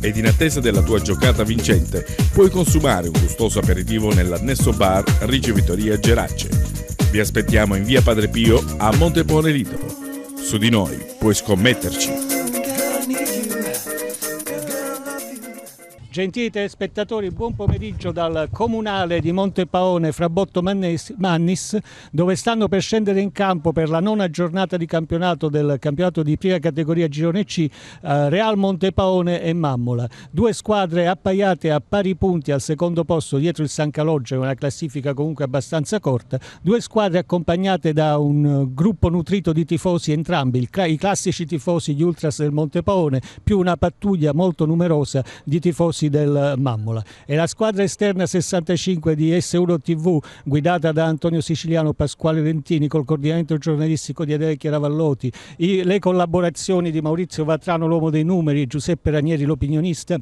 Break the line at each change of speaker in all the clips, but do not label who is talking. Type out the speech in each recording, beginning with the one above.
ed in attesa della tua giocata vincente puoi consumare un gustoso aperitivo nell'annesso bar Ricevitoria Gerace. Vi aspettiamo in via Padre Pio a Montepone Lidoro. Su di noi puoi scommetterci.
Gentili telespettatori, buon pomeriggio dal comunale di Montepaone fra Botto Mannis, dove stanno per scendere in campo per la nona giornata di campionato del campionato di prima categoria Girone C eh, Real Montepaone e Mammola. Due squadre appaiate a pari punti al secondo posto dietro il San Calogero, una classifica comunque abbastanza corta. Due squadre accompagnate da un eh, gruppo nutrito di tifosi entrambi, i classici tifosi, gli ultras del Montepaone, più una pattuglia molto numerosa di tifosi tifosi del Mammola. E la squadra esterna 65 di S1 TV, guidata da Antonio Siciliano, Pasquale Dentini, col coordinamento giornalistico di Adele Chiaravallotti, le collaborazioni di Maurizio Vatrano, l'uomo dei numeri, Giuseppe Ranieri, l'opinionista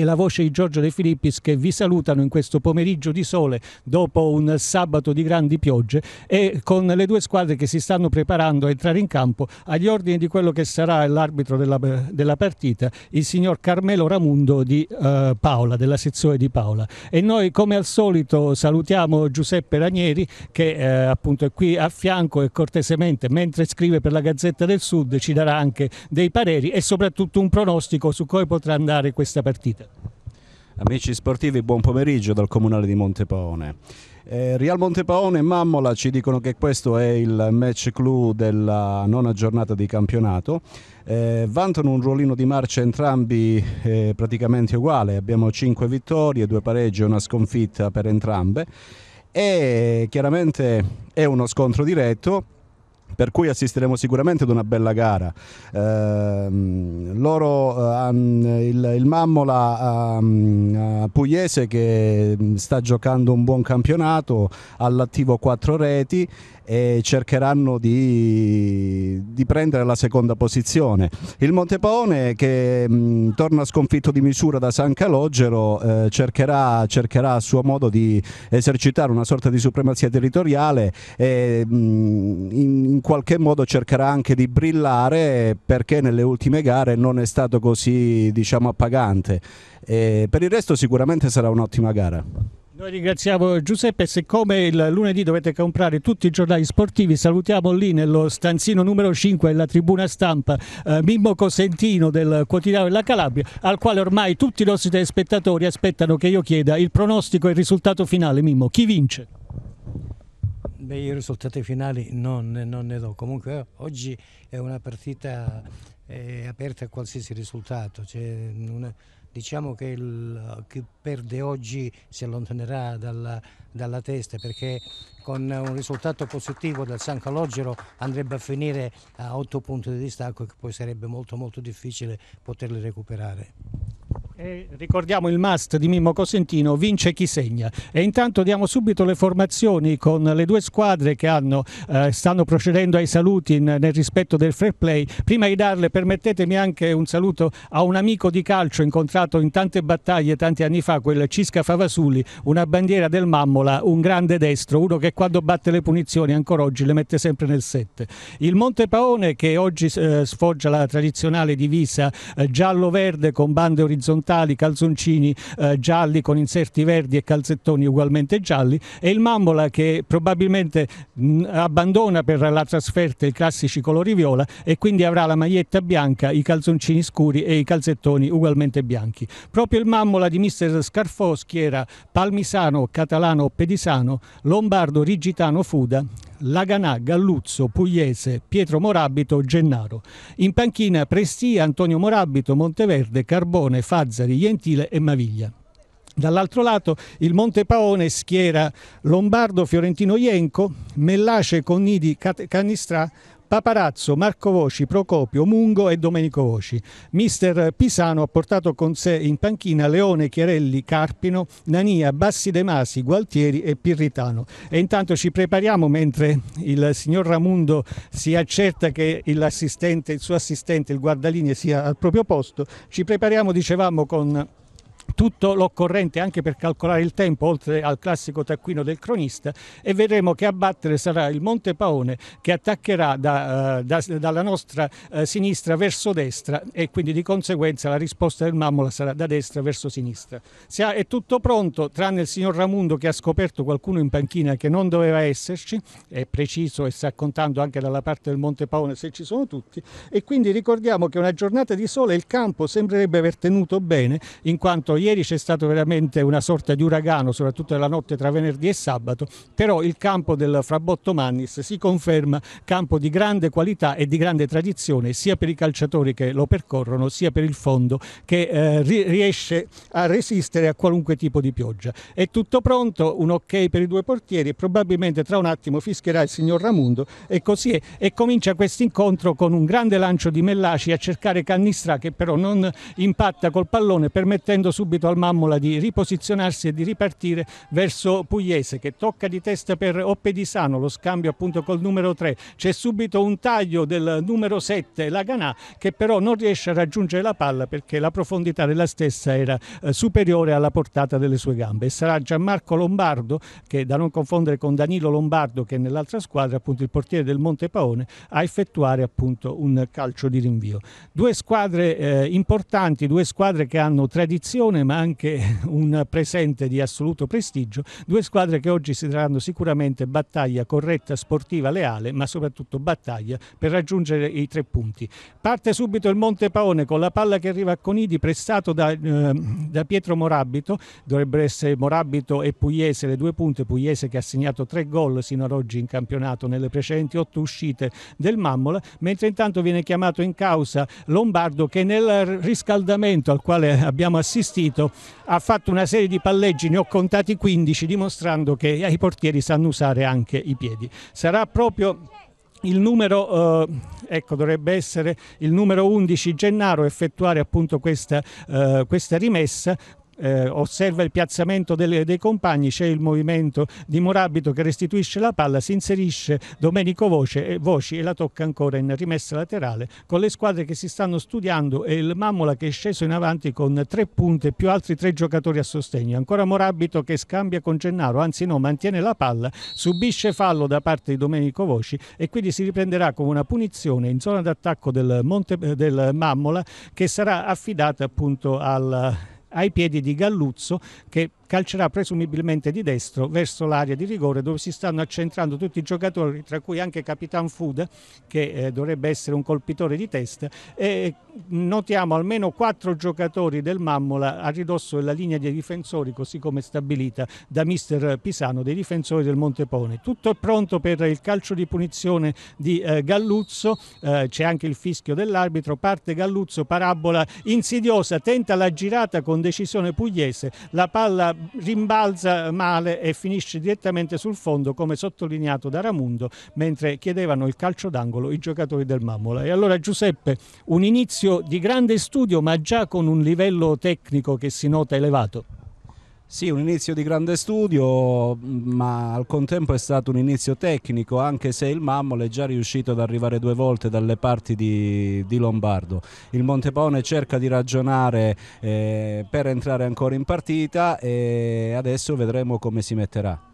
e la voce di Giorgio De Filippis che vi salutano in questo pomeriggio di sole dopo un sabato di grandi piogge e con le due squadre che si stanno preparando a entrare in campo agli ordini di quello che sarà l'arbitro della, della, partita, il signor Carmelo Ramundo di eh, Paola, della sezione di Paola. E noi come al solito salutiamo Giuseppe Ranieri che eh, appunto è qui a fianco e cortesemente mentre scrive per la Gazzetta del Sud ci darà anche dei pareri e soprattutto un pronostico su come potrà andare questa partita.
Amici sportivi, buon pomeriggio dal Comunale di Montepaone. Eh, Real Montepaone e Mammola ci dicono che questo è il match clou della nona giornata di campionato. Eh, vantano un ruolino di marcia entrambi eh, praticamente uguale, abbiamo 5 vittorie, 2 pareggi e una sconfitta per entrambe e chiaramente è uno scontro diretto per cui assisteremo sicuramente ad una bella gara. Eh, loro, eh, il, il, Mammola ehm, eh, pugliese che mm, sta giocando un buon campionato, all'attivo quattro reti e cercheranno di, di, prendere la seconda posizione. Il Montepaone che mh, mm, torna sconfitto di misura da San Calogero eh, cercherà, cercherà, a suo modo di esercitare una sorta di supremazia territoriale e mh, mm, in, in, qualche modo cercherà anche di brillare perché nelle ultime gare non è stato così diciamo appagante. E per il resto sicuramente sarà un'ottima gara.
Noi ringraziamo Giuseppe, siccome il lunedì dovete comprare tutti i giornali sportivi, salutiamo lì nello stanzino numero 5 della tribuna stampa eh, Mimmo Cosentino del quotidiano della Calabria, al quale ormai tutti i nostri telespettatori aspettano che io chieda il pronostico e il risultato finale. Mimmo, chi vince?
Beh, i risultati finali non, non ne do, comunque oggi è una partita è eh, aperta a qualsiasi risultato. Cioè una diciamo che, il, che perde oggi si allontanerà dalla, dalla, testa perché con un risultato positivo del San Calogero andrebbe a finire a 8 punti di distacco e che poi sarebbe molto molto difficile poterli recuperare.
E ricordiamo il must di Mimmo Cosentino, vince chi segna. E intanto diamo subito le formazioni con le due squadre che hanno, eh, stanno procedendo ai saluti in, nel rispetto del fair play. Prima di darle permettetemi anche un saluto a un amico di calcio incontrato in tante battaglie tanti anni fa, quel Cisca Favasulli, una bandiera del Mammola, un grande destro, uno che quando batte le punizioni ancora oggi le mette sempre nel 7. Il Monte Paone che oggi eh, sfoggia la tradizionale divisa eh, giallo-verde con bande orizzontali occidentali, calzoncini eh, gialli con inserti verdi e calzettoni ugualmente gialli e il Mammola che probabilmente mh, mm, abbandona per la trasferta i classici colori viola e quindi avrà la maglietta bianca, i calzoncini scuri e i calzettoni ugualmente bianchi. Proprio il Mammola di mister Scarfoschi era palmisano, catalano, pedisano, lombardo, rigitano, fuda, Laganà, Galluzzo, Pugliese, Pietro Morabito, Gennaro. In panchina Prestia, Antonio Morabito, Monteverde, Carbone, Fazzari, Gentile e Maviglia. Dall'altro lato il Monte Paone schiera Lombardo, Fiorentino Ienco, Mellace, Connidi, Canistrà, Paparazzo, Marco Voci, Procopio, Mungo e Domenico Voci. Mister Pisano ha portato con sé in panchina Leone, Chiarelli, Carpino, Nania, Bassi De Masi, Gualtieri e Pirritano. E intanto ci prepariamo mentre il signor Ramundo si accerta che il suo assistente, il guardalinee, sia al proprio posto. Ci prepariamo, dicevamo, con tutto l'occorrente anche per calcolare il tempo, oltre al classico taccuino del cronista, e vedremo che a battere sarà il Monte Paone che attaccherà da, eh, da, dalla nostra eh, sinistra verso destra e quindi di conseguenza la risposta del Mammola sarà da destra verso sinistra. Se è tutto pronto, tranne il signor Ramundo che ha scoperto qualcuno in panchina che non doveva esserci, è preciso e sta contando anche dalla parte del Monte Paone se ci sono tutti, e quindi ricordiamo che una giornata di sole il campo sembrerebbe aver tenuto bene in quanto ieri c'è stato veramente una sorta di uragano, soprattutto nella notte tra venerdì e sabato, però il campo del Frabotto Mannis si conferma campo di grande qualità e di grande tradizione sia per i calciatori che lo percorrono, sia per il fondo che eh, riesce a resistere a qualunque tipo di pioggia. È tutto pronto, un ok per i due portieri probabilmente tra un attimo fischierà il signor Ramundo e così è. E comincia questo incontro con un grande lancio di Mellaci a cercare Cannistra che però non impatta col pallone permettendo subito subito al Mammola di riposizionarsi e di ripartire verso Pugliese che tocca di testa per Oppedisano, lo scambio appunto col numero 3, c'è subito un taglio del numero 7, la Ganà, che però non riesce a raggiungere la palla perché la profondità della stessa era eh, superiore alla portata delle sue gambe e sarà Gianmarco Lombardo, che da non confondere con Danilo Lombardo che è nell'altra squadra, appunto il portiere del Monte Paone, a effettuare appunto un calcio di rinvio. Due squadre eh, importanti, due squadre che hanno tradizione, promozione ma anche un presente di assoluto prestigio, due squadre che oggi si daranno sicuramente battaglia corretta, sportiva, leale ma soprattutto battaglia per raggiungere i tre punti. Parte subito il Monte Paone con la palla che arriva a Conidi prestato da, eh, da Pietro Morabito, dovrebbero essere Morabito e Pugliese le due punte, Pugliese che ha segnato tre gol sino ad oggi in campionato nelle precedenti otto uscite del Mammola, mentre intanto viene chiamato in causa Lombardo che nel riscaldamento al quale abbiamo assistito assistito ha fatto una serie di palleggi, ne ho contati 15, dimostrando che i portieri sanno usare anche i piedi. Sarà proprio il numero, eh, ecco, dovrebbe essere il numero 11 Gennaro effettuare appunto questa, eh, questa rimessa eh, osserva il piazzamento delle, dei compagni, c'è il movimento di Morabito che restituisce la palla, si inserisce Domenico Voce, eh, Voci e la tocca ancora in rimessa laterale con le squadre che si stanno studiando e il Mammola che è sceso in avanti con tre punte più altri tre giocatori a sostegno. Ancora Morabito che scambia con Gennaro, anzi no, mantiene la palla, subisce fallo da parte di Domenico Voci e quindi si riprenderà con una punizione in zona d'attacco del, eh, del Mammola che sarà affidata appunto al ai piedi di Galluzzo che calcerà presumibilmente di destro verso l'area di rigore dove si stanno accentrando tutti i giocatori, tra cui anche Capitan Food, che eh, dovrebbe essere un colpitore di testa. E notiamo almeno quattro giocatori del Mammola a ridosso della linea dei difensori, così come stabilita da mister Pisano, dei difensori del Montepone. Tutto è pronto per il calcio di punizione di eh, Galluzzo, eh, c'è anche il fischio dell'arbitro, parte Galluzzo, parabola insidiosa, tenta la girata con decisione pugliese, la palla rimbalza male e finisce direttamente sul fondo come sottolineato da Ramundo mentre chiedevano il calcio d'angolo i giocatori del Mammola. E allora Giuseppe, un inizio di grande studio ma già con un livello tecnico che si nota elevato.
Sì, un inizio di grande studio, ma al contempo è stato un inizio tecnico, anche se il Mammole è già riuscito ad arrivare due volte dalle parti di, di Lombardo. Il Montepone cerca di ragionare eh, per entrare ancora in partita e adesso vedremo come si metterà.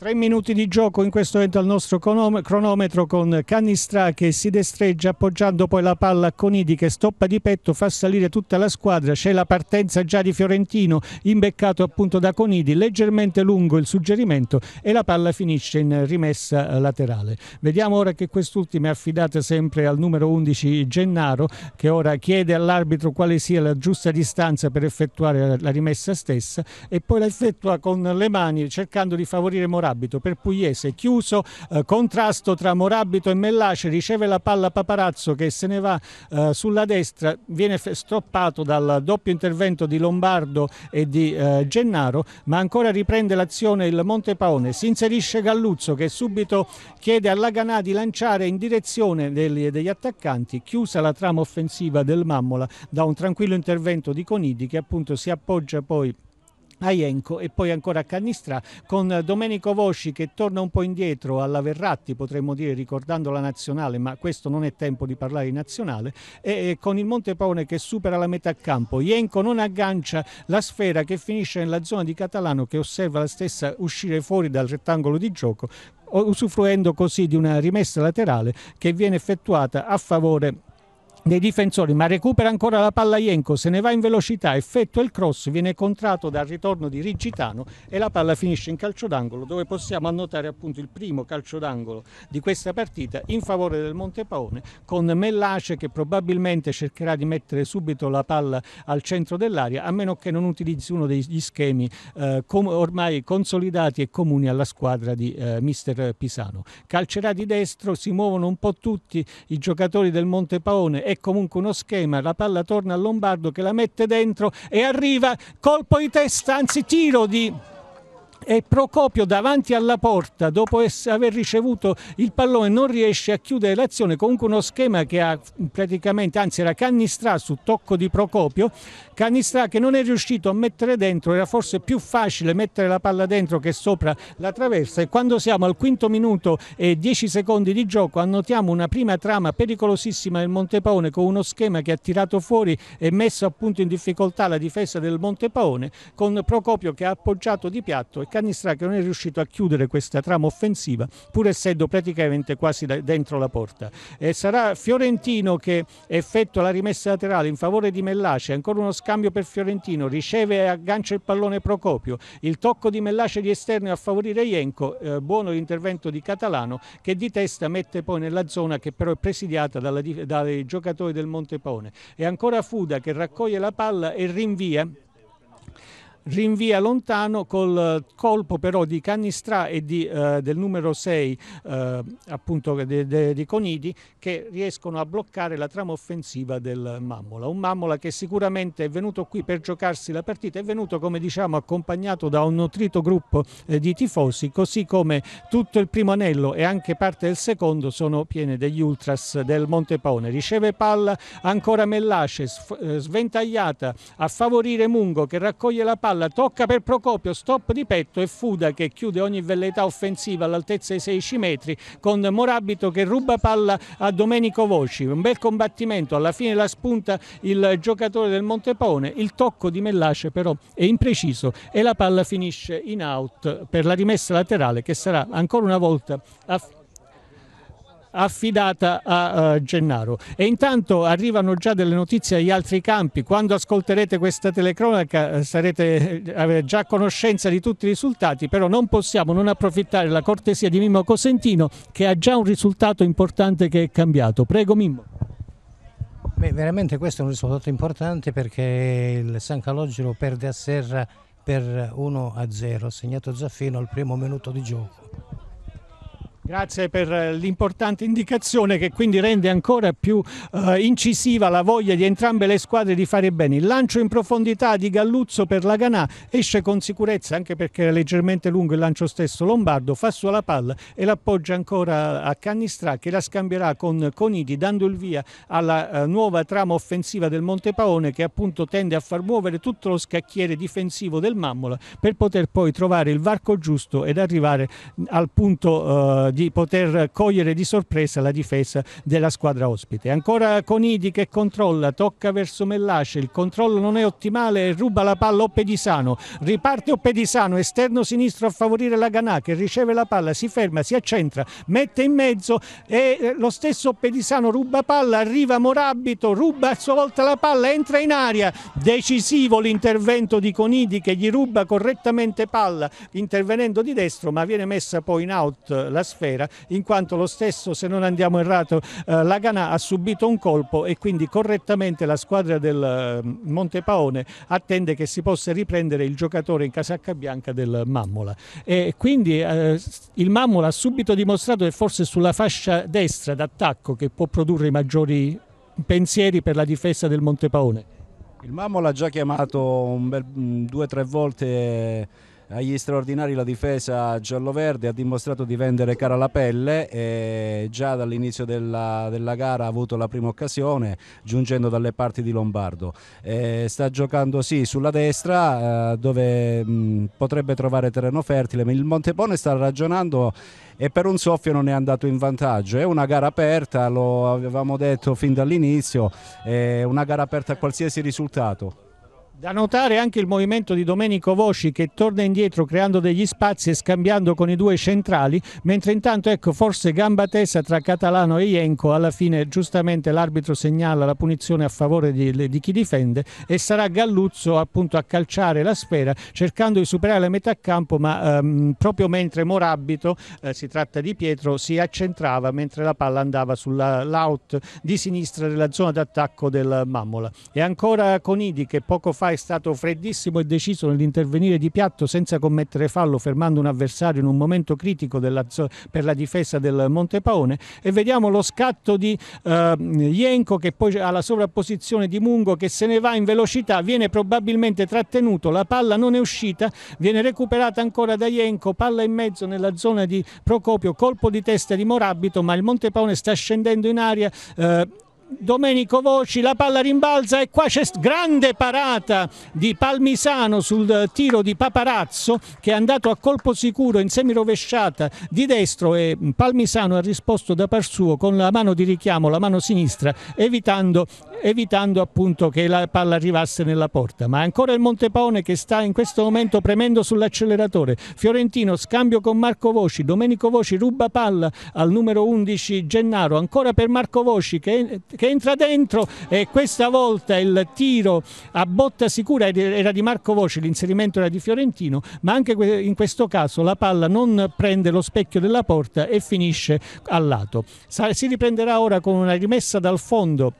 Tre minuti di gioco in questo momento al nostro cronometro con Canistra che si destreggia appoggiando poi la palla a Conidi che stoppa di petto, fa salire tutta la squadra, c'è la partenza già di Fiorentino imbeccato appunto da Conidi, leggermente lungo il suggerimento e la palla finisce in rimessa laterale. Vediamo ora che quest'ultima è affidata sempre al numero 11 Gennaro che ora chiede all'arbitro quale sia la giusta distanza per effettuare la rimessa stessa e poi la effettua con le mani cercando di favorire Morale Morabito per Pugliese chiuso eh, contrasto tra Morabito e Mellace riceve la palla Paparazzo che se ne va eh, sulla destra viene stoppato dal doppio intervento di Lombardo e di eh, Gennaro ma ancora riprende l'azione il Montepaone si inserisce Galluzzo che subito chiede alla Ganà di lanciare in direzione degli, degli attaccanti chiusa la trama offensiva del Mammola da un tranquillo intervento di Conidi che appunto si appoggia poi a Ienco e poi ancora a Cannistra con Domenico Vosci che torna un po' indietro alla Verratti potremmo dire ricordando la nazionale ma questo non è tempo di parlare di nazionale e con il Montepone che supera la metà campo Ienco non aggancia la sfera che finisce nella zona di Catalano che osserva la stessa uscire fuori dal rettangolo di gioco usufruendo così di una rimessa laterale che viene effettuata a favore dei difensori, ma recupera ancora la palla Ienco, se ne va in velocità, effettua il cross, viene contratto dal ritorno di Rigitano e la palla finisce in calcio d'angolo dove possiamo annotare appunto il primo calcio d'angolo di questa partita in favore del Montepaone con Mellace che probabilmente cercherà di mettere subito la palla al centro dell'aria a meno che non utilizzi uno degli schemi eh, ormai consolidati e comuni alla squadra di eh, mister Pisano. Calcerà di destro, si muovono un po' tutti i giocatori del Montepaone è comunque uno schema, la palla torna a Lombardo che la mette dentro e arriva colpo di testa, anzi tiro di e Procopio davanti alla porta dopo aver ricevuto il pallone non riesce a chiudere l'azione comunque uno schema che ha praticamente anzi era Cannistrà su tocco di Procopio Cannistrà che non è riuscito a mettere dentro era forse più facile mettere la palla dentro che sopra la traversa e quando siamo al quinto minuto e dieci secondi di gioco annotiamo una prima trama pericolosissima del Montepaone con uno schema che ha tirato fuori e messo appunto in difficoltà la difesa del Montepaone con Procopio che ha appoggiato di piatto e Canistra che non è riuscito a chiudere questa trama offensiva pur essendo praticamente quasi dentro la porta. E sarà Fiorentino che effettua la rimessa laterale in favore di Mellace, ancora uno scambio per Fiorentino, riceve e aggancia il pallone Procopio, il tocco di Mellace di esterno a favorire Ienco, eh, buono l'intervento di Catalano che di testa mette poi nella zona che però è presidiata dalla, dai giocatori del Montepone e ancora Fuda che raccoglie la palla e rinvia rinvia lontano col colpo però di Canistra e di, eh, del numero 6 eh, appunto de, de, di Conidi che riescono a bloccare la trama offensiva del Mammola. Un Mammola che sicuramente è venuto qui per giocarsi la partita, è venuto come diciamo accompagnato da un nutrito gruppo eh, di tifosi così come tutto il primo anello e anche parte del secondo sono piene degli ultras del Monte Paone. Riceve palla ancora Mellace eh, sventagliata a favorire Mungo che raccoglie la palla palla, tocca per Procopio, stop di petto e Fuda che chiude ogni velleità offensiva all'altezza dei 16 metri con Morabito che ruba palla a Domenico Voci. Un bel combattimento, alla fine la spunta il giocatore del Montepone, il tocco di Mellace però è impreciso e la palla finisce in out per la rimessa laterale che sarà ancora una volta a affidata a uh, Gennaro. E intanto arrivano già delle notizie agli altri campi, quando ascolterete questa telecronaca eh, sarete eh, già a conoscenza di tutti i risultati, però non possiamo non approfittare della cortesia di Mimmo Cosentino che ha già un risultato importante che è cambiato. Prego Mimmo.
Beh, veramente questo è un risultato importante perché il San Calogero perde a Serra per 1-0, segnato Zaffino al primo minuto di gioco.
Grazie per eh, l'importante indicazione che quindi rende ancora più eh, incisiva la voglia di entrambe le squadre di fare bene. Il lancio in profondità di Galluzzo per la Ganà esce con sicurezza anche perché è leggermente lungo il lancio stesso. Lombardo fa sua la palla e l'appoggia ancora a Cannistra che la scambierà con Conidi dando il via alla eh, nuova trama offensiva del Montepaone che appunto tende a far muovere tutto lo scacchiere difensivo del Mammola per poter poi trovare il varco giusto ed arrivare al punto eh, di poter cogliere di sorpresa la difesa della squadra ospite. Ancora Conidi che controlla, tocca verso Mellasce, il controllo non è ottimale, ruba la palla Oppedisano, riparte Oppedisano, esterno sinistro a favorire la Ganà che riceve la palla, si ferma, si accentra, mette in mezzo e eh, lo stesso Oppedisano ruba palla, arriva Morabito, ruba a sua volta la palla, entra in aria, decisivo l'intervento di Conidi che gli ruba correttamente palla intervenendo di destro ma viene messa poi in out la sfera Cabrera, in quanto lo stesso, se non andiamo errato, eh, Laganà ha subito un colpo e quindi correttamente la squadra del eh, Montepaone attende che si possa riprendere il giocatore in casacca bianca del Mammola. E quindi eh, il Mammola ha subito dimostrato che forse sulla fascia destra d'attacco che può produrre i maggiori pensieri per la difesa del Montepaone.
Il Mammola ha già chiamato mm, due o tre volte agli straordinari la difesa giallo-verde ha dimostrato di vendere cara la pelle e già dall'inizio della, della, gara ha avuto la prima occasione giungendo dalle parti di Lombardo e sta giocando sì sulla destra eh, dove mh, potrebbe trovare terreno fertile ma il Montepone sta ragionando e per un soffio non è andato in vantaggio è una gara aperta lo avevamo detto fin dall'inizio è una gara aperta a qualsiasi risultato
da notare anche il movimento di Domenico Voci che torna indietro creando degli spazi e scambiando con i due centrali, mentre intanto ecco forse gamba tesa tra Catalano e Ienco, alla fine giustamente l'arbitro segnala la punizione a favore di, di, chi difende e sarà Galluzzo appunto a calciare la sfera cercando di superare la metà campo, ma ehm, proprio mentre Morabito, eh, si tratta di Pietro, si accentrava mentre la palla andava sull'out di sinistra della zona d'attacco del Mammola. E ancora Conidi che poco fa è stato freddissimo e deciso nell'intervenire di piatto senza commettere fallo, fermando un avversario in un momento critico della, per la difesa del Montepaone. E vediamo lo scatto di eh, Jenko che poi ha la sovrapposizione di Mungo che se ne va in velocità, viene probabilmente trattenuto, la palla non è uscita, viene recuperata ancora da Jenko, palla in mezzo nella zona di Procopio, colpo di testa di Morabito, ma il Montepaone sta scendendo in aria. Eh, Domenico Voci, la palla rimbalza e qua c'è grande parata di Palmisano sul eh, tiro di Paparazzo che è andato a colpo sicuro in semirovesciata di destro e Palmisano ha risposto da par suo con la mano di richiamo, la mano sinistra, evitando, evitando appunto che la palla arrivasse nella porta. Ma ancora il Montepone che sta in questo momento premendo sull'acceleratore. Fiorentino scambio con Marco Voci, Domenico Voci ruba palla al numero 11 Gennaro, ancora per Marco Voci che che entra dentro e questa volta il tiro a botta sicura era di Marco Voce, l'inserimento era di Fiorentino, ma anche in questo caso la palla non prende lo specchio della porta e finisce a lato. Si riprenderà ora con una rimessa dal fondo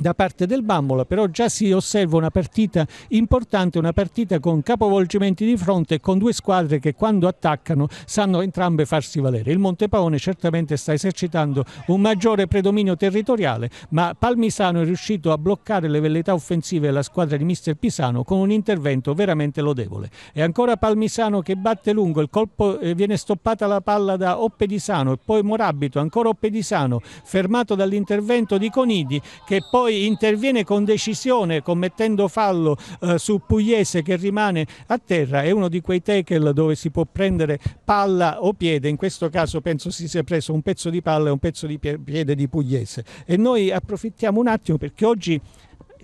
da parte del Bambola, però già si osserva una partita importante, una partita con capovolgimenti di fronte e con due squadre che quando attaccano sanno entrambe farsi valere. Il Montepaone certamente sta esercitando un maggiore predominio territoriale, ma Palmisano è riuscito a bloccare le velleità offensive della squadra di mister Pisano con un intervento veramente lodevole. E ancora Palmisano che batte lungo, il colpo eh, viene stoppata la palla da Oppedisano e poi Morabito, ancora Oppedisano, fermato dall'intervento di Conidi che poi poi interviene con decisione commettendo fallo eh, su Pugliese che rimane a terra, è uno di quei tackle dove si può prendere palla o piede, in questo caso penso si sia preso un pezzo di palla e un pezzo di piede di Pugliese e noi approfittiamo un attimo perché oggi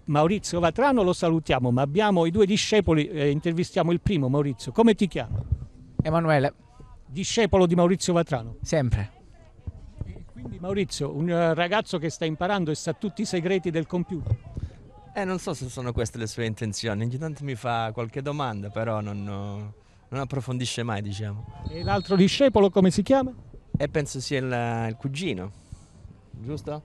Maurizio Vatrano lo salutiamo, ma abbiamo i due discepoli, eh, intervistiamo il primo Maurizio, come ti chiamo? Emanuele. Discepolo di Maurizio Vatrano? Sempre. Quindi Maurizio, un eh, ragazzo che sta imparando e sa tutti i segreti del computer.
Eh, non so se sono queste le sue intenzioni, ogni tanto mi fa qualche domanda, però non, non approfondisce mai, diciamo.
E l'altro discepolo come si chiama?
Eh, penso sia il, il cugino, giusto?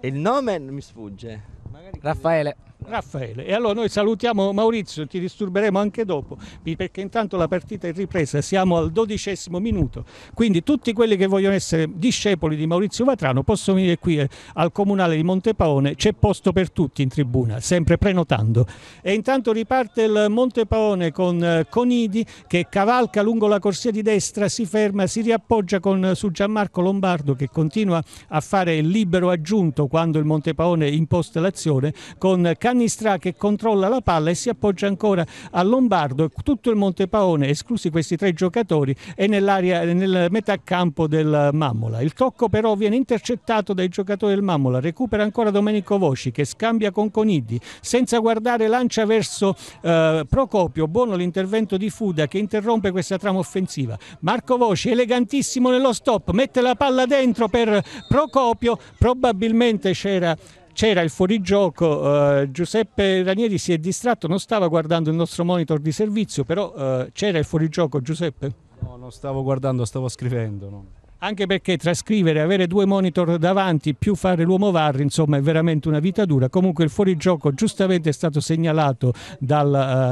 Il nome mi sfugge. Raffaele.
Raffaele. E allora noi salutiamo Maurizio, ti disturberemo anche dopo, perché intanto la partita è ripresa, siamo al dodicesimo minuto, quindi tutti quelli che vogliono essere discepoli di Maurizio Vatrano possono venire qui eh, al comunale di Montepaone, c'è posto per tutti in tribuna, sempre prenotando. E intanto riparte il Montepaone con eh, Conidi che cavalca lungo la corsia di destra, si ferma, si riappoggia con, eh, su Gianmarco Lombardo che continua a fare il libero aggiunto quando il Montepaone imposta l'azione con Can Canistra che controlla la palla e si appoggia ancora a Lombardo. Tutto il Montepaone, esclusi questi tre giocatori, è nell'area, nel metà campo del Mammola. Il tocco però viene intercettato dai giocatori del Mammola. Recupera ancora Domenico Voci che scambia con Coniddi. Senza guardare lancia verso eh, Procopio. Buono l'intervento di Fuda che interrompe questa trama offensiva. Marco Voci elegantissimo nello stop. Mette la palla dentro per Procopio. Probabilmente c'era c'era il fuorigioco, eh, Giuseppe Ranieri si è distratto, non stava guardando il nostro monitor di servizio, però eh, c'era il fuorigioco Giuseppe? No, non stavo guardando, stavo scrivendo. No anche perché trascrivere, avere due monitor davanti più fare l'uomo varri, insomma è veramente una vita dura. Comunque il fuorigioco giustamente è stato segnalato dal,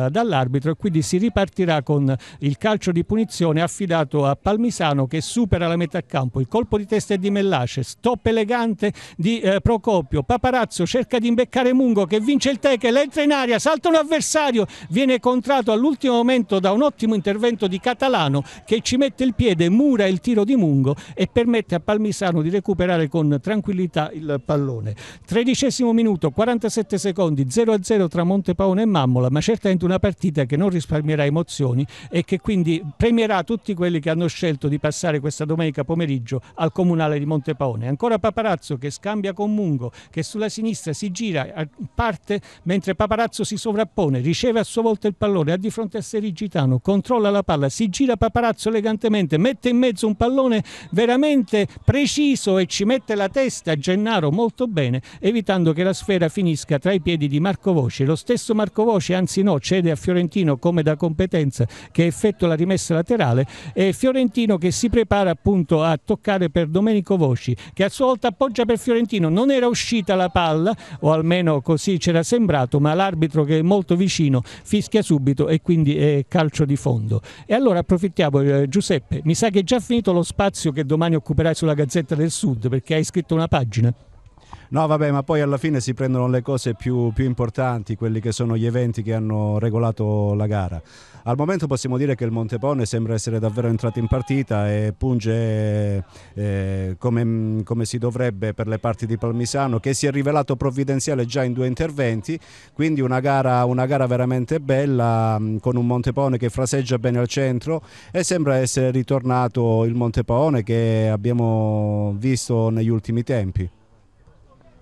uh, dall'arbitro e quindi si ripartirà con il calcio di punizione affidato a Palmisano che supera la metà campo, il colpo di testa è di Mellace, stop elegante di uh, Procopio, Paparazzo cerca di imbeccare Mungo che vince il Teche, entra in aria, salta un avversario, viene contrato all'ultimo momento da un ottimo intervento di Catalano che ci mette il piede, mura il tiro di Mungo e permette a Palmisano di recuperare con tranquillità il pallone. Tredicesimo minuto, 47 secondi, 0-0 tra Montepaone e Mammola, ma certamente una partita che non risparmierà emozioni e che quindi premierà tutti quelli che hanno scelto di passare questa domenica pomeriggio al comunale di Montepaone. Ancora Paparazzo che scambia con Mungo, che sulla sinistra si gira, parte mentre Paparazzo si sovrappone, riceve a sua volta il pallone, ha di fronte a Serigitano, controlla la palla, si gira Paparazzo elegantemente, mette in mezzo un pallone veramente preciso e ci mette la testa Gennaro molto bene, evitando che la sfera finisca tra i piedi di Marco Voci Lo stesso Marco Voci anzi no, cede a Fiorentino come da competenza che effettua la rimessa laterale e Fiorentino che si prepara appunto a toccare per Domenico Voci, che a sua volta appoggia per Fiorentino. Non era uscita la palla, o almeno così c'era sembrato, ma l'arbitro che è molto vicino fischia subito e quindi è calcio di fondo. E allora approfittiamo, eh, Giuseppe, mi sa che è già finito lo spazio che che domani occuperai sulla Gazzetta del Sud perché hai scritto una pagina.
No, vabbè, ma poi alla fine si prendono le cose più, più, importanti, quelli che sono gli eventi che hanno regolato la gara. Al momento possiamo dire che il Montepone sembra essere davvero entrato in partita e punge eh, come, come, si dovrebbe per le parti di Palmisano, che si è rivelato provvidenziale già in due interventi. Quindi una gara, una gara veramente bella, mm, con un Montepone che fraseggia bene al centro e sembra essere ritornato il Montepone che abbiamo visto negli ultimi tempi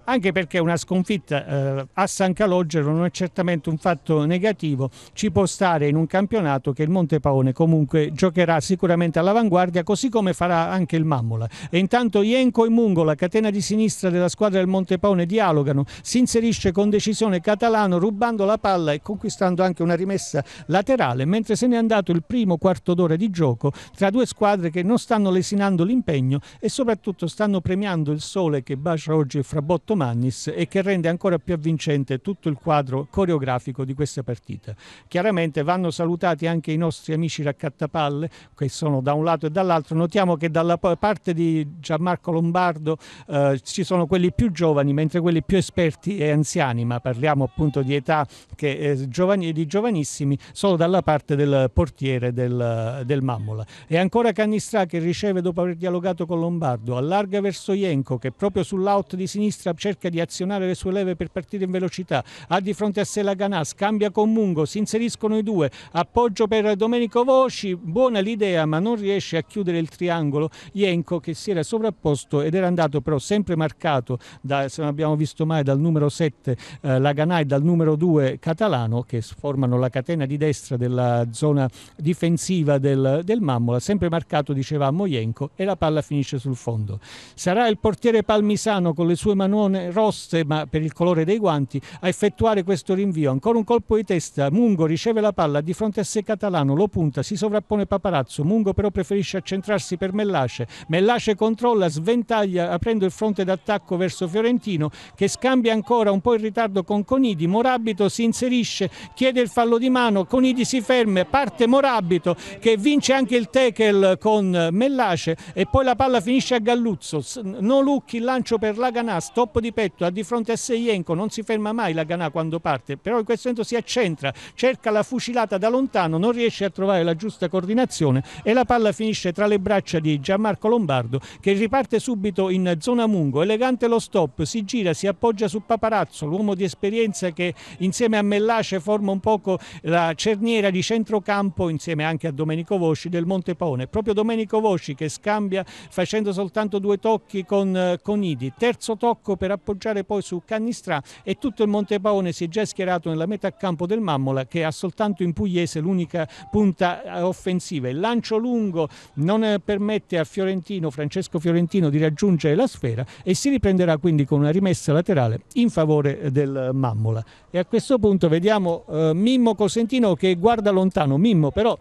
anche perché una sconfitta eh, a San Calogero non è certamente un fatto negativo, ci può stare in un campionato che il Monte Paone comunque giocherà sicuramente all'avanguardia, così come farà anche il Mammola. E intanto Ienco e Mungo, la catena di sinistra della squadra del Monte Paone, dialogano, si inserisce con decisione Catalano rubando la palla e conquistando anche una rimessa laterale, mentre se n'è andato il primo quarto d'ora di gioco tra due squadre che non stanno lesinando l'impegno e soprattutto stanno premiando il sole che bacia oggi il frabotto Mannis e che rende ancora più avvincente tutto il quadro coreografico di questa partita. Chiaramente vanno salutati anche i nostri amici raccattapalle che sono da un lato e dall'altro. Notiamo che dalla parte di Gianmarco Lombardo eh, ci sono quelli più giovani mentre quelli più esperti e anziani, ma parliamo appunto di età che, eh, giovani, di giovanissimi, solo dalla parte del portiere del, del Mammola. E ancora Cannistrà che riceve dopo aver dialogato con Lombardo, allarga verso Ienco che proprio sull'out di sinistra c'è cerca di azionare le sue leve per partire in velocità, ha di fronte a sé la Ganas, cambia con Mungo, si inseriscono i due, appoggio per Domenico Voci, buona l'idea ma non riesce a chiudere il triangolo, Ienco che si era sovrapposto ed era andato però sempre marcato, da, se non abbiamo visto mai, dal numero 7 eh, la e dal numero 2 Catalano che formano la catena di destra della zona difensiva del, del Mammola, sempre marcato dicevamo Ienco e la palla finisce sul fondo. Sarà il portiere Palmisano con le sue manone eh, rosse ma per il colore dei guanti a effettuare questo rinvio. Ancora un colpo di testa, Mungo riceve la palla di fronte a sé Catalano, lo punta, si sovrappone Paparazzo, Mungo però preferisce accentrarsi per Mellace, Mellace controlla, sventaglia aprendo il fronte d'attacco verso Fiorentino che scambia ancora un po' in ritardo con Conidi, Morabito si inserisce, chiede il fallo di mano, Conidi si ferma, parte Morabito che vince anche il tackle con Mellace e poi la palla finisce a Galluzzo, no Lucchi, lancio per Laganà stop colpo di petto, ha di fronte a sé Jenko, non si ferma mai la Ganà quando parte, però in questo momento si accentra, cerca la fucilata da lontano, non riesce a trovare la giusta coordinazione e la palla finisce tra le braccia di Gianmarco Lombardo che riparte subito in zona Mungo, elegante lo stop, si gira, si appoggia su Paparazzo, l'uomo di esperienza che insieme a Mellace forma un poco la cerniera di centrocampo insieme anche a Domenico Voci del Montepaone. Proprio Domenico Voci che scambia facendo soltanto due tocchi con eh, Conidi, terzo tocco per per appoggiare poi su Cannistrà e tutto il Monte Paone si è già schierato nella metà campo del Mammola che ha soltanto in pugliese l'unica punta eh, offensiva. Il lancio lungo non eh, permette a Fiorentino, Francesco Fiorentino di raggiungere la sfera e si riprenderà quindi con una rimessa laterale in favore eh, del Mammola. E a questo punto vediamo eh, Mimmo Cosentino che guarda lontano, Mimmo però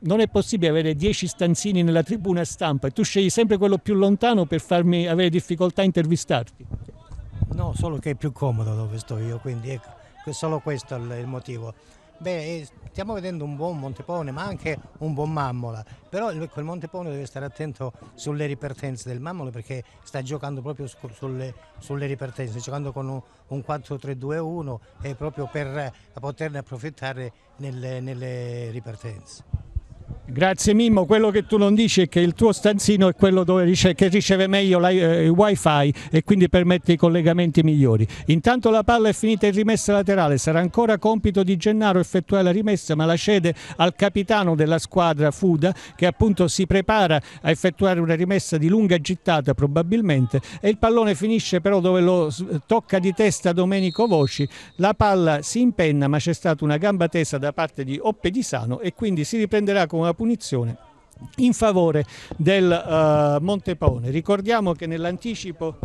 non è possibile avere 10 stanzini nella tribuna stampa e tu scegli sempre quello più lontano per farmi avere difficoltà a intervistarti.
No, solo che è più comodo dove sto io, quindi ecco, solo questo è il motivo. Beh, eh, stiamo vedendo un buon Montepone, ma anche un buon Mammola, però il Montepone deve stare attento sulle ripartenze del Mammola perché sta giocando proprio sulle, sulle ripartenze, giocando con un, un 4-3-2-1 e proprio per eh, poterne approfittare nelle, nelle ripartenze.
Grazie Mimmo, quello che tu non dici è che il tuo stanzino è quello rice che riceve meglio la, eh, il wifi e quindi permette i collegamenti migliori. Intanto la palla è finita in rimessa laterale, sarà ancora compito di Gennaro effettuare la rimessa ma la cede al capitano della squadra Fuda che appunto si prepara a effettuare una rimessa di lunga gittata probabilmente e il pallone finisce però dove lo tocca di testa Domenico Voci, la palla si impenna ma c'è stata una gamba tesa da parte di Oppe Di Sano e quindi si riprenderà con con una punizione in favore del uh, Montepaone. Ricordiamo che nell'anticipo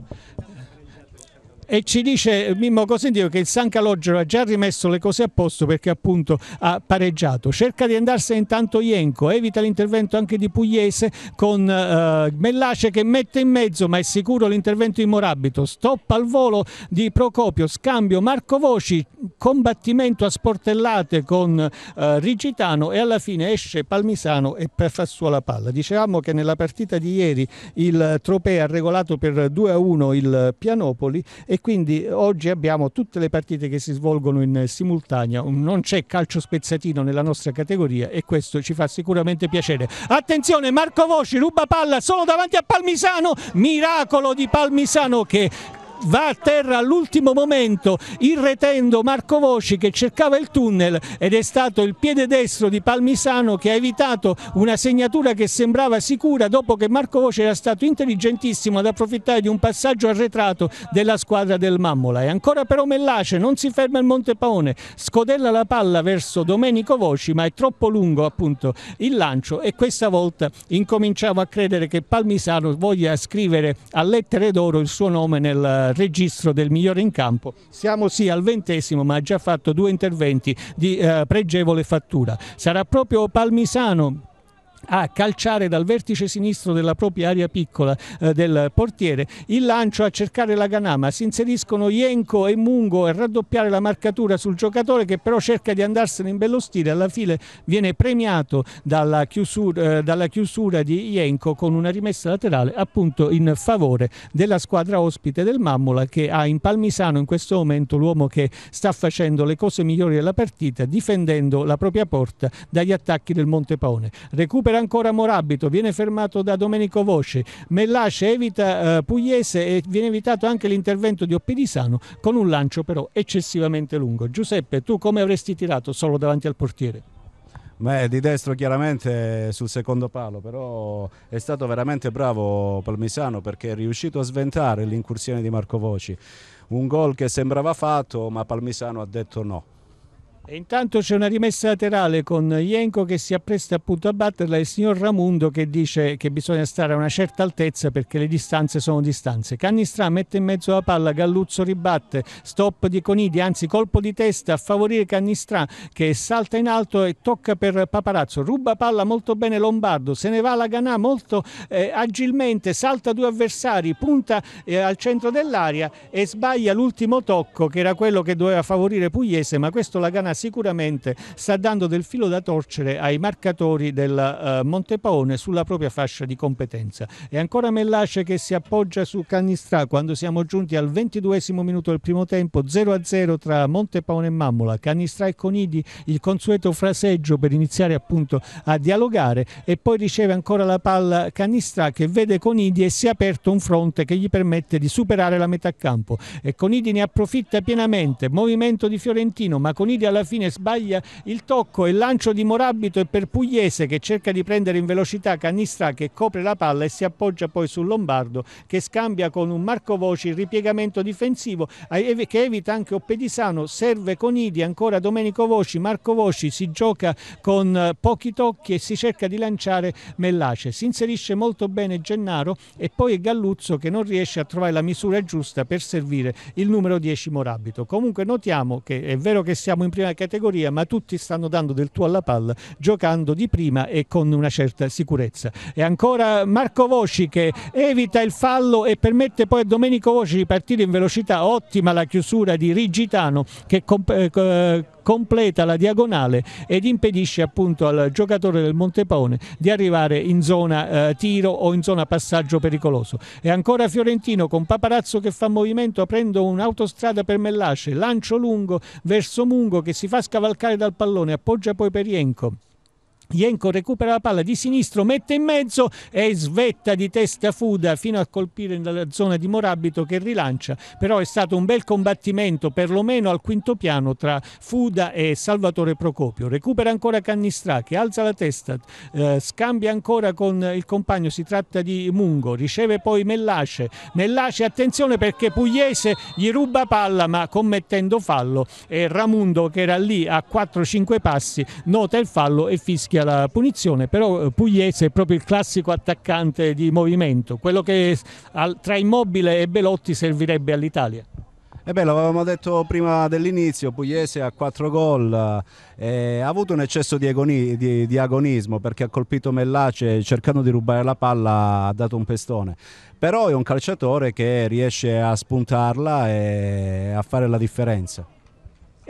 e ci dice Mimmo Cosentino che il San Calogero ha già rimesso le cose a posto perché appunto ha pareggiato. Cerca di andarsene intanto Ienco, evita l'intervento anche di Pugliese con eh, Mellace che mette in mezzo ma è sicuro l'intervento di Morabito. Stop al volo di Procopio, scambio Marco Voci, combattimento a sportellate con eh, Rigitano e alla fine esce Palmisano e fa Fassuola palla. Dicevamo che nella partita di ieri il Tropea ha regolato per 2 a 1 il Pianopoli e quindi oggi abbiamo tutte le partite che si svolgono in simultanea, non c'è calcio spezzatino nella nostra categoria e questo ci fa sicuramente piacere. Attenzione Marco Voci ruba palla solo davanti a Palmisano, miracolo di Palmisano che va a terra all'ultimo momento irretendo Marco Voci che cercava il tunnel ed è stato il piede destro di Palmisano che ha evitato una segnatura che sembrava sicura dopo che Marco Voci era stato intelligentissimo ad approfittare di un passaggio arretrato della squadra del Mammola e ancora però Mellace non si ferma il Monte Paone, scodella la palla verso Domenico Voci ma è troppo lungo appunto il lancio e questa volta incominciamo a credere che Palmisano voglia scrivere a lettere d'oro il suo nome nel registro del migliore in campo. Siamo sì al ventesimo ma ha già fatto due interventi di eh, pregevole fattura. Sarà proprio Palmisano a calciare dal vertice sinistro della propria area piccola eh, del portiere, il lancio a cercare la Ganama si inseriscono Ienco e Mungo a raddoppiare la marcatura sul giocatore che però cerca di andarsene in bello stile, alla fine viene premiato dalla chiusura, eh, dalla chiusura di Ienco con una rimessa laterale appunto in favore della squadra ospite del Mammola che ha in Palmisano in questo momento l'uomo che sta facendo le cose migliori della partita difendendo la propria porta dagli attacchi del Monte Paone Recupera supera ancora Morabito, viene fermato da Domenico Voce, Mellasce evita eh, Pugliese e viene evitato anche l'intervento di Oppidisano con un lancio però eccessivamente lungo. Giuseppe, tu come avresti tirato solo davanti al portiere?
Beh, di destro chiaramente sul secondo palo, però è stato veramente bravo Palmisano perché è riuscito a sventare l'incursione di Marco Voci. Un gol che sembrava fatto, ma Palmisano ha detto no
e intanto c'è una rimessa laterale con Jenko che si appresta appunto a batterla e il signor Ramundo che dice che bisogna stare a una certa altezza perché le distanze sono distanze. Cannistrà mette in mezzo la palla, Galluzzo ribatte, stop di Conidi, anzi colpo di testa a favorire Cannistrà che salta in alto e tocca per Paparazzo, ruba palla molto bene Lombardo, se ne va la Ganà molto eh, agilmente, salta due avversari, punta eh, al centro dell'aria e sbaglia l'ultimo tocco che era quello che doveva favorire Pugliese, ma questo la Ganà Toscana sicuramente sta dando del filo da torcere ai marcatori del eh, Montepaone sulla propria fascia di competenza. E ancora Mellace che si appoggia su Canistrà quando siamo giunti al ventiduesimo minuto del primo tempo, 0-0 tra Montepaone e Mammola, Canistrà e Conidi, il consueto fraseggio per iniziare appunto a dialogare e poi riceve ancora la palla Canistrà che vede Conidi e si è aperto un fronte che gli permette di superare la metà campo e Conidi ne approfitta pienamente, movimento di Fiorentino, ma Conidi alla alla fine sbaglia il tocco e il lancio di Morabito e per Pugliese che cerca di prendere in velocità Canistra che copre la palla e si appoggia poi sul Lombardo che scambia con un Marco Voci il ripiegamento difensivo che evita anche Oppedisano, serve con Idi, ancora Domenico Voci, Marco Voci si gioca con eh, pochi tocchi e si cerca di lanciare Mellace. Si inserisce molto bene Gennaro e poi è Galluzzo che non riesce a trovare la misura giusta per servire il numero 10 Morabito. Comunque notiamo che è vero che siamo in prima categoria, ma tutti stanno dando del tuo alla palla, giocando di prima e con una certa sicurezza. E ancora Marco Voci che evita il fallo e permette poi a Domenico Voci di partire in velocità. Ottima la chiusura di Rigitano che... Eh, completa la diagonale ed impedisce appunto al giocatore del Montepaone di arrivare in zona eh, tiro o in zona passaggio pericoloso. E ancora Fiorentino con Paparazzo che fa movimento aprendo un'autostrada per Mellasce, lancio lungo verso Mungo che si fa scavalcare dal pallone, appoggia poi Perienco. Jenko recupera la palla di sinistro, mette in mezzo e svetta di testa Fuda fino a colpire nella zona di Morabito che rilancia. Però è stato un bel combattimento, perlomeno al quinto piano, tra Fuda e Salvatore Procopio. Recupera ancora Cannistra che alza la testa, eh, scambia ancora con il compagno, si tratta di Mungo, riceve poi Mellace. Mellace, attenzione perché Pugliese gli ruba palla ma commettendo fallo e Ramundo che era lì a 4-5 passi nota il fallo e fischia sia la punizione, però eh, Pugliese è proprio il classico attaccante di movimento, quello che tra Immobile e Belotti servirebbe all'Italia.
Eh beh, l'avevamo detto prima dell'inizio, Pugliese ha quattro gol, eh, ha avuto un eccesso di, agoni, di, di, agonismo perché ha colpito Mellace cercando di rubare la palla, ha dato un pestone. Però è un calciatore che riesce a spuntarla e a fare la differenza.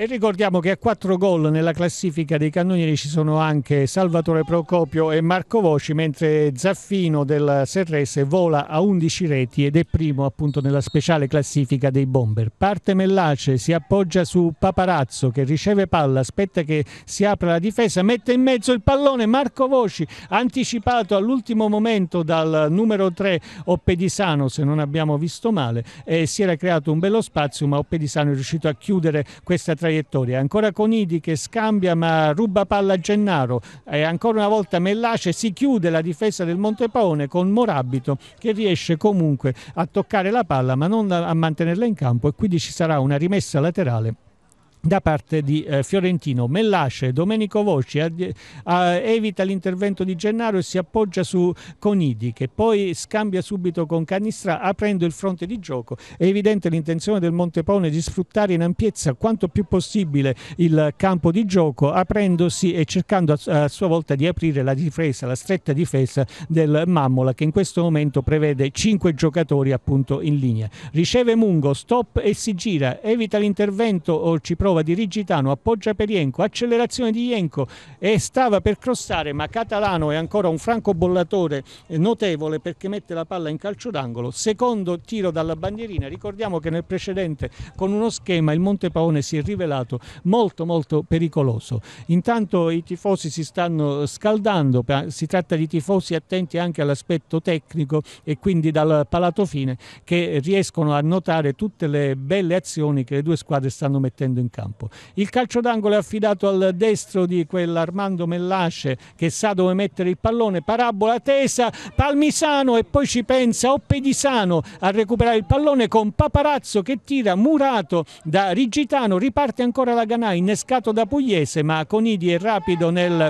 E ricordiamo che a quattro gol nella classifica dei cannonieri ci sono anche Salvatore Procopio e Marco Voci, mentre Zaffino del Serrese vola a 11 reti ed è primo appunto nella speciale classifica dei bomber. Parte Mellace, si appoggia su Paparazzo che riceve palla, aspetta che si apra la difesa, mette in mezzo il pallone Marco Voci, anticipato all'ultimo momento dal numero 3 Oppedisano, se non abbiamo visto male, e si era creato un bello spazio ma Oppedisano è riuscito a chiudere questa traiettoria traiettoria. Ancora Conidi che scambia ma ruba palla a Gennaro e ancora una volta Mellace si chiude la difesa del Montepaone con Morabito che riesce comunque a toccare la palla ma non a mantenerla in campo e quindi ci sarà una rimessa laterale da parte di eh, Fiorentino. Mellace, Domenico Voci eh, eh, evita l'intervento di Gennaro e si appoggia su Conidi che poi scambia subito con Canistra aprendo il fronte di gioco. È evidente l'intenzione del Montepone di sfruttare in ampiezza quanto più possibile il campo di gioco aprendosi e cercando a, a sua volta di aprire la difesa, la stretta difesa del Mammola che in questo momento prevede 5 giocatori appunto in linea. Riceve Mungo, stop e si gira, evita l'intervento o ci prova prova di Rigitano, appoggia per Ienco, accelerazione di Ienco e stava per crossare ma Catalano è ancora un franco bollatore eh, notevole perché mette la palla in calcio d'angolo, secondo tiro dalla bandierina, ricordiamo che nel precedente con uno schema il Monte Paone si è rivelato molto molto pericoloso. Intanto i tifosi si stanno scaldando, si tratta di tifosi attenti anche all'aspetto tecnico e quindi dal palato fine che riescono a notare tutte le belle azioni che le due squadre stanno mettendo in campo campo. Il calcio d'angolo è affidato al destro di quell'Armando Mellace che sa dove mettere il pallone, parabola tesa, Palmisano e poi ci pensa Oppedisano a recuperare il pallone con Paparazzo che tira murato da Rigitano, riparte ancora la Ganà innescato da Pugliese ma Conidi è rapido nel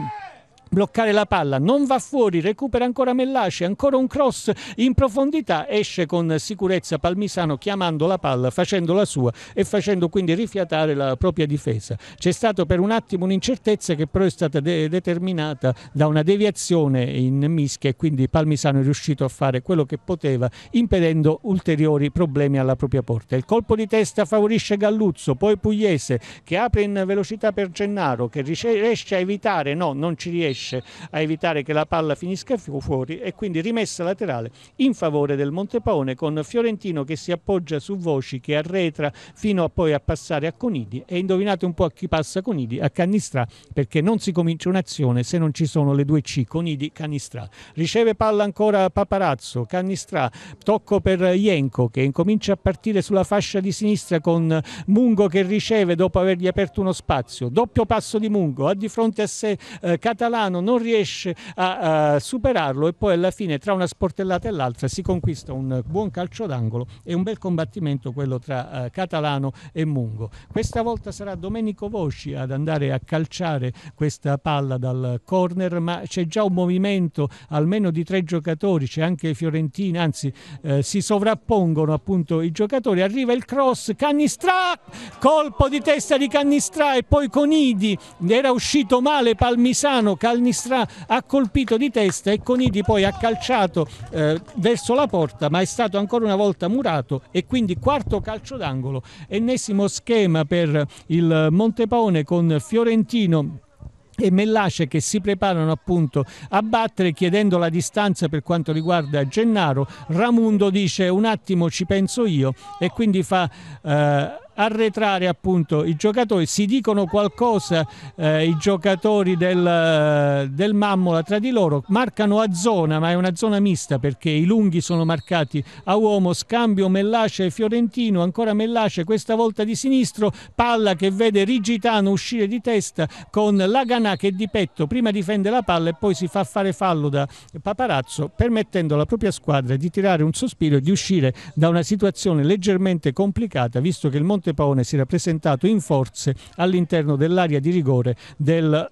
bloccare la palla, non va fuori, recupera ancora Mellace, ancora un cross in profondità, esce con sicurezza Palmisano chiamando la palla, facendo la sua e facendo quindi rifiatare la propria difesa. C'è stato per un attimo un'incertezza che però è stata de determinata da una deviazione in mischia e quindi Palmisano è riuscito a fare quello che poteva impedendo ulteriori problemi alla propria porta. Il colpo di testa favorisce Galluzzo, poi Pugliese che apre in velocità per Gennaro che riesce a evitare, no non ci riesce riesce a evitare che la palla finisca fuori e quindi rimessa laterale in favore del Montepone con Fiorentino che si appoggia su Voci che arretra fino a poi a passare a Conidi e indovinate un po' a chi passa Conidi a Cannistrà perché non si comincia un'azione se non ci sono le due C Conidi Cannistrà riceve palla ancora Paparazzo Cannistrà tocco per Ienco che incomincia a partire sulla fascia di sinistra con Mungo che riceve dopo avergli aperto uno spazio doppio passo di Mungo ha di fronte a sé eh, Catalano Milano non riesce a, a superarlo e poi alla fine tra una sportellata e l'altra si conquista un buon calcio d'angolo e un bel combattimento quello tra uh, Catalano e Mungo. Questa volta sarà Domenico Voci ad andare a calciare questa palla dal corner ma c'è già un movimento almeno di tre giocatori, c'è anche Fiorentina, anzi eh, si sovrappongono appunto i giocatori, arriva il cross, Cannistra, colpo di testa di Cannistra e poi Conidi, era uscito male Palmisano, Cal- al-Nisra ha colpito di testa e Conidi poi ha calciato eh, verso la porta ma è stato ancora una volta murato e quindi quarto calcio d'angolo, ennesimo schema per il Montepaone con Fiorentino e Mellace che si preparano appunto a battere chiedendo la distanza per quanto riguarda Gennaro. Ramundo dice un attimo ci penso io e quindi fa... Eh, arretrare appunto i giocatori, si dicono qualcosa eh, i giocatori del, del, Mammola tra di loro, marcano a zona ma è una zona mista perché i lunghi sono marcati a uomo, scambio Mellace e Fiorentino, ancora Mellace questa volta di sinistro, palla che vede Rigitano uscire di testa con Laganà che di petto prima difende la palla e poi si fa fare fallo da Paparazzo permettendo alla propria squadra di tirare un sospiro e di uscire da una situazione leggermente complicata visto che il Monte Giuseppe Paone si era presentato in forze all'interno dell'area di rigore del,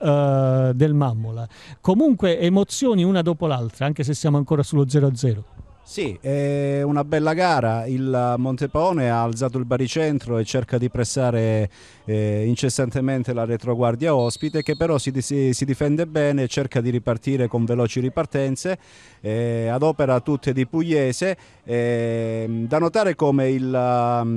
uh, del Mammola. Comunque emozioni una dopo l'altra, anche se siamo ancora sullo 0-0.
Sì, è una bella gara, il Montepaone ha alzato il baricentro e cerca di pressare eh, incessantemente la retroguardia ospite che però si, si, si, difende bene, cerca di ripartire con veloci ripartenze, eh, adopera tutte di Pugliese. Eh, da notare come il, mh,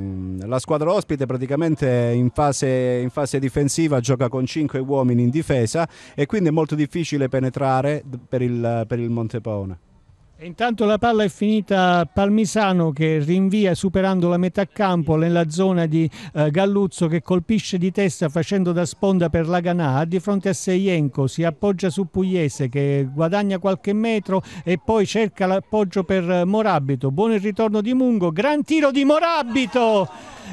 mm, la squadra ospite praticamente in fase, in fase difensiva gioca con 5 uomini in difesa e quindi è molto difficile penetrare per il, per il Montepaone
intanto la palla è finita a Palmisano che rinvia superando la metà campo nella zona di eh, Galluzzo che colpisce di testa facendo da sponda per la Ganà di fronte a Seienco si appoggia su Pugliese che guadagna qualche metro e poi cerca l'appoggio per eh, Morabito buon il ritorno di Mungo gran tiro di Morabito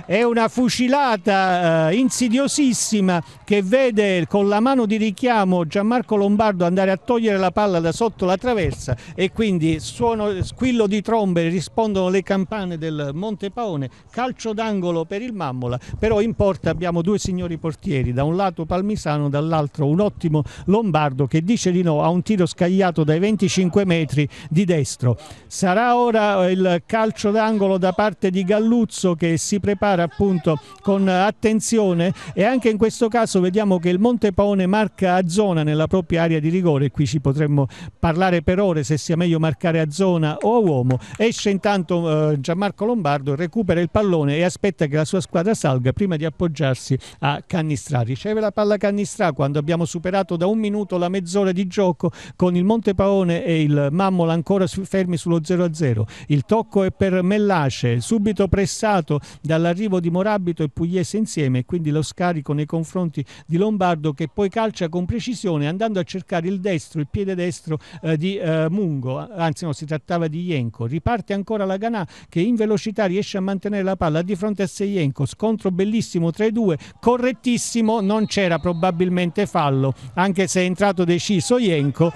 è una fucilata eh, insidiosissima che vede con la mano di richiamo Gianmarco Lombardo andare a togliere la palla da sotto la traversa e quindi suono, squillo di trombe rispondono le campane del Monte Paone, calcio d'angolo per il Mammola, però in porta abbiamo due signori portieri, da un lato Palmisano, dall'altro un ottimo Lombardo che dice di no a un tiro scagliato dai 25 metri di destro. Sarà ora il calcio d'angolo da parte di Galluzzo che si prepara prepara appunto con attenzione e anche in questo caso vediamo che il Monte Paone marca a zona nella propria area di rigore qui ci potremmo parlare per ore se sia meglio marcare a zona o a uomo esce intanto eh, Gianmarco Lombardo recupera il pallone e aspetta che la sua squadra salga prima di appoggiarsi a Cannistrà riceve la palla Cannistrà quando abbiamo superato da un minuto la mezz'ora di gioco con il Monte Paone e il Mammola ancora su, fermi sullo 0-0 il tocco è per Mellace subito pressato dalla l'arrivo di Morabito e Pugliese insieme e quindi lo scarico nei confronti di Lombardo che poi calcia con precisione andando a cercare il destro, il piede destro eh, di eh, Mungo, anzi no, si trattava di Ienco. Riparte ancora la Ganà che in velocità riesce a mantenere la palla di fronte a Seienko, scontro bellissimo tra i due, correttissimo, non c'era probabilmente fallo, anche se è entrato deciso Ienco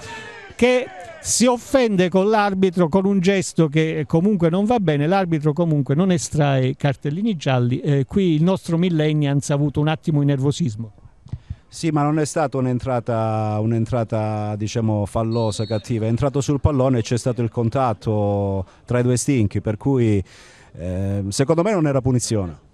che si offende con l'arbitro con un gesto che comunque non va bene, l'arbitro comunque non estrae cartellini gialli, eh, qui il nostro Millennials ha avuto un attimo di nervosismo.
Sì, ma non è stata un'entrata, un diciamo, fallosa, cattiva, è entrato sul pallone e c'è stato il contatto tra i due stinchi, per cui eh, secondo me non era punizione.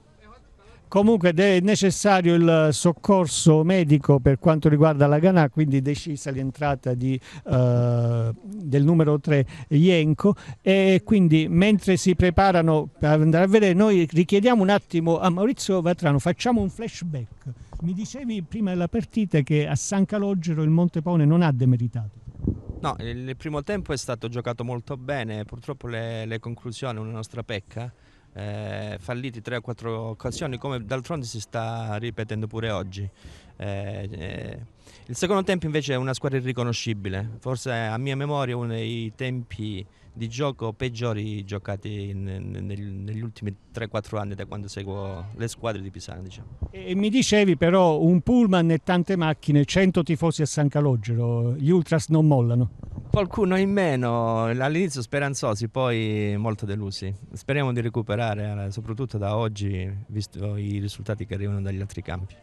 Comunque è necessario il soccorso medico per quanto riguarda la Ghanà, quindi decisa l'entrata di, eh, del numero 3 Ienco e quindi mentre si preparano per andare a vedere noi richiediamo un attimo a Maurizio Vatrano, facciamo un flashback. Mi dicevi prima della partita che a San Calogero il Montepone non ha demeritato.
No, il primo tempo è stato giocato molto bene, purtroppo le, le conclusioni, una nostra pecca, eh, falliti tre o quattro occasioni, come d'altronde si sta ripetendo pure oggi. Eh, eh. Il secondo tempo invece è una squadra irriconoscibile, forse a mia memoria uno dei tempi di gioco peggiori giocati in, nel, negli ultimi 3-4 anni da quando seguo le squadre di Pisano. Diciamo.
E mi dicevi però un pullman e tante macchine, 100 tifosi a San Calogero, gli ultras non mollano?
Qualcuno in meno, all'inizio speranzosi, poi molto delusi. Speriamo di recuperare, eh, soprattutto da oggi, visto i risultati che arrivano dagli altri campi.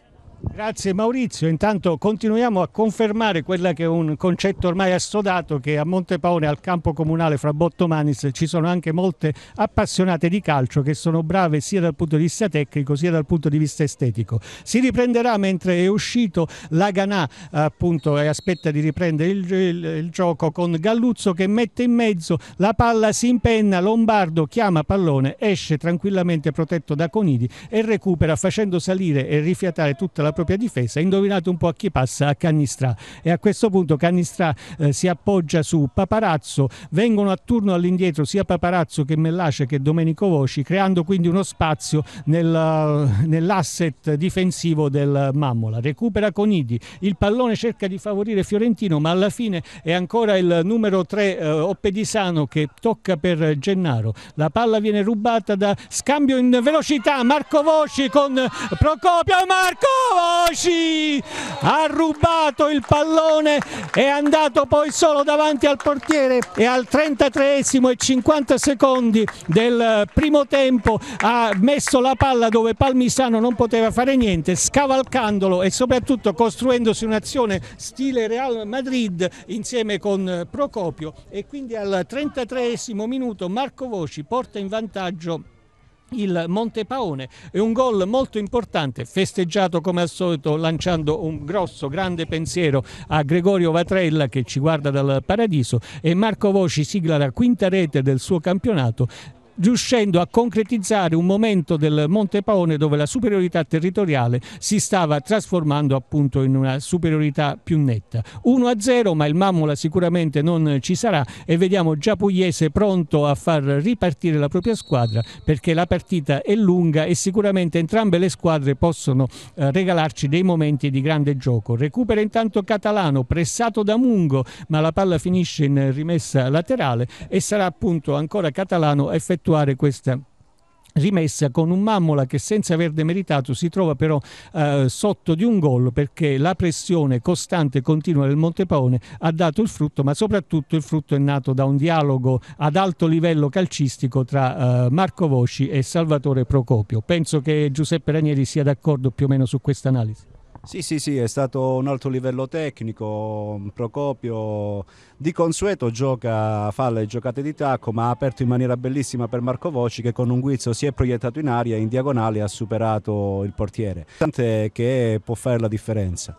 Grazie Maurizio, intanto continuiamo a confermare quello che è un concetto ormai assodato che a Montepaone al campo comunale fra Bottomanis ci sono anche molte appassionate di calcio che sono brave sia dal punto di vista tecnico sia dal punto di vista estetico. Si riprenderà mentre è uscito la Ganà appunto e aspetta di riprendere il, il, il gioco con Galluzzo che mette in mezzo, la palla si impenna, Lombardo chiama pallone, esce tranquillamente protetto da Conidi e recupera facendo salire e rifiatare tutta la la propria difesa, indovinate un po' a chi passa a Cannistrà e a questo punto Cannistrà eh, si appoggia su Paparazzo, vengono a turno all'indietro sia Paparazzo che Mellace che Domenico Voci, creando quindi uno spazio nel, nell'asset difensivo del Mammola. Recupera Conidi, il pallone cerca di favorire Fiorentino, ma alla fine è ancora il numero 3 eh, Oppedisano che tocca per Gennaro. La palla viene rubata da scambio in velocità Marco Voci con Procopio Marco Boci ha rubato il pallone, è andato poi solo davanti al portiere e al 33 esimo e 50 secondi del eh, primo tempo ha messo la palla dove Palmisano non poteva fare niente, scavalcandolo e soprattutto costruendosi un'azione stile Real Madrid insieme con eh, Procopio e quindi al 33 esimo minuto Marco Voci porta in vantaggio il Monte Paone è un gol molto importante festeggiato come al solito lanciando un grosso grande pensiero a Gregorio Vatrella che ci guarda dal paradiso e Marco Voci sigla la quinta rete del suo campionato riuscendo a concretizzare un momento del Monte Paone dove la superiorità territoriale si stava trasformando appunto in una superiorità più netta. 1-0 ma il Mammola sicuramente non ci sarà e vediamo già Pugliese pronto a far ripartire la propria squadra perché la partita è lunga e sicuramente entrambe le squadre possono eh, regalarci dei momenti di grande gioco. Recupera intanto Catalano pressato da Mungo ma la palla finisce in rimessa laterale e sarà appunto ancora Catalano effettuato effettuare questa rimessa con un Mammola che senza aver demeritato si trova però eh, sotto di un gol perché la pressione costante e continua del Montepaone ha dato il frutto ma soprattutto il frutto è nato da un dialogo ad alto livello calcistico tra eh, Marco Voci e Salvatore Procopio penso che Giuseppe Ranieri sia d'accordo più o meno su questa analisi sì,
sì, sì, è stato un alto livello tecnico, Procopio di consueto gioca, fa le giocate di tacco, ma ha aperto in maniera bellissima per Marco Voci che con un guizzo si è proiettato in aria e in diagonale ha superato il portiere, tant'è che può fare la differenza.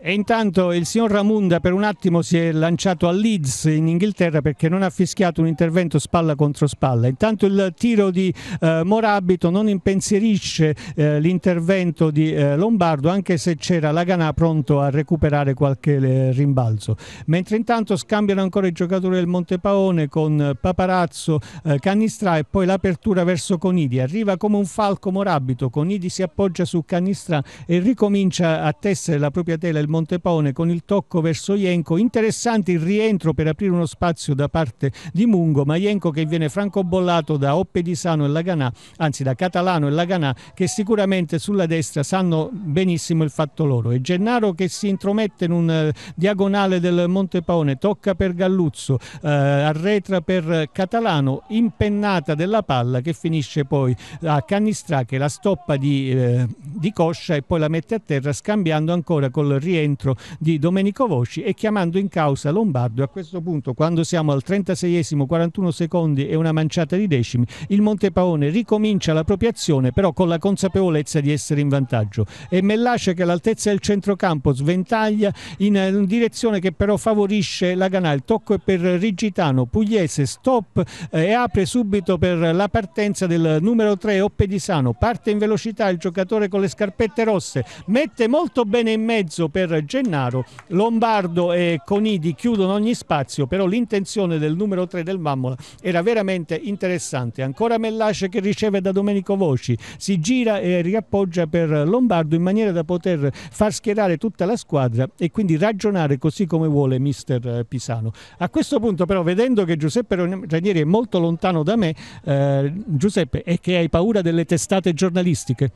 E intanto il signor Ramunda per un attimo si è lanciato a Leeds in Inghilterra perché non ha fischiato un intervento spalla contro spalla. Intanto il tiro di eh, Morabito non impensierisce eh, l'intervento di eh, Lombardo anche se c'era Laganà pronto a recuperare qualche eh, rimbalzo. Mentre intanto scambiano ancora i giocatori del Montepaone con eh, Paparazzo, eh, Canistra e poi l'apertura verso Conidi. Arriva come un falco Morabito, Conidi si appoggia su Canistra e ricomincia a tessere la propria tela il del Montepone con il tocco verso Jenco, interessante il rientro per aprire uno spazio da parte di Mungo, ma Jenco che viene francobollato da Oppedisano e Laganà, anzi da Catalano e Laganà che sicuramente sulla destra sanno benissimo il fatto loro e Gennaro che si intromette in un eh, diagonale del Montepaone, tocca per Galluzzo, eh, arretra per Catalano, impennata della palla che finisce poi a Cannistrà che la stoppa di, eh, di Coscia e poi la mette a terra scambiando ancora col rientro rientro di Domenico Voci e chiamando in causa Lombardo. A questo punto, quando siamo al 36esimo, 41 secondi e una manciata di decimi, il Montepaone ricomincia la propria azione, però con la consapevolezza di essere in vantaggio. E Mellace che all'altezza del centrocampo sventaglia in eh, direzione che però favorisce la Ganà. Il tocco è per Rigitano, Pugliese, stop eh, e apre subito per la partenza del numero 3 Oppedisano. Parte in velocità il giocatore con le scarpette rosse, mette molto bene in mezzo per per Gennaro. Lombardo e Conidi chiudono ogni spazio, però l'intenzione del numero 3 del Mammola era veramente interessante. Ancora Mellace che riceve da Domenico Voci, si gira e riappoggia per Lombardo in maniera da poter far schierare tutta la squadra e quindi ragionare così come vuole mister Pisano. A questo punto però vedendo che Giuseppe Ranieri è molto lontano da me, eh, Giuseppe, è che hai paura delle testate giornalistiche?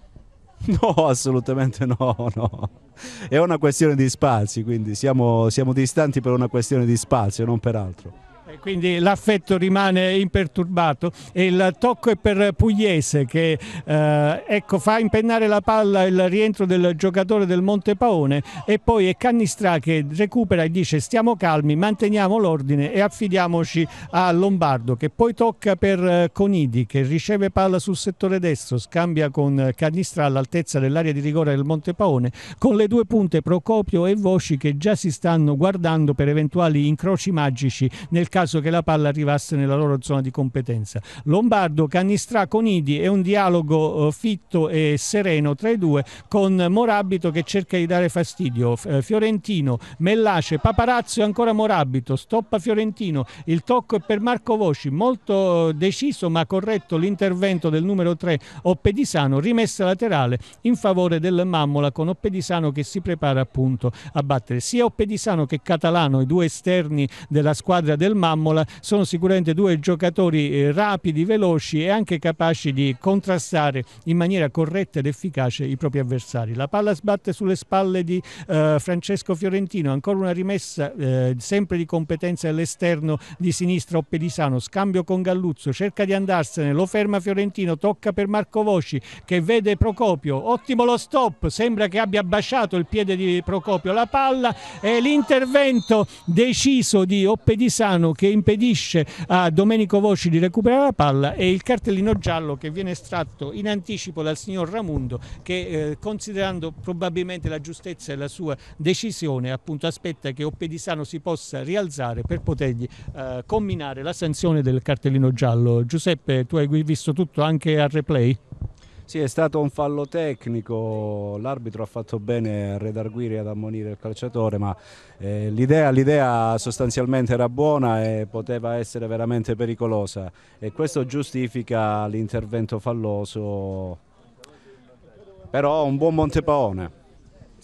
No, assolutamente no, no.
È una questione di spazi, quindi siamo, siamo distanti per una questione di spazio, non per altro.
Quindi l'affetto rimane imperturbato e il tocco è per Pugliese che eh, ecco, fa impennare la palla il rientro del giocatore del Monte Paone e poi è Cannistrà che recupera e dice stiamo calmi, manteniamo l'ordine e affidiamoci a Lombardo che poi tocca per eh, Conidi che riceve palla sul settore destro, scambia con Cannistrà all'altezza dell'area di rigore del Monte Paone con le due punte Procopio e Voci che già si stanno guardando per eventuali incroci magici nel caso che la palla arrivasse nella loro zona di competenza. Lombardo, Canistrà, Conidi e un dialogo eh, fitto e sereno tra i due con Morabito che cerca di dare fastidio, eh, Fiorentino, Mellace, Paparazzo e ancora Morabito, stoppa Fiorentino, il tocco è per Marco Voci, molto eh, deciso ma corretto l'intervento del numero 3 Oppedisano, rimessa laterale in favore del Mammola con Oppedisano che si prepara appunto a battere sia Oppedisano che Catalano, i due esterni della squadra del Mammola Mammola sono sicuramente due giocatori eh, rapidi, veloci e anche capaci di contrastare in maniera corretta ed efficace i propri avversari. La palla sbatte sulle spalle di eh, Francesco Fiorentino, ancora una rimessa eh, sempre di competenza all'esterno di sinistra Oppedisano, scambio con Galluzzo, cerca di andarsene, lo ferma Fiorentino, tocca per Marco Voci che vede Procopio, ottimo lo stop, sembra che abbia baciato il piede di Procopio la palla e l'intervento deciso di Oppedisano che impedisce a Domenico Voci di recuperare la palla e il cartellino giallo che viene estratto in anticipo dal signor Ramundo che eh, considerando probabilmente la giustezza della sua decisione appunto aspetta che Oppedisano si possa rialzare per potergli eh, comminare la sanzione del cartellino giallo. Giuseppe tu hai visto tutto anche al replay?
Sì, è stato un fallo tecnico, l'arbitro ha fatto bene a redarguire e ad ammonire il calciatore, ma eh, l'idea, sostanzialmente era buona e poteva essere veramente pericolosa e questo giustifica l'intervento falloso, però un buon Montepaone.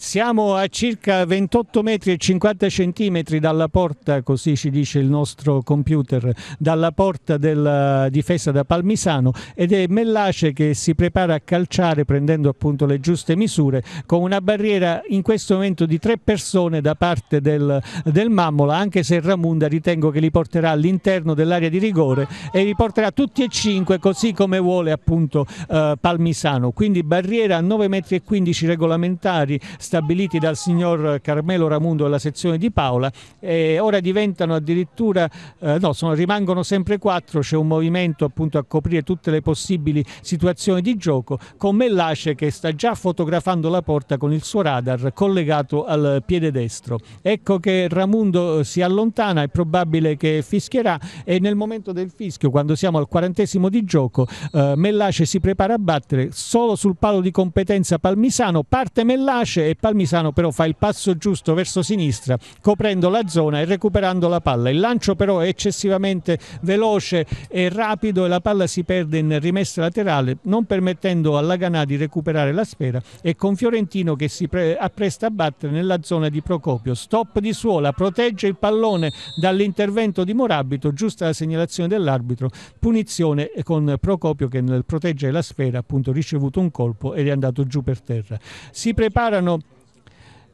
Siamo a circa 28 metri e 50 centimetri dalla porta, così ci dice il nostro computer, dalla porta della eh, difesa da Palmisano ed è Mellace che si prepara a calciare prendendo appunto le giuste misure con una barriera in questo momento di tre persone da parte del, del Mammola, anche se Ramunda ritengo che li porterà all'interno dell'area di rigore e li porterà tutti e cinque così come vuole appunto eh, Palmisano. Quindi barriera a 9 metri e 15 regolamentari stabiliti dal signor Carmelo Ramundo alla sezione di Paola e ora diventano addirittura, eh, no, sono, rimangono sempre quattro, c'è un movimento appunto a coprire tutte le possibili situazioni di gioco con Mellace che sta già fotografando la porta con il suo radar collegato al piede destro. Ecco che Ramundo eh, si allontana, è probabile che fischierà e nel momento del fischio, quando siamo al quarantesimo di gioco, eh, Mellace si prepara a battere solo sul palo di competenza Palmisano, parte Mellace e Palmisano però fa il passo giusto verso sinistra coprendo la zona e recuperando la palla. Il lancio però è eccessivamente veloce e rapido e la palla si perde in rimessa laterale non permettendo alla Ganà di recuperare la sfera e con Fiorentino che si appresta a battere nella zona di Procopio. Stop di Suola, protegge il pallone dall'intervento di Morabito, giusta la segnalazione dell'arbitro, punizione con Procopio che nel proteggere la sfera ha appunto ricevuto un colpo ed è andato giù per terra. Si preparano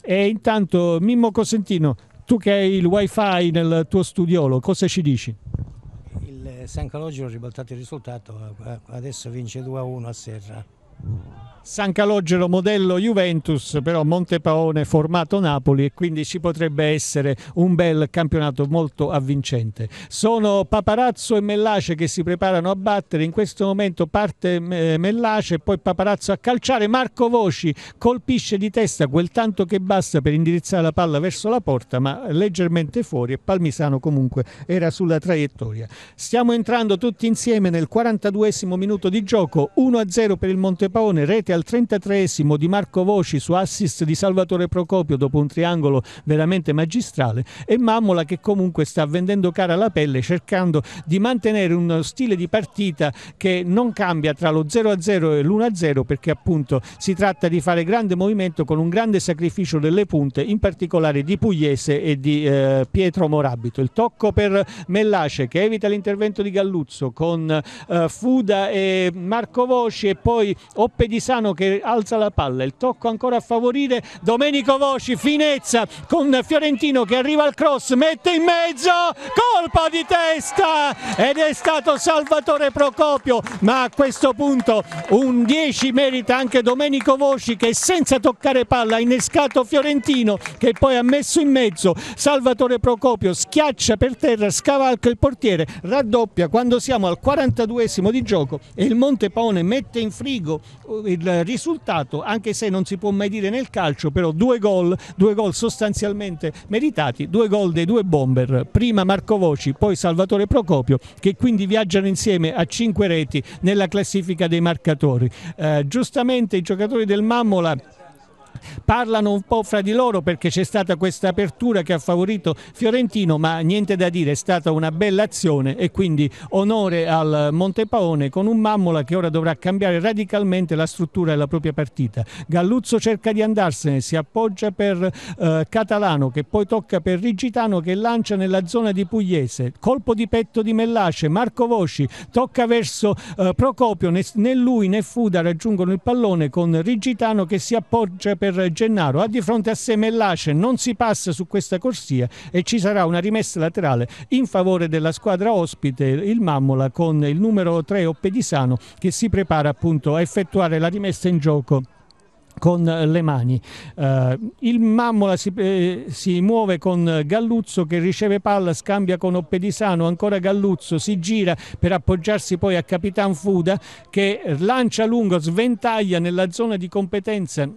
e intanto Mimmo Cosentino, tu che hai il wifi nel tuo studiolo, cosa ci dici?
Il San Calogero ha ribaltato il risultato, eh, adesso vince 2 a 1 a Serra.
San Calogero modello Juventus, però Montepaone formato Napoli e quindi ci potrebbe essere un bel campionato molto avvincente. Sono Paparazzo e Mellace che si preparano a battere, in questo momento parte eh, Mellace e poi Paparazzo a calciare, Marco Voci colpisce di testa quel tanto che basta per indirizzare la palla verso la porta ma leggermente fuori e Palmisano comunque era sulla traiettoria. Stiamo entrando tutti insieme nel 42 minuto di gioco, 1-0 per il Montepaone, rete al 33 di Marco Voci su assist di Salvatore Procopio dopo un triangolo veramente magistrale e Mammola che comunque sta vendendo cara la pelle cercando di mantenere uno stile di partita che non cambia tra lo 0-0 e l'1-0 perché appunto si tratta di fare grande movimento con un grande sacrificio delle punte in particolare di Pugliese e di eh, Pietro Morabito. Il tocco per Mellace che evita l'intervento di Galluzzo con eh, Fuda e Marco Voci e poi Oppedisano Milano che alza la palla, il tocco ancora a favorire Domenico Voci, finezza con Fiorentino che arriva al cross, mette in mezzo, colpa di testa ed è stato Salvatore Procopio, ma a questo punto un 10 merita anche Domenico Voci che senza toccare palla ha innescato Fiorentino che poi ha messo in mezzo Salvatore Procopio, schiaccia per terra, scavalca il portiere, raddoppia quando siamo al 42 esimo di gioco e il Montepone mette in frigo uh, il eh, risultato, anche se non si può mai dire nel calcio, però due gol, due gol sostanzialmente meritati, due gol dei due bomber, prima Marco Voci, poi Salvatore Procopio, che quindi viaggiano insieme a cinque reti nella classifica dei marcatori. Eh, giustamente i giocatori del Mammola parlano un po' fra di loro perché c'è stata questa apertura che ha favorito Fiorentino, ma niente da dire, è stata una bella azione e quindi onore al Montepaone con un Mammola che ora dovrà cambiare radicalmente la struttura della propria partita. Galluzzo cerca di andarsene, si appoggia per eh, Catalano che poi tocca per Rigitano che lancia nella zona di Pugliese, colpo di petto di Mellace, Marco Voci tocca verso eh, Procopio, né lui né Fuda raggiungono il pallone con Rigitano che si appoggia per per Gennaro ha di fronte a sé Mellace, non si passa su questa corsia e ci sarà una rimessa laterale in favore della squadra ospite, il Mammola, con il numero 3 Oppedisano che si prepara appunto a effettuare la rimessa in gioco con le mani. Uh, il Mammola si, eh, si, muove con Galluzzo che riceve palla, scambia con Oppedisano, ancora Galluzzo si gira per appoggiarsi poi a Capitan Fuda che lancia lungo, sventaglia nella zona di competenza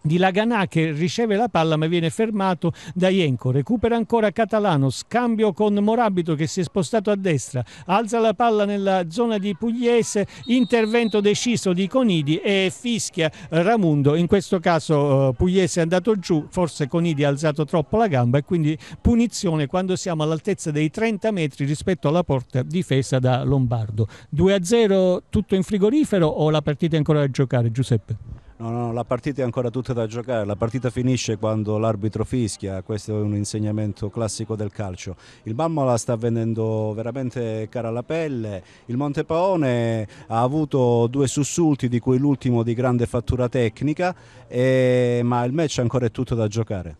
di Laganà che riceve la palla ma viene fermato da Ienco recupera ancora Catalano, scambio con Morabito che si è spostato a destra, alza la palla nella zona di Pugliese, intervento deciso di Conidi e fischia Ramundo, in questo caso eh, Pugliese è andato giù, forse Conidi ha alzato troppo la gamba e quindi punizione quando siamo all'altezza dei 30 metri rispetto alla porta difesa da Lombardo. 2-0 tutto in frigorifero o la partita è ancora da giocare Giuseppe?
No, no, la partita è ancora tutta da giocare, la partita finisce quando l'arbitro fischia, questo è un insegnamento classico del calcio. Il Marmola sta vendendo veramente cara alla pelle, il Montepaone ha avuto due sussulti di cui l'ultimo di grande fattura tecnica, e... ma il match ancora è tutto da giocare.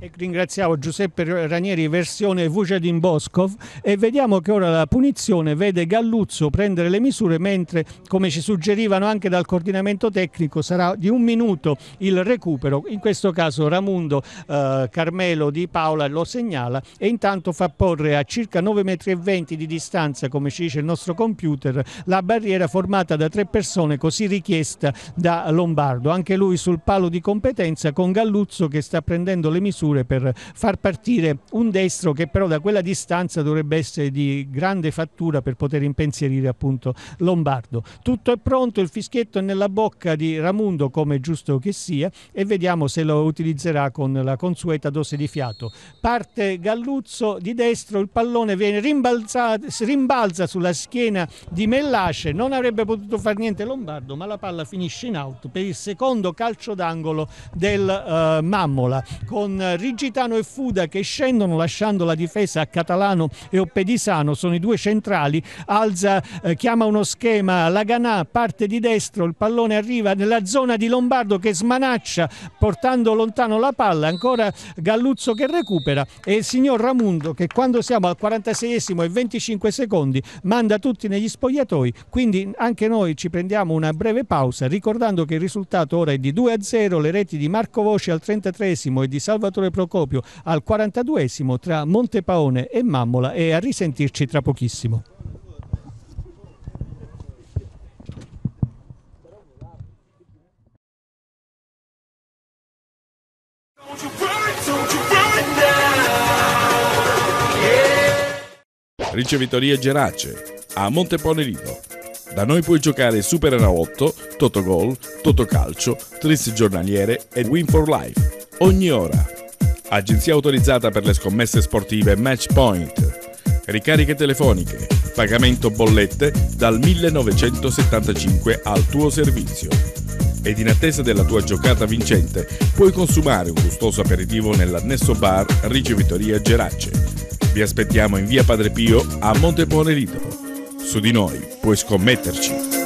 E ringraziamo Giuseppe Ranieri versione voce Boscov e vediamo che ora la punizione vede Galluzzo prendere le misure mentre come ci suggerivano anche dal coordinamento tecnico sarà di un minuto il recupero in questo caso Ramundo eh, Carmelo di Paola lo segnala e intanto fa porre a circa 9,20 m di distanza come ci dice il nostro computer la barriera formata da tre persone così richiesta da Lombardo anche lui sul palo di competenza con Galluzzo che sta prendendo le misure misure per far partire un destro che però da quella distanza dovrebbe essere di grande fattura per poter impensierire appunto Lombardo. Tutto è pronto, il fischietto è nella bocca di Ramundo come giusto che sia e vediamo se lo utilizzerà con la consueta dose di fiato. Parte Galluzzo di destro, il pallone viene rimbalza sulla schiena di Mellace, non avrebbe potuto fare niente Lombardo ma la palla finisce in out per il secondo calcio d'angolo del uh, Mammola con Rigitano e Fuda che scendono lasciando la difesa a Catalano e Oppedisano, sono i due centrali, alza, eh, chiama uno schema, Laganà parte di destro, il pallone arriva nella zona di Lombardo che smanaccia portando lontano la palla, ancora Galluzzo che recupera e il signor Ramundo che quando siamo al 46esimo e 25 secondi manda tutti negli spogliatoi, quindi anche noi ci prendiamo una breve pausa ricordando che il risultato ora è di 2 a 0, le reti di Marco Voce al 33esimo e di Salvatore Salvatore Procopio al 42esimo tra Montepaone e Mammola e a risentirci tra pochissimo.
Ricevitoria Gerace a Montepone Lido. Da noi puoi giocare Super Enalotto, Totogol, Totocalcio, Tris Giornaliere e Win for Life. Ogni ora Agenzia autorizzata per le scommesse sportive Matchpoint. Ricariche telefoniche, pagamento bollette dal 1975 al tuo servizio. Ed in attesa della tua giocata vincente puoi consumare un gustoso aperitivo nell'annesso bar Ricevitoria Gerace. Vi aspettiamo in via Padre Pio a Montepone Lido. Su di noi puoi scommetterci.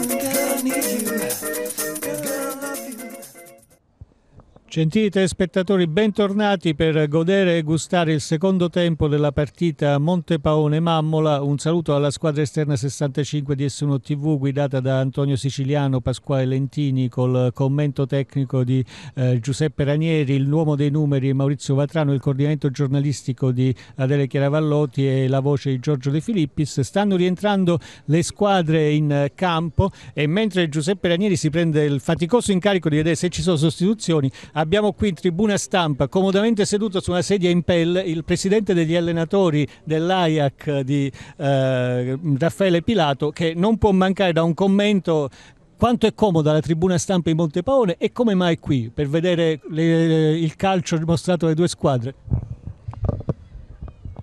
Gentili telespettatori, bentornati per godere e gustare il secondo tempo della partita Montepaone-Mammola. Un saluto alla squadra esterna 65 di S1 TV guidata da Antonio Siciliano, Pasquale Lentini col commento tecnico di eh, Giuseppe Ranieri, il nuovo dei numeri Maurizio Vatrano, il coordinamento giornalistico di Adele Chiaravallotti e la voce di Giorgio De Filippis. Stanno rientrando le squadre in campo e mentre Giuseppe Ranieri si prende il faticoso incarico di vedere se ci sono sostituzioni, Abbiamo qui in tribuna stampa, comodamente seduto su una sedia in pelle, il presidente degli allenatori dell'AIAC di eh, Raffaele Pilato che non può mancare da un commento quanto è comoda la tribuna stampa di Montepaone e come mai qui per vedere le, il calcio dimostrato alle due squadre?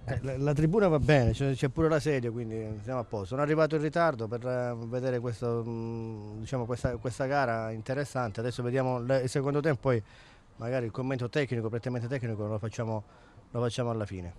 Eh, la, la, tribuna va bene, c'è pure la sedia, quindi eh, siamo a posto. Sono arrivato in ritardo per eh, vedere questo, mm, diciamo, questa, questa, gara interessante. Adesso vediamo il secondo tempo, poi magari il commento tecnico, prettamente tecnico, lo facciamo, lo facciamo alla fine.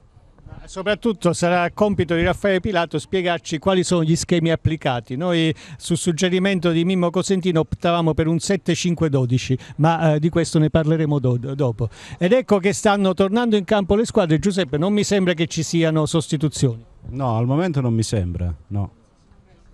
Soprattutto sarà compito di Raffaele Pilato spiegarci quali sono gli schemi applicati. Noi su suggerimento di Mimmo Cosentino optavamo per un 7-5-12, ma eh, di questo ne parleremo do dopo. Ed ecco che stanno tornando in campo le squadre. Giuseppe, non mi sembra che ci siano sostituzioni.
No, al momento non mi sembra, no.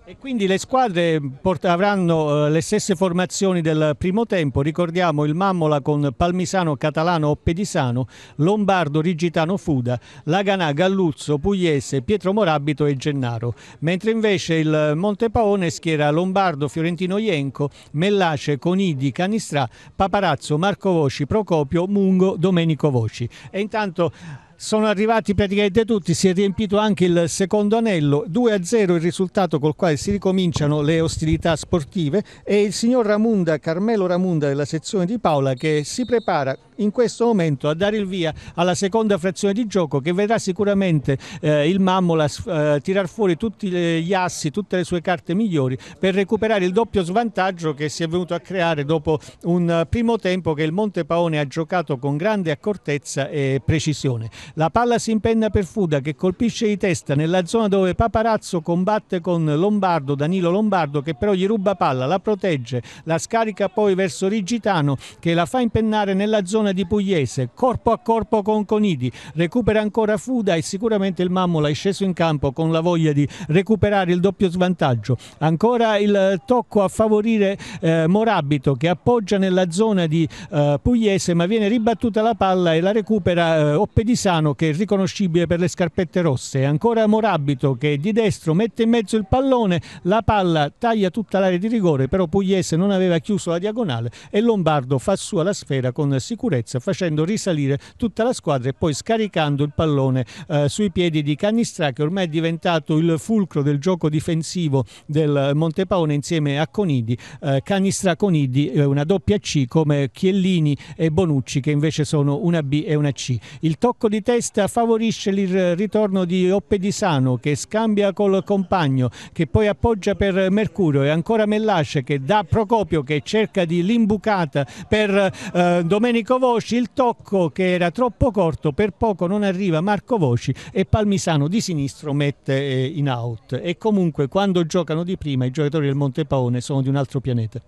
E quindi le squadre avranno eh, le stesse formazioni del primo tempo, ricordiamo il Mammola con Palmisano, Catalano, Oppedisano, Lombardo, Rigitano, Fuda, Laganà, Galluzzo, Pugliese, Pietro Morabito e Gennaro, mentre invece il Montepaone schiera Lombardo, Fiorentino Ienco, Mellace, Conidi, Canistrà, Paparazzo, Marco Voci, Procopio, Mungo, Domenico Voci. E intanto sono arrivati praticamente tutti, si è riempito anche il secondo anello, 2-0 il risultato col quale si ricominciano le ostilità sportive e il signor Ramunda, Carmelo Ramunda della sezione di Paola che si prepara in questo momento a dare il via alla seconda frazione di gioco che vedrà sicuramente eh, il Mammola eh, tirar fuori tutti gli assi, tutte le sue carte migliori per recuperare il doppio svantaggio che si è venuto a creare dopo un primo tempo che il Monte Paone ha giocato con grande accortezza e precisione. La palla si impenna per Fuda che colpisce di testa nella zona dove Paparazzo combatte con Lombardo, Danilo Lombardo che però gli ruba palla, la protegge, la scarica poi verso Rigitano che la fa impennare nella zona zona di Pugliese, corpo a corpo con Conidi, recupera ancora Fuda e sicuramente il Mammola è sceso in campo con la voglia di recuperare il doppio svantaggio. Ancora il eh, tocco a favorire eh, Morabito che appoggia nella zona di eh, Pugliese ma viene ribattuta la palla e la recupera eh, Oppedisano che è riconoscibile per le scarpette rosse. Ancora Morabito che di destro mette in mezzo il pallone, la palla taglia tutta l'area di rigore però Pugliese non aveva chiuso la diagonale e Lombardo fa sua la sfera con sicurezza sicurezza facendo risalire tutta la squadra e poi scaricando il pallone eh, sui piedi di Canistra che ormai è diventato il fulcro del gioco difensivo del Montepaone insieme a Conidi. Eh, Canistrà Conidi è eh, una doppia C come Chiellini e Bonucci che invece sono una B e una C. Il tocco di testa favorisce il ritorno di Oppedisano che scambia col compagno che poi appoggia per Mercurio e ancora Mellasce che dà Procopio che cerca di l'imbucata per eh, Domenico Voglia Voci, il tocco che era troppo corto, per poco non arriva Marco Voci e Palmisano di sinistro mette eh, in out. E comunque quando giocano di prima i giocatori del Montepaone sono di un altro pianeta.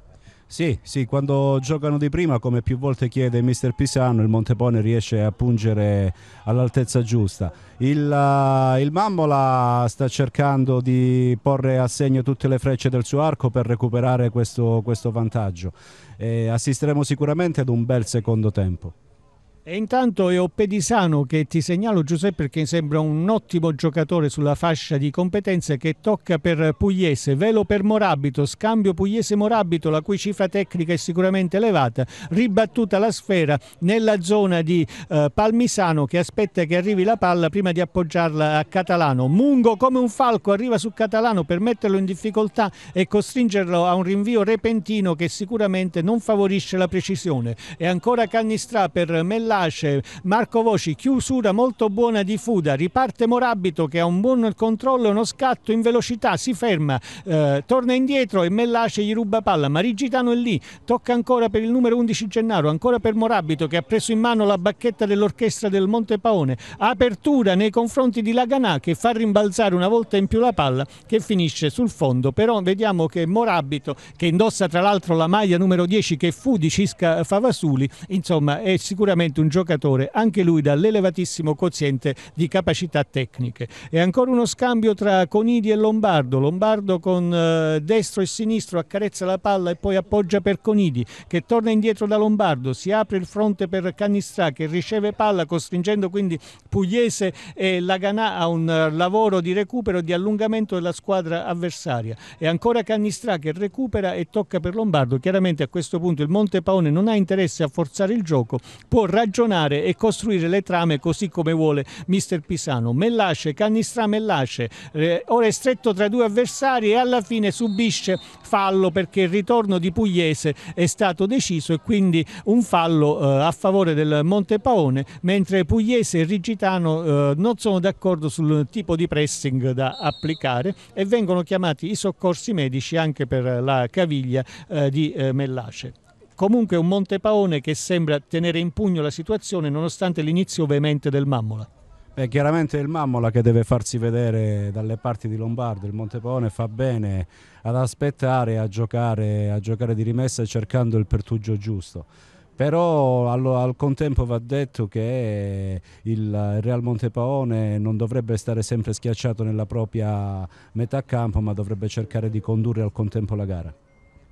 Sì, sì, quando giocano di prima, come più volte chiede Mister Pisano, il Montepone riesce a pungere all'altezza giusta. Il, eh, il, Mammola sta cercando di porre a segno tutte le frecce del suo arco per recuperare questo, questo vantaggio. E assisteremo sicuramente ad un bel secondo tempo.
E intanto è Oppedisano che ti segnalo Giuseppe perché sembra un ottimo giocatore sulla fascia di competenze che tocca per Pugliese, velo per Morabito, scambio Pugliese-Morabito la cui cifra tecnica è sicuramente elevata, ribattuta la sfera nella zona di eh, Palmisano che aspetta che arrivi la palla prima di appoggiarla a Catalano. Mungo come un falco arriva su Catalano per metterlo in difficoltà e costringerlo a un rinvio repentino che sicuramente non favorisce la precisione. E ancora Cannistrà per Mellano Pace, Marco Voci, chiusura molto buona di Fuda, riparte Morabito che ha un buon controllo e uno scatto in velocità, si ferma, eh, torna indietro e Mellace gli ruba palla, Marigitano è lì, tocca ancora per il numero 11 Gennaro, ancora per Morabito che ha preso in mano la bacchetta dell'orchestra del Monte Paone, apertura nei confronti di Laganà che fa rimbalzare una volta in più la palla che finisce sul fondo, però vediamo che Morabito che indossa tra l'altro la maglia numero 10 che fu di Cisca Favasuli, insomma è sicuramente un giocatore, anche lui dall'elevatissimo quoziente di capacità tecniche. E ancora uno scambio tra Conidi e Lombardo, Lombardo con eh, destro e sinistro accarezza la palla e poi appoggia per Conidi che torna indietro da Lombardo, si apre il fronte per Canistrà che riceve palla costringendo quindi Pugliese e Laganà a un eh, lavoro di recupero di allungamento della squadra avversaria e ancora Canistrà che recupera e tocca per Lombardo chiaramente a questo punto il Monte Paone non ha interesse a forzare il gioco può raggiungere ragionare e costruire le trame così come vuole mister Pisano. Mellace, Cannistrà Mellace, eh, ora è stretto tra i due avversari e alla fine subisce fallo perché il ritorno di Pugliese è stato deciso e quindi un fallo eh, a favore del Montepaone, mentre Pugliese e Rigitano eh, non sono d'accordo sul tipo di pressing da applicare e vengono chiamati i soccorsi medici anche per la caviglia eh, di eh, Mellace. Comunque un Montepaone che sembra tenere in pugno la situazione nonostante l'inizio veemente del Mammola.
Beh, chiaramente il Mammola che deve farsi vedere dalle parti di Lombardo, il Montepaone fa bene ad aspettare, a giocare, a giocare di rimessa cercando il pertugio giusto però al, al, contempo va detto che il Real Montepaone non dovrebbe stare sempre schiacciato nella propria metà campo ma dovrebbe cercare di condurre al contempo la gara.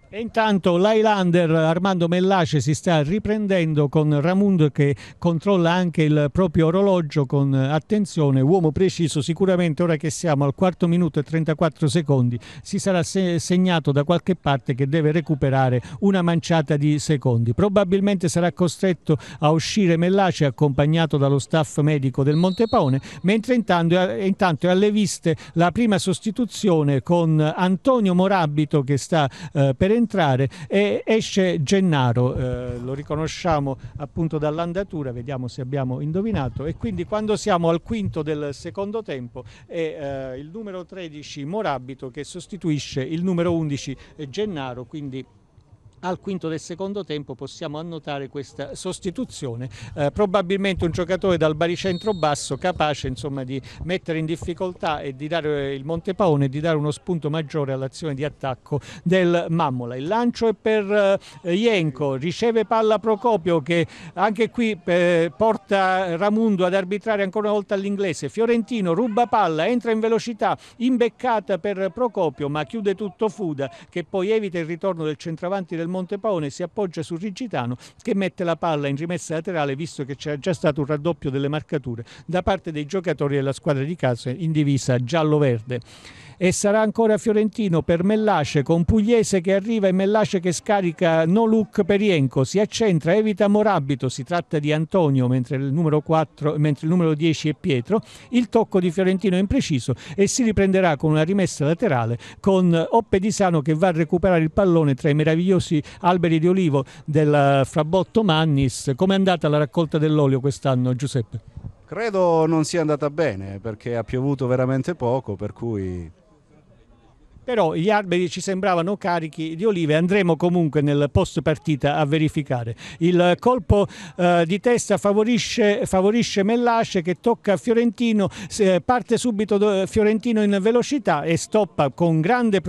E intanto l'Highlander Armando Mellace si sta riprendendo con Ramund che controlla anche il proprio orologio con attenzione, uomo preciso sicuramente ora che siamo al quarto minuto e 34 secondi si sarà segnato da qualche parte che deve recuperare una manciata di secondi. Probabilmente sarà costretto a uscire Mellace accompagnato dallo staff medico del Montepone, mentre intanto, intanto è alle viste la prima sostituzione con Antonio Morabito che sta eh, per entrare entrare e esce Gennaro, eh, lo riconosciamo appunto dall'andatura, vediamo se abbiamo indovinato e quindi quando siamo al quinto del secondo tempo è eh, il numero 13 Morabito che sostituisce il numero 11 eh, Gennaro, quindi al quinto del secondo tempo possiamo annotare questa sostituzione, eh, probabilmente un giocatore dal baricentro basso capace insomma, di mettere in difficoltà e di dare eh, il Montepaone e di dare uno spunto maggiore all'azione di attacco del Mammola. Il lancio è per eh, Ienco, riceve palla Procopio che anche qui eh, porta Ramundo ad arbitrare ancora una volta all'inglese, Fiorentino ruba palla, entra in velocità, imbeccata per Procopio ma chiude tutto Fuda che poi evita il ritorno del centravanti del del Monte Paone si appoggia su Rigitano che mette la palla in rimessa laterale visto che c'era già stato un raddoppio delle marcature da parte dei giocatori della squadra di casa in divisa giallo-verde e sarà ancora Fiorentino per Mellace con Pugliese che arriva e Mellace che scarica no look Perienco, si accentra, evita Morabito, si tratta di Antonio mentre il numero, 4, mentre il numero 10 è Pietro, il tocco di Fiorentino è impreciso e si riprenderà con una rimessa laterale con Oppe Di Sano che va a recuperare il pallone tra i meravigliosi alberi di olivo del Frabotto Mannis. come è andata la raccolta dell'olio quest'anno Giuseppe?
Credo non sia andata bene perché ha piovuto veramente poco, per cui
però gli alberi ci sembravano carichi di olive, andremo comunque nel post partita a verificare. Il colpo eh, di testa favorisce, favorisce, Mellasce che tocca Fiorentino, eh, parte subito Fiorentino in velocità e stoppa con grande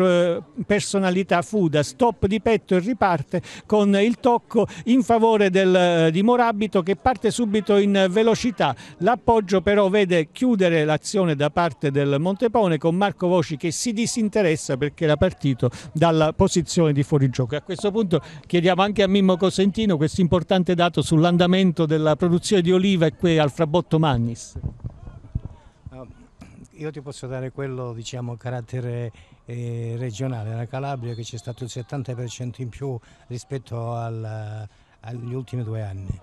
personalità Fuda, stop di petto e riparte con il tocco in favore del, eh, di Morabito che parte subito in velocità, l'appoggio però vede chiudere l'azione da parte del Montepone con Marco Voci che si disinteressa messa perché era partito dalla posizione di fuorigioco. A questo punto chiediamo anche a Mimmo Cosentino questo importante dato sull'andamento della produzione di oliva e qui al Frabotto Mannis.
Ah, io ti posso dare quello, diciamo, carattere eh, regionale. La Calabria che c'è stato il 70% in più rispetto al, agli ultimi due anni.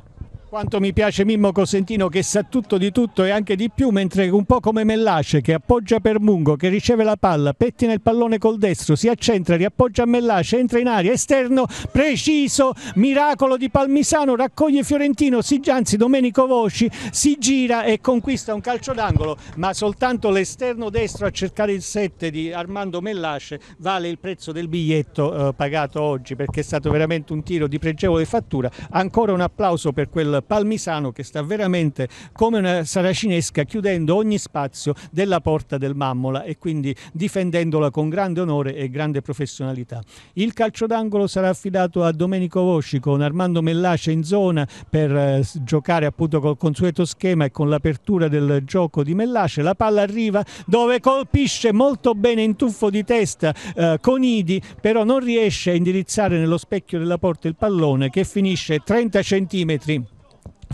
Quanto mi piace Mimmo Cosentino che sa tutto di tutto e anche di più, mentre un po' come Mellace che appoggia per Mungo, che riceve la palla, pettina il pallone col destro, si accentra, riappoggia a Mellace, entra in aria, esterno, preciso, miracolo di Palmisano, raccoglie Fiorentino, si, anzi Domenico Voci, si gira e conquista un calcio d'angolo, ma soltanto l'esterno destro a cercare il 7 di Armando Mellace vale il prezzo del biglietto eh, pagato oggi perché è stato veramente un tiro di pregevole fattura. Ancora un applauso per quel Palmisano che sta veramente come una saracinesca chiudendo ogni spazio della porta del Mammola e quindi difendendola con grande onore e grande professionalità. Il calcio d'angolo sarà affidato a Domenico Vosci con Armando Mellace in zona per eh, giocare appunto col consueto schema e con l'apertura del gioco di Mellace. La palla arriva dove colpisce molto bene in tuffo di testa eh, Conidi, però non riesce a indirizzare nello specchio della porta il pallone che finisce 30 centimetri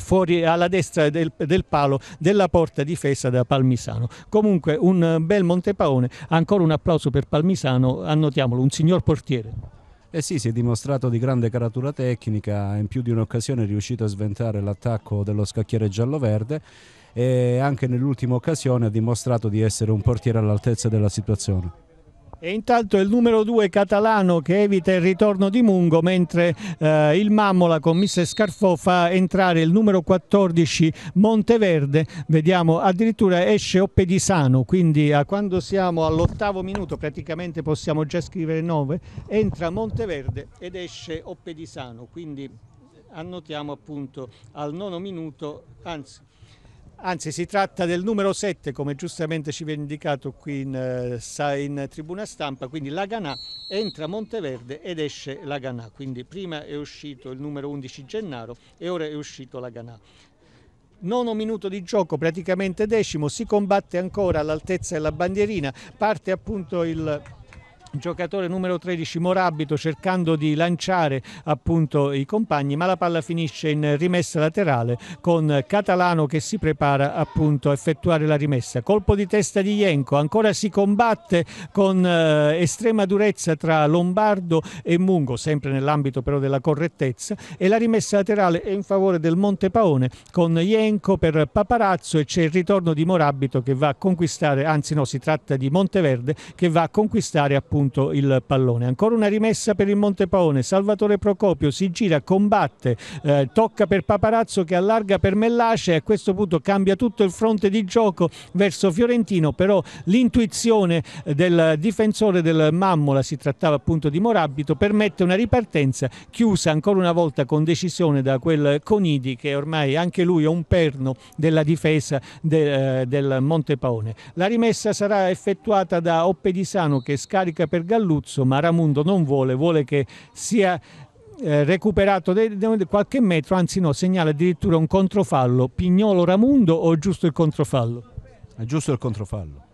fuori alla destra del, del palo della porta difesa da Palmisano. Comunque un eh, bel Montepaone, ancora un applauso per Palmisano, annotiamolo, un signor portiere. Eh sì, si è dimostrato di
grande caratura tecnica, in più di un'occasione è riuscito a sventare l'attacco dello scacchiere giallo-verde e anche nell'ultima occasione ha dimostrato di essere un portiere all'altezza della situazione.
E intanto il numero 2 catalano che evita il ritorno di Mungo mentre eh, il Mammola con Miss Scarfò fa entrare il numero 14 Monteverde, vediamo addirittura esce Oppedisano, quindi eh, quando siamo all'ottavo minuto praticamente possiamo già scrivere 9, entra Monteverde ed esce Oppedisano, quindi annotiamo appunto al nono minuto, anzi Anzi, si tratta del numero 7, come giustamente ci viene indicato qui in, eh, in tribuna stampa, quindi Laganà entra Monteverde ed esce Laganà, quindi prima è uscito il numero 11 Gennaro e ora è uscito Laganà. Nono minuto di gioco, praticamente decimo, si combatte ancora all'altezza della bandierina, parte appunto il giocatore numero 13 Morabito cercando di lanciare appunto i compagni ma la palla finisce in rimessa laterale con Catalano che si prepara appunto a effettuare la rimessa colpo di testa di Ienco ancora si combatte con eh, estrema durezza tra Lombardo e Mungo sempre nell'ambito però della correttezza e la rimessa laterale è in favore del Monte Paone con Ienco per Paparazzo e c'è il ritorno di Morabito che va a conquistare anzi no si tratta di Monteverde che va a conquistare appunto appunto il pallone. Ancora una rimessa per il Montepaone, Salvatore Procopio si gira, combatte, eh, tocca per Paparazzo che allarga per Mellace e a questo punto cambia tutto il fronte di gioco verso Fiorentino, però l'intuizione del difensore del Mammola, si trattava appunto di Morabito, permette una ripartenza chiusa ancora una volta con decisione da quel Conidi che ormai anche lui è un perno della difesa de, eh, del Montepaone. La rimessa sarà effettuata da Oppedisano che scarica per Galluzzo, ma Ramundo non vuole, vuole che sia eh, recuperato qualche metro, anzi no, segnala addirittura un controfallo. Pignolo Ramundo o giusto il controfallo? È giusto il controfallo.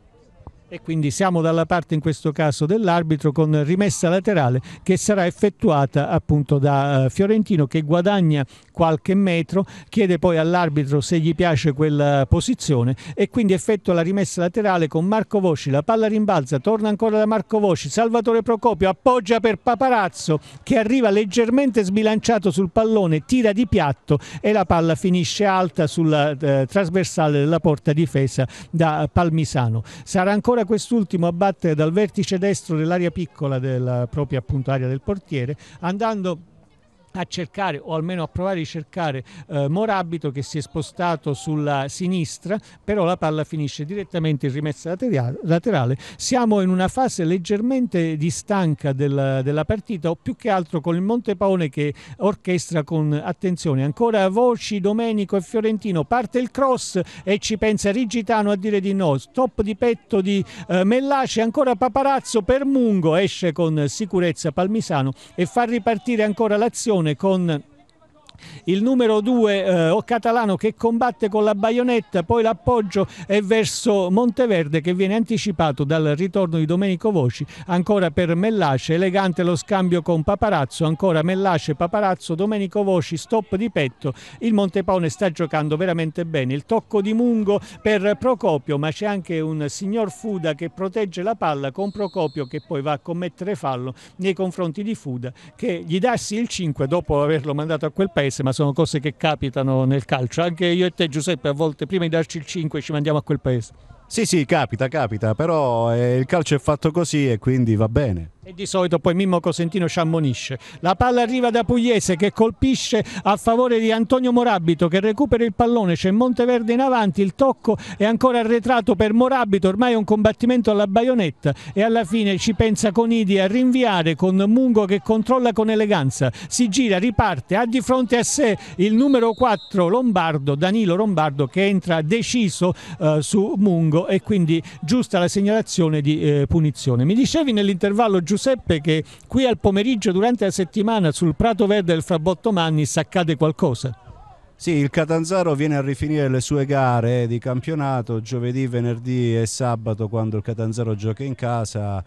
E quindi siamo dalla parte in questo caso dell'arbitro con rimessa laterale che sarà effettuata appunto da eh, Fiorentino che guadagna qualche metro, chiede poi all'arbitro se gli piace quella posizione e quindi effettua la rimessa laterale con Marco Voci, la palla rimbalza, torna ancora da Marco Voci, Salvatore Procopio appoggia per Paparazzo che arriva leggermente sbilanciato sul pallone, tira di piatto e la palla finisce alta sulla eh, trasversale della porta difesa da Palmisano. Sarà ancora Ora quest'ultimo battere dal vertice destro dell'area piccola della propria appunto area del portiere andando a cercare o almeno a provare a cercare eh, Morabito che si è spostato sulla sinistra, però la palla finisce direttamente in rimessa laterale. laterale. Siamo in una fase leggermente di stanca della, della partita, o più che altro con il Montepaone che orchestra con attenzione. Ancora Voci, Domenico e Fiorentino, parte il cross e ci pensa Rigitano a dire di no, stop di petto di eh, Mellace, ancora Paparazzo per Mungo, esce con sicurezza Palmisano e fa ripartire ancora l'azione con il numero 2 eh, catalano che combatte con la baionetta, poi l'appoggio è verso Monteverde che viene anticipato dal ritorno di Domenico Voci, ancora per Mellace, elegante lo scambio con Paparazzo, ancora Mellace, Paparazzo, Domenico Voci, stop di petto, il Montepone sta giocando veramente bene, il tocco di Mungo per Procopio, ma c'è anche un signor Fuda che protegge la palla con Procopio che poi va a commettere fallo nei confronti di Fuda che gli dassi il 5 dopo averlo mandato a quel paese paese, ma sono cose che capitano nel calcio. Anche io e te, Giuseppe, a volte prima di darci il 5 ci mandiamo a quel paese. Sì,
sì, capita, capita, però eh, il calcio è fatto così e quindi va bene.
E di solito poi Mimmo Cosentino ci ammonisce. La palla arriva da Pugliese che colpisce a favore di Antonio Morabito che recupera il pallone, c'è Monteverde in avanti, il tocco è ancora arretrato per Morabito, ormai è un combattimento alla baionetta e alla fine ci pensa Conidi a rinviare con Mungo che controlla con eleganza, si gira, riparte, ha di fronte a sé il numero 4 Lombardo, Danilo Lombardo che entra deciso eh, su Mungo e quindi giusta la segnalazione di eh, punizione. Mi dicevi nell'intervallo giusto Giuseppe che qui al pomeriggio durante la settimana sul Prato Verde del Frabotto Mannis accade qualcosa.
Sì, il Catanzaro viene a rifinire le sue gare eh, di campionato giovedì, venerdì e sabato quando il Catanzaro gioca in casa,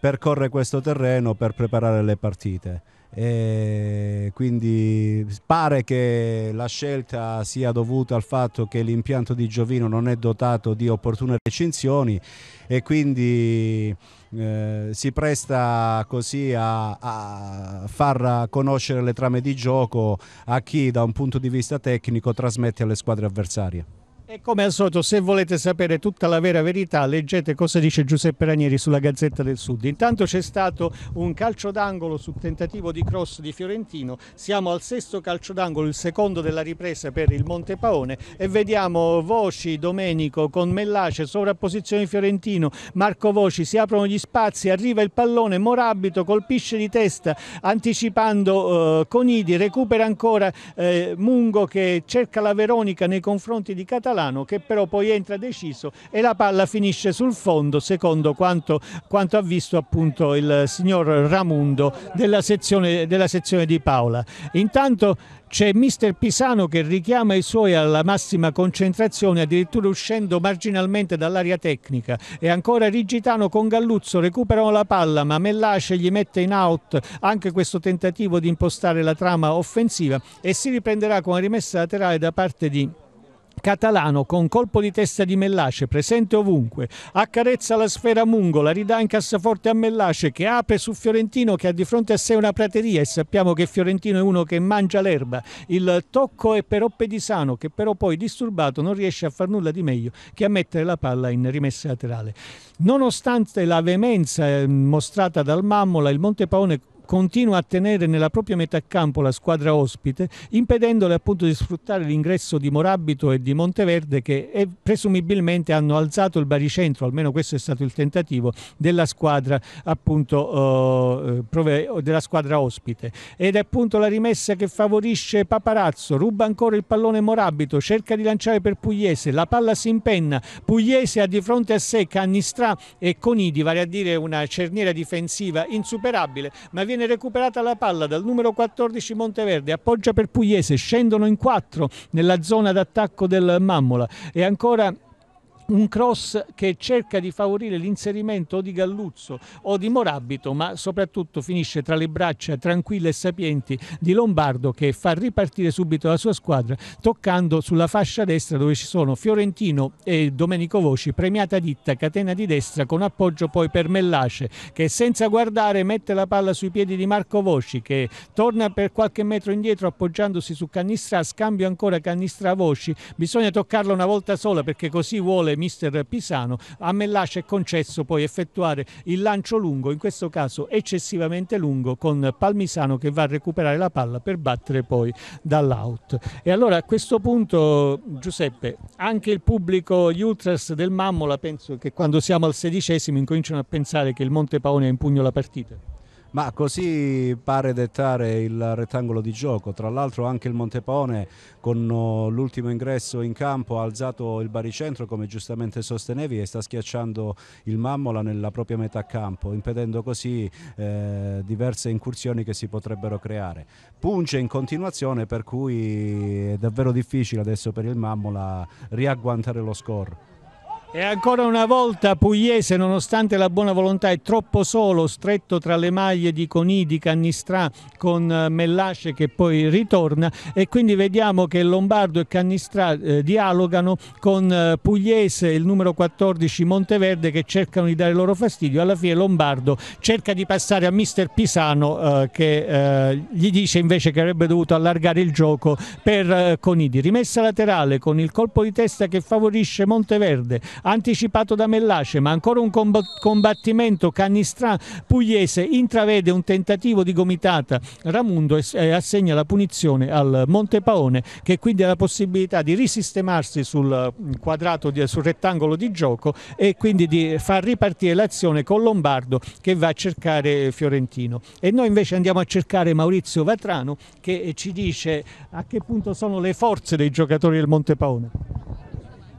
percorre questo terreno per preparare le partite. E quindi pare che la scelta sia dovuta al fatto che l'impianto di Giovino non è dotato di opportune recinzioni e quindi eh, si presta così a, a, far conoscere le trame di gioco a chi da un punto di vista tecnico trasmette alle squadre avversarie.
E come al solito, se volete sapere tutta la vera verità, leggete cosa dice Giuseppe Ranieri sulla Gazzetta del Sud. Intanto c'è stato un calcio d'angolo sul tentativo di cross di Fiorentino. Siamo al sesto calcio d'angolo, il secondo della ripresa per il Monte Paone e vediamo Voci, Domenico con Mellace, sovrapposizione Fiorentino, Marco Voci, si aprono gli spazi, arriva il pallone, Morabito colpisce di testa anticipando eh, Conidi, recupera ancora eh, Mungo che cerca la Veronica nei confronti di Català Catalano che però poi entra deciso e la palla finisce sul fondo secondo quanto, quanto ha visto appunto il signor Ramundo della sezione, della sezione di Paola. Intanto c'è mister Pisano che richiama i suoi alla massima concentrazione addirittura uscendo marginalmente dall'area tecnica e ancora Rigitano con Galluzzo recuperano la palla ma Mellace gli mette in out anche questo tentativo di impostare la trama offensiva e si riprenderà con la rimessa laterale da parte di Catalano con colpo di testa di Mellace presente ovunque, accarezza la sfera Mungo, la ridà in cassaforte a Mellace che apre su Fiorentino che ha di fronte a sé una prateria e sappiamo che Fiorentino è uno che mangia l'erba. Il tocco è per Oppedisano che però poi disturbato non riesce a far nulla di meglio che a mettere la palla in rimessa laterale. Nonostante la veemenza eh, mostrata dal Mammola, il Montepaone continua a tenere nella propria metà campo la squadra ospite, impedendole appunto di sfruttare l'ingresso di Morabito e di Monteverde che eh, presumibilmente hanno alzato il baricentro, almeno questo è stato il tentativo, della squadra appunto oh, eh, della squadra ospite. Ed è appunto la rimessa che favorisce Paparazzo, ruba ancora il pallone Morabito, cerca di lanciare per Pugliese, la palla si impenna, Pugliese ha di fronte a sé Cannistrà e Conidi, vale a dire una cerniera difensiva insuperabile, ma viene viene recuperata la palla dal numero 14 Monteverde, appoggia per Pugliese, scendono in quattro nella zona d'attacco del Mammola e ancora un cross che cerca di favorire l'inserimento di Galluzzo o di Morabito, ma soprattutto finisce tra le braccia tranquille e sapienti di Lombardo che fa ripartire subito la sua squadra toccando sulla fascia destra dove ci sono Fiorentino e Domenico Voci, premiata ditta, catena di destra con appoggio poi per Mellace che senza guardare mette la palla sui piedi di Marco Voci che torna per qualche metro indietro appoggiandosi su Cannistrà, scambio ancora Cannistrà-Voci, bisogna toccarla una volta sola perché così vuole mister Pisano, a Mellascia è concesso poi effettuare il lancio lungo, in questo caso eccessivamente lungo, con Palmisano che va a recuperare la palla per battere poi dall'out. E allora a questo punto Giuseppe, anche il pubblico, gli ultras del Mammola, penso che quando siamo al sedicesimo incominciano a pensare che il Monte Paone ha in pugno la partita. Ma così pare dettare il
rettangolo di gioco, tra l'altro anche il Montepone con oh, l'ultimo ingresso in campo ha alzato il baricentro come giustamente sostenevi e sta schiacciando il Mammola nella propria metà campo, impedendo così eh, diverse incursioni che si potrebbero creare. Punge in continuazione per cui è davvero difficile adesso per il Mammola riagguantare lo score.
E ancora una volta Pugliese, nonostante la buona volontà, è troppo solo, stretto tra le maglie di Conidi, Cannistrà con eh, Mellace che poi ritorna e quindi vediamo che Lombardo e Cannistrà eh, dialogano con eh, Pugliese, il numero 14 Monteverde che cercano di dare loro fastidio. Alla fine Lombardo cerca di passare a mister Pisano eh, che eh, gli dice invece che avrebbe dovuto allargare il gioco per Conidi. Rimessa laterale con il colpo di testa che favorisce Monteverde anticipato da Mellace, ma ancora un combattimento Cannistra pugliese intravede un tentativo di gomitata Ramundo eh, assegna la punizione al Montepaone che quindi ha la possibilità di risistemarsi sul mm, quadrato, sul rettangolo di gioco e quindi di far ripartire l'azione con Lombardo che va a cercare Fiorentino e noi invece andiamo a cercare Maurizio Vatrano che ci dice a che punto sono le forze dei giocatori del Montepaone.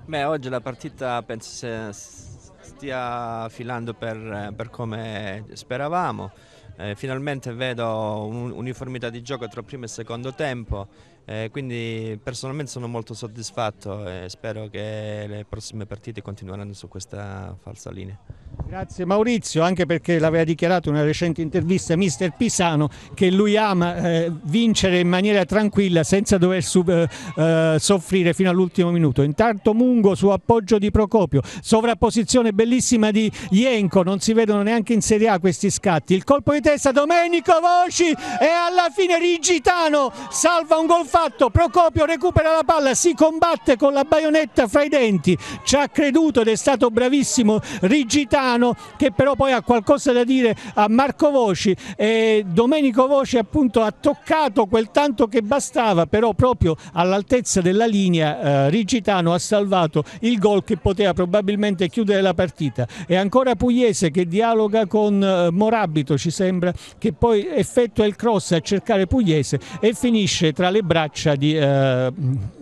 Beh, oggi la partita penso stia filando per, per come speravamo. Eh, finalmente vedo un'uniformità di gioco tra primo e secondo tempo eh, quindi personalmente sono molto soddisfatto e spero che le prossime partite continueranno su questa falsa linea.
Grazie Maurizio, anche perché l'aveva dichiarato in una recente intervista mister Pisano che lui ama eh, vincere in maniera tranquilla senza dover sub, eh, eh, soffrire fino all'ultimo minuto. Intanto Mungo su appoggio di Procopio, sovrapposizione bellissima di Ienco, non si vedono neanche in Serie A questi scatti. Il colpo di testa Domenico Voci e alla fine Rigitano salva un gol fatto fatto, Procopio recupera la palla, si combatte con la baionetta fra i denti, ci ha creduto ed è stato bravissimo Rigitano che però poi ha qualcosa da dire a Marco Voci e Domenico Voci appunto ha toccato quel tanto che bastava però proprio all'altezza della linea eh, Rigitano ha salvato il gol che poteva probabilmente chiudere la partita e ancora Pugliese che dialoga con eh, Morabito ci sembra che poi effettua il cross a cercare Pugliese e finisce tra le braccia traccia di eh,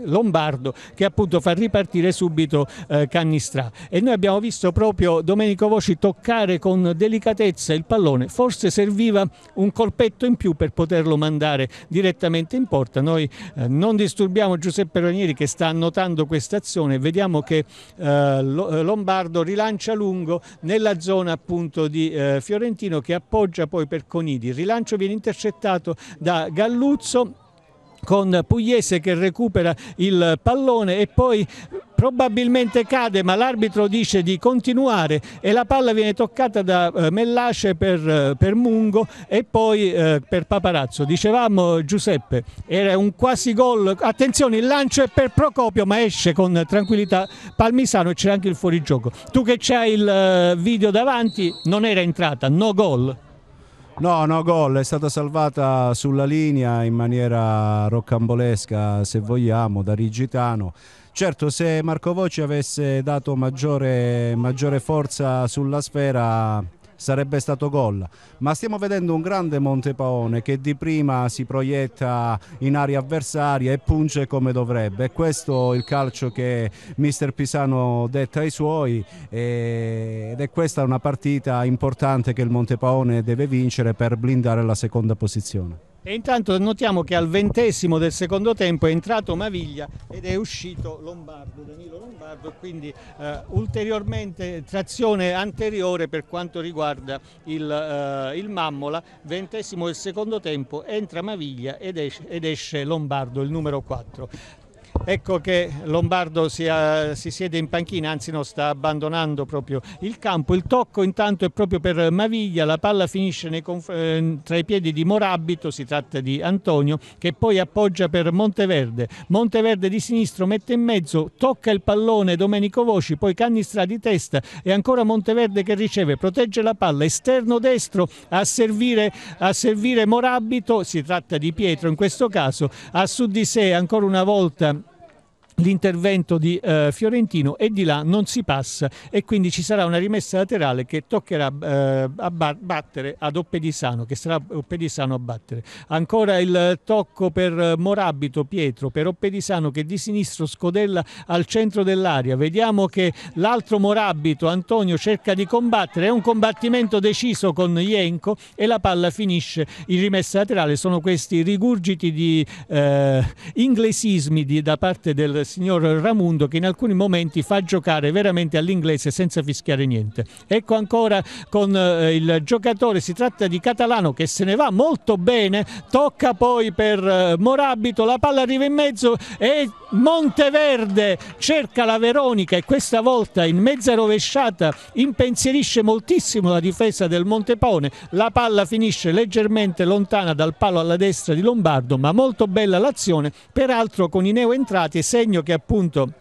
Lombardo che appunto fa ripartire subito eh, Cannistrà e noi abbiamo visto proprio Domenico Voci toccare con delicatezza il pallone forse serviva un colpetto in più per poterlo mandare direttamente in porta noi eh, non disturbiamo Giuseppe Ranieri che sta annotando questa azione vediamo che eh, eh, Lombardo rilancia lungo nella zona appunto di eh, Fiorentino che appoggia poi per Conidi il rilancio viene intercettato da Galluzzo con Pugliese che recupera il pallone e poi probabilmente cade ma l'arbitro dice di continuare e la palla viene toccata da eh, Mellace per, eh, per Mungo e poi eh, per Paparazzo dicevamo Giuseppe era un quasi gol attenzione il lancio è per Procopio ma esce con tranquillità Palmisano e c'è anche il fuorigioco tu che c'hai il eh, video davanti non era entrata no gol
No, no, gol, è stata salvata sulla linea in maniera roccambolesca, se vogliamo, da Rigitano. Certo, se Marco Voci avesse dato maggiore, maggiore forza sulla sfera sarebbe stato gol. Ma stiamo vedendo un grande Montepaone che di prima si proietta in aria avversaria e punge come dovrebbe. questo è il calcio che mister Pisano detta ai suoi ed è questa una partita importante che il Montepaone deve vincere per blindare la seconda posizione.
E intanto notiamo che al ventesimo del secondo tempo è entrato Maviglia ed è uscito Lombardo, Danilo Lombardo, quindi eh, ulteriormente trazione anteriore per quanto riguarda il, eh, il, Mammola. Ventesimo del secondo tempo entra Maviglia ed esce, ed esce Lombardo, il numero 4. Ecco che Lombardo si, uh, si, siede in panchina, anzi no, sta abbandonando proprio il campo. Il tocco intanto è proprio per Maviglia, la palla finisce eh, tra i piedi di Morabito, si tratta di Antonio, che poi appoggia per Monteverde. Monteverde di sinistro mette in mezzo, tocca il pallone Domenico Voci, poi Cannistra di testa e ancora Monteverde che riceve, protegge la palla, esterno destro a servire, a servire Morabito, si tratta di Pietro in questo caso, ha su di sé ancora una volta l'intervento di eh, Fiorentino e di là non si passa e quindi ci sarà una rimessa laterale che toccherà eh, a battere ad Oppedisano che sarà Oppedisano a battere ancora il tocco per Morabito Pietro per Oppedisano che di sinistro scodella al centro dell'aria vediamo che l'altro Morabito Antonio cerca di combattere è un combattimento deciso con Ienco e la palla finisce in rimessa laterale sono questi rigurgiti di eh, inglesismi di, da parte del signor Ramundo che in alcuni momenti fa giocare veramente all'inglese senza fischiare niente. Ecco ancora con eh, il giocatore, si tratta di Catalano che se ne va molto bene, tocca poi per eh, Morabito, la palla arriva in mezzo e Monteverde cerca la Veronica e questa volta in mezza rovesciata impensierisce moltissimo la difesa del Montepone, la palla finisce leggermente lontana dal palo alla destra di Lombardo ma molto bella l'azione, peraltro con i neoentrati e segna impegno che appunto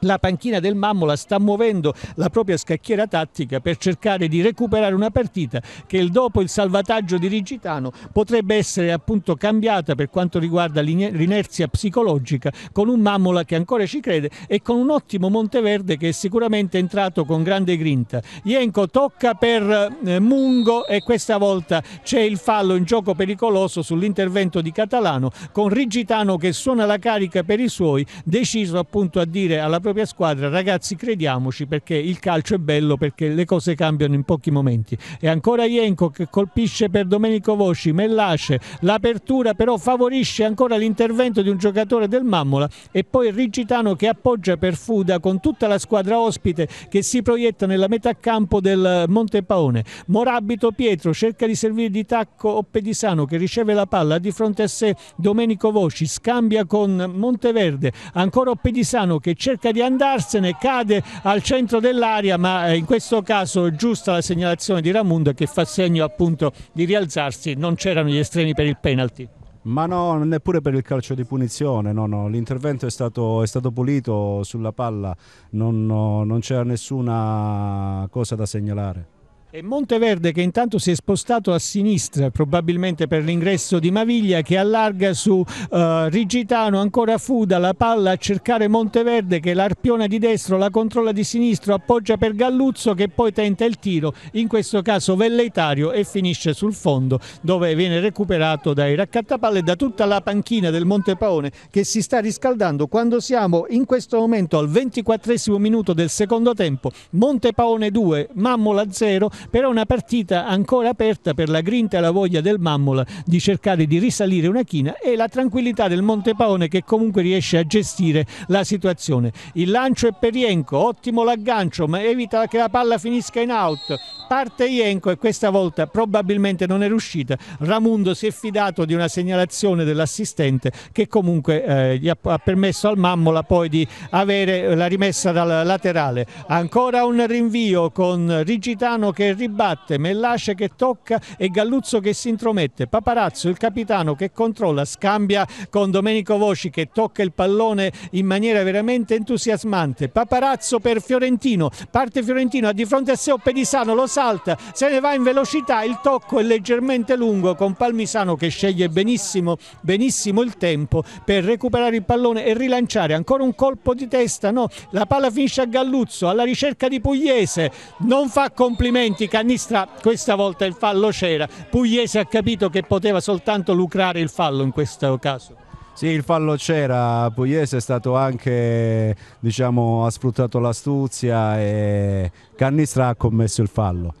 la panchina del Mammola sta muovendo la propria scacchiera tattica per cercare di recuperare una partita che dopo il salvataggio di Rigitano potrebbe essere appunto cambiata per quanto riguarda l'inerzia psicologica con un Mammola che ancora ci crede e con un ottimo Monteverde che è sicuramente entrato con grande grinta. Ienco tocca per eh, Mungo e questa volta c'è il fallo in gioco pericoloso sull'intervento di Catalano con Rigitano che suona la carica per i suoi deciso appunto a dire alla propria squadra, ragazzi crediamoci perché il calcio è bello, perché le cose cambiano in pochi momenti. E ancora Jenko che colpisce per Domenico Voci, Mellace, l'apertura però favorisce ancora l'intervento di un giocatore del Mammola e poi Rigitano che appoggia per Fuda con tutta la squadra ospite che si proietta nella metà campo del Montepaone. Morabito Pietro cerca di servire di tacco Oppedisano che riceve la palla di fronte a sé Domenico Voci, scambia con Monteverde, ancora Oppedisano che cerca di di andarsene, cade al centro dell'aria, ma eh, in questo caso è giusta la segnalazione di Ramundo che fa segno appunto di rialzarsi, non c'erano gli estremi per il penalty. Ma no,
neppure per il calcio di punizione, no, no. l'intervento è stato, è stato, pulito sulla palla, non, no, non c'era nessuna cosa da segnalare.
E Monteverde che intanto si è spostato a sinistra, probabilmente per l'ingresso di Maviglia, che allarga su eh, Rigitano, ancora Fuda, la palla a cercare Monteverde che l'arpione di destro, la controlla di sinistro, appoggia per Galluzzo che poi tenta il tiro, in questo caso velleitario e finisce sul fondo dove viene recuperato dai raccattapalle e da tutta la panchina del Montepaone che si sta riscaldando quando siamo in questo momento al 24 minuto del secondo tempo, Montepaone 2, Mammola 0, però una partita ancora aperta per la grinta e la voglia del Mammola di cercare di risalire una china e la tranquillità del Montepaone che comunque riesce a gestire la situazione. Il lancio è Perienco, ottimo l'aggancio ma evita che la palla finisca in out, Parte Ienco e questa volta probabilmente non è riuscita. Ramundo si è fidato di una segnalazione dell'assistente che comunque eh, gli ha, ha, permesso al Mammola poi di avere la rimessa dal laterale. Ancora un rinvio con Rigitano che ribatte, Mellace che tocca e Galluzzo che si intromette. Paparazzo il capitano che controlla, scambia con Domenico Voci che tocca il pallone in maniera veramente entusiasmante. Paparazzo per Fiorentino, parte Fiorentino a di fronte a sé Pedisano, lo salta, se ne va in velocità, il tocco è leggermente lungo con Palmisano che sceglie benissimo, benissimo il tempo per recuperare il pallone e rilanciare ancora un colpo di testa, no, la palla finisce a Galluzzo alla ricerca di Pugliese, non fa complimenti Canistra, questa volta il fallo c'era, Pugliese ha capito che poteva soltanto lucrare il fallo in questo caso.
Sì, il fallo c'era, Pugliese è stato anche, diciamo, ha sfruttato l'astuzia e Cannistra ha commesso il fallo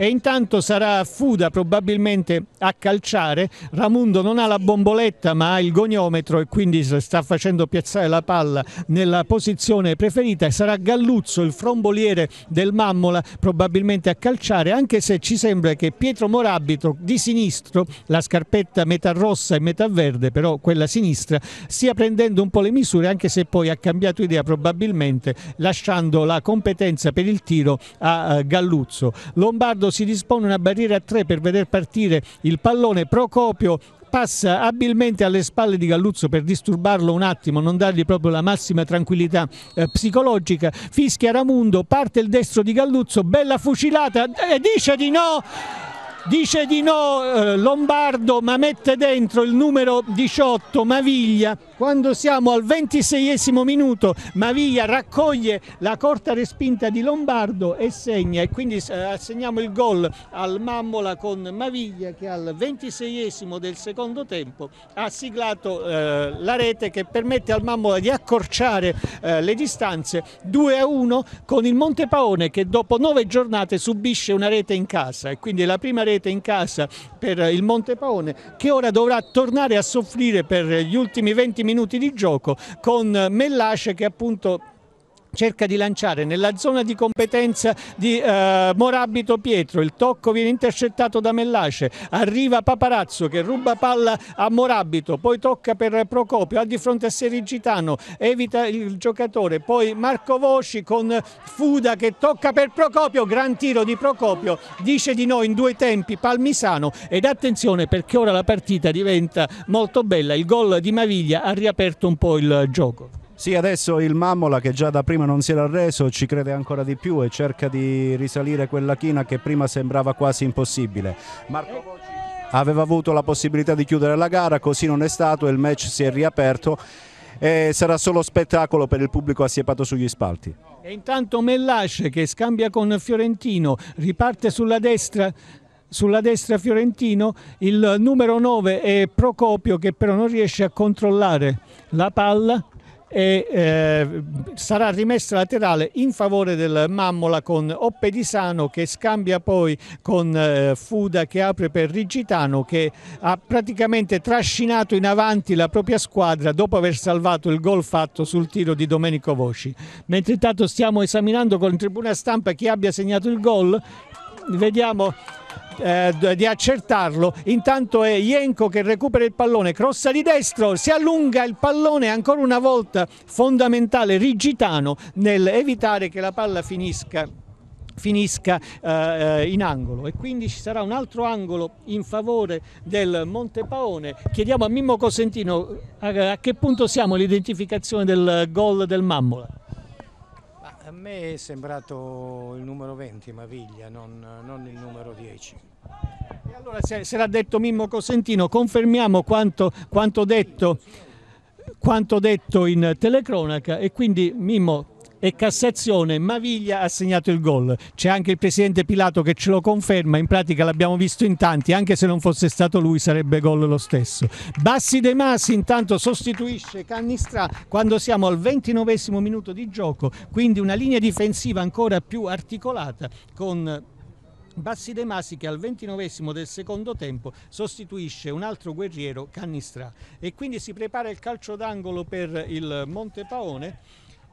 e intanto sarà Fuda probabilmente a calciare, Ramundo non ha la bomboletta ma ha il goniometro e quindi sta facendo piazzare la palla nella posizione preferita e sarà Galluzzo il fromboliere del Mammola probabilmente a calciare anche se ci sembra che Pietro Morabito di sinistro, la scarpetta metà rossa e metà verde però quella sinistra, stia prendendo un po' le misure anche se poi ha cambiato idea probabilmente lasciando la competenza per il tiro a eh, Galluzzo. Lombardo si dispone una barriera a tre per veder partire il pallone Procopio passa abilmente alle spalle di Galluzzo per disturbarlo un attimo, non dargli proprio la massima tranquillità eh, psicologica. Fischia Ramundo, parte il destro di Galluzzo, bella fucilata, eh, dice di no! Dice di no eh, Lombardo ma mette dentro il numero 18 Maviglia quando siamo al 26esimo minuto Maviglia raccoglie la corta respinta di Lombardo e segna e quindi eh, assegniamo il gol al Mammola con Maviglia che al 26esimo del secondo tempo ha siglato eh, la rete che permette al Mammola di accorciare eh, le distanze 2 a 1 con il Montepaone che dopo 9 giornate subisce una rete in casa e quindi la prima rete in casa per il Montepaone che ora dovrà tornare a soffrire per gli ultimi 20 minuti minuti di gioco con Mellasce che appunto cerca di lanciare nella zona di competenza di eh, Morabito Pietro, il tocco viene intercettato da Mellace, arriva Paparazzo che ruba palla a Morabito, poi tocca per Procopio, ha di fronte a Serigitano, evita il giocatore, poi Marco Voci con Fuda che tocca per Procopio, gran tiro di Procopio, dice di no in due tempi Palmisano ed attenzione perché ora la partita diventa molto bella, il gol di Maviglia ha riaperto un po' il gioco. Sì, adesso il Mammola
che già da prima non si era arreso ci crede ancora di più e cerca di risalire quella china che prima sembrava quasi impossibile. Marco Voci ecco. aveva avuto la possibilità di chiudere la gara, così non è stato e il match si è riaperto e sarà solo spettacolo per il pubblico assiepato sugli spalti.
E intanto Mellasce che scambia con Fiorentino, riparte sulla destra sulla destra Fiorentino il numero 9 è Procopio che però non riesce a controllare la palla e eh, sarà rimessa laterale in favore del Mammola con Oppedisano che scambia poi con eh, Fuda che apre per Rigitano che ha praticamente trascinato in avanti la propria squadra dopo aver salvato il gol fatto sul tiro di Domenico Voci. Mentre intanto stiamo esaminando con tribuna stampa chi abbia segnato il gol, vediamo eh, di accertarlo. Intanto è Ienco che recupera il pallone, crossa di destro, si allunga il pallone ancora una volta fondamentale Rigitano nel evitare che la palla finisca finisca eh, eh in angolo e quindi ci sarà un altro angolo in favore del Montepaone. Chiediamo a Mimmo Cosentino a, eh, a che punto siamo l'identificazione del gol del Mammola.
A me è sembrato il numero 20 Maviglia, non, non il numero 10.
E allora se, se l'ha detto Mimmo Cosentino, confermiamo quanto, quanto, detto, quanto detto in telecronaca e quindi Mimmo e Cassazione Maviglia ha segnato il gol. C'è anche il presidente Pilato che ce lo conferma, in pratica l'abbiamo visto in tanti, anche se non fosse stato lui sarebbe gol lo stesso. Bassi De Masi intanto sostituisce Cannistrà quando siamo al 29 minuto di gioco, quindi una linea difensiva ancora più articolata con Bassi De Masi che al ventinovesimo del secondo tempo sostituisce un altro guerriero Cannistrà e quindi si prepara il calcio d'angolo per il Monte Paone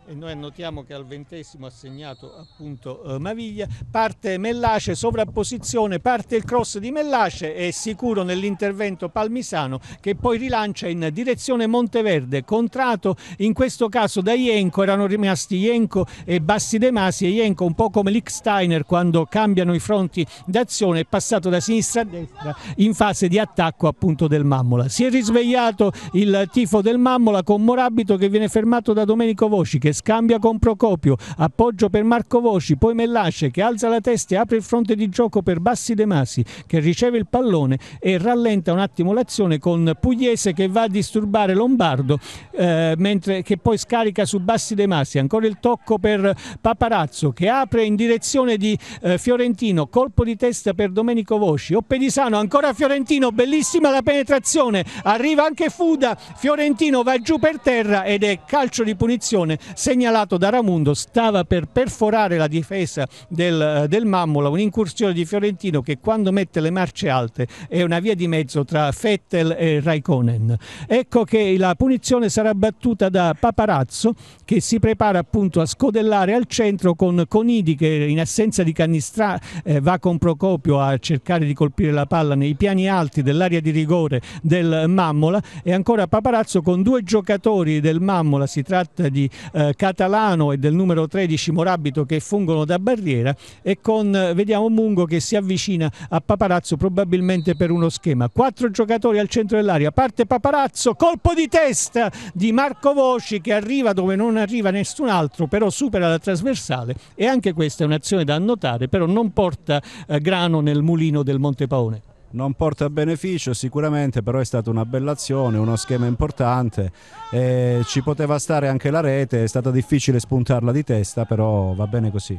e noi notiamo che al ventesimo ha segnato appunto eh, Maviglia, parte Mellace, sovrapposizione, parte il cross di Mellace e sicuro nell'intervento Palmisano che poi rilancia in direzione Monteverde, contrato in questo caso da Ienco, erano rimasti Ienco e Bassi De Masi e Ienco un po' come Licksteiner quando cambiano i fronti d'azione, è passato da sinistra a destra in fase di attacco appunto del Mammola. Si è risvegliato il tifo del Mammola con Morabito che viene fermato da Domenico Voci che scambia con Procopio, appoggio per Marco Voci, poi Mellasce che alza la testa e apre il fronte di gioco per Bassi De Masi che riceve il pallone e rallenta un attimo l'azione con Pugliese che va a disturbare Lombardo eh, mentre che poi scarica su Bassi De Masi, ancora il tocco per Paparazzo che apre in direzione di eh, Fiorentino, colpo di testa per Domenico Voci, Oppedisano ancora Fiorentino, bellissima la penetrazione, arriva anche Fuda, Fiorentino va giù per terra ed è calcio di punizione segnalato da Ramundo, stava per perforare la difesa del, eh, del Mammola, un'incursione di Fiorentino che quando mette le marce alte è una via di mezzo tra Fettel e Raikkonen. Ecco che la punizione sarà battuta da Paparazzo che si prepara appunto a scodellare al centro con Conidi che in assenza di Cannistra eh, va con Procopio a cercare di colpire la palla nei piani alti dell'area di rigore del Mammola e ancora Paparazzo con due giocatori del Mammola, si tratta di eh, Catalano e del numero 13 Morabito che fungono da barriera e con eh, vediamo Mungo che si avvicina a Paparazzo probabilmente per uno schema. Quattro giocatori al centro dell'aria, parte Paparazzo, colpo di testa di Marco Voci che arriva dove non arriva nessun altro, però supera la trasversale e anche questa è un'azione da annotare, però non porta eh, grano nel mulino del Monte Paone
non porta beneficio sicuramente però è stata una bella azione uno schema importante ci poteva stare anche la rete è stata difficile spuntarla di testa però va bene così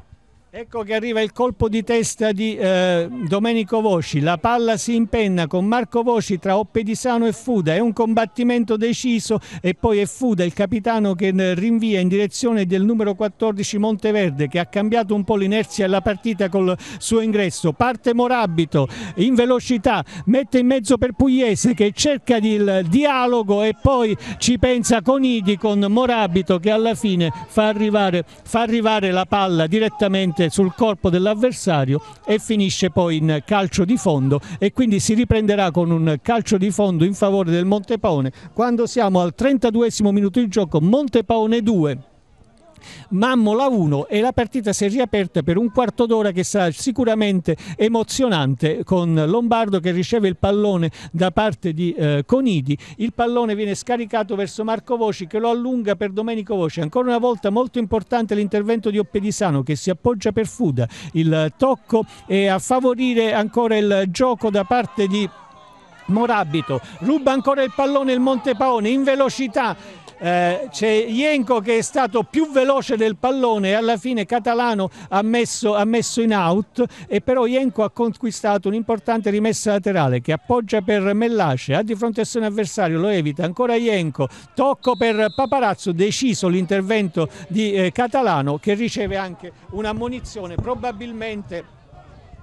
Ecco che arriva il colpo di testa di eh, Domenico Voci, la palla si impenna con Marco Voci tra Oppedisano e Fuda, è un combattimento deciso e poi è Fuda il capitano che eh, rinvia in direzione del numero 14 Monteverde che ha cambiato un po' l'inerzia della partita col suo ingresso, parte Morabito in velocità, mette in mezzo per Pugliese che cerca il dialogo e poi ci pensa con Idi, con Morabito che alla fine fa arrivare, fa arrivare la palla direttamente sul corpo dell'avversario e finisce poi in calcio di fondo e quindi si riprenderà con un calcio di fondo in favore del Montepaone quando siamo al 32 minuto di gioco Montepaone 2 Mammola 1 e la partita si è riaperta per un quarto d'ora che sarà sicuramente emozionante con Lombardo che riceve il pallone da parte di eh, Conidi. Il pallone viene scaricato verso Marco Voci che lo allunga per Domenico Voci. Ancora una volta molto importante l'intervento di Oppedisano che si appoggia per Fuda. Il tocco e a favorire ancora il gioco da parte di Morabito. Ruba ancora il pallone il Montepaone in velocità eh, c'è Ienco che è stato più veloce del pallone e alla fine Catalano ha messo, ha messo in out e però Ienco ha conquistato un'importante rimessa laterale che appoggia per Mellace, ha di fronte a suo avversario, lo evita, ancora Ienco tocco per Paparazzo, deciso l'intervento di eh, Catalano che riceve anche un'ammonizione probabilmente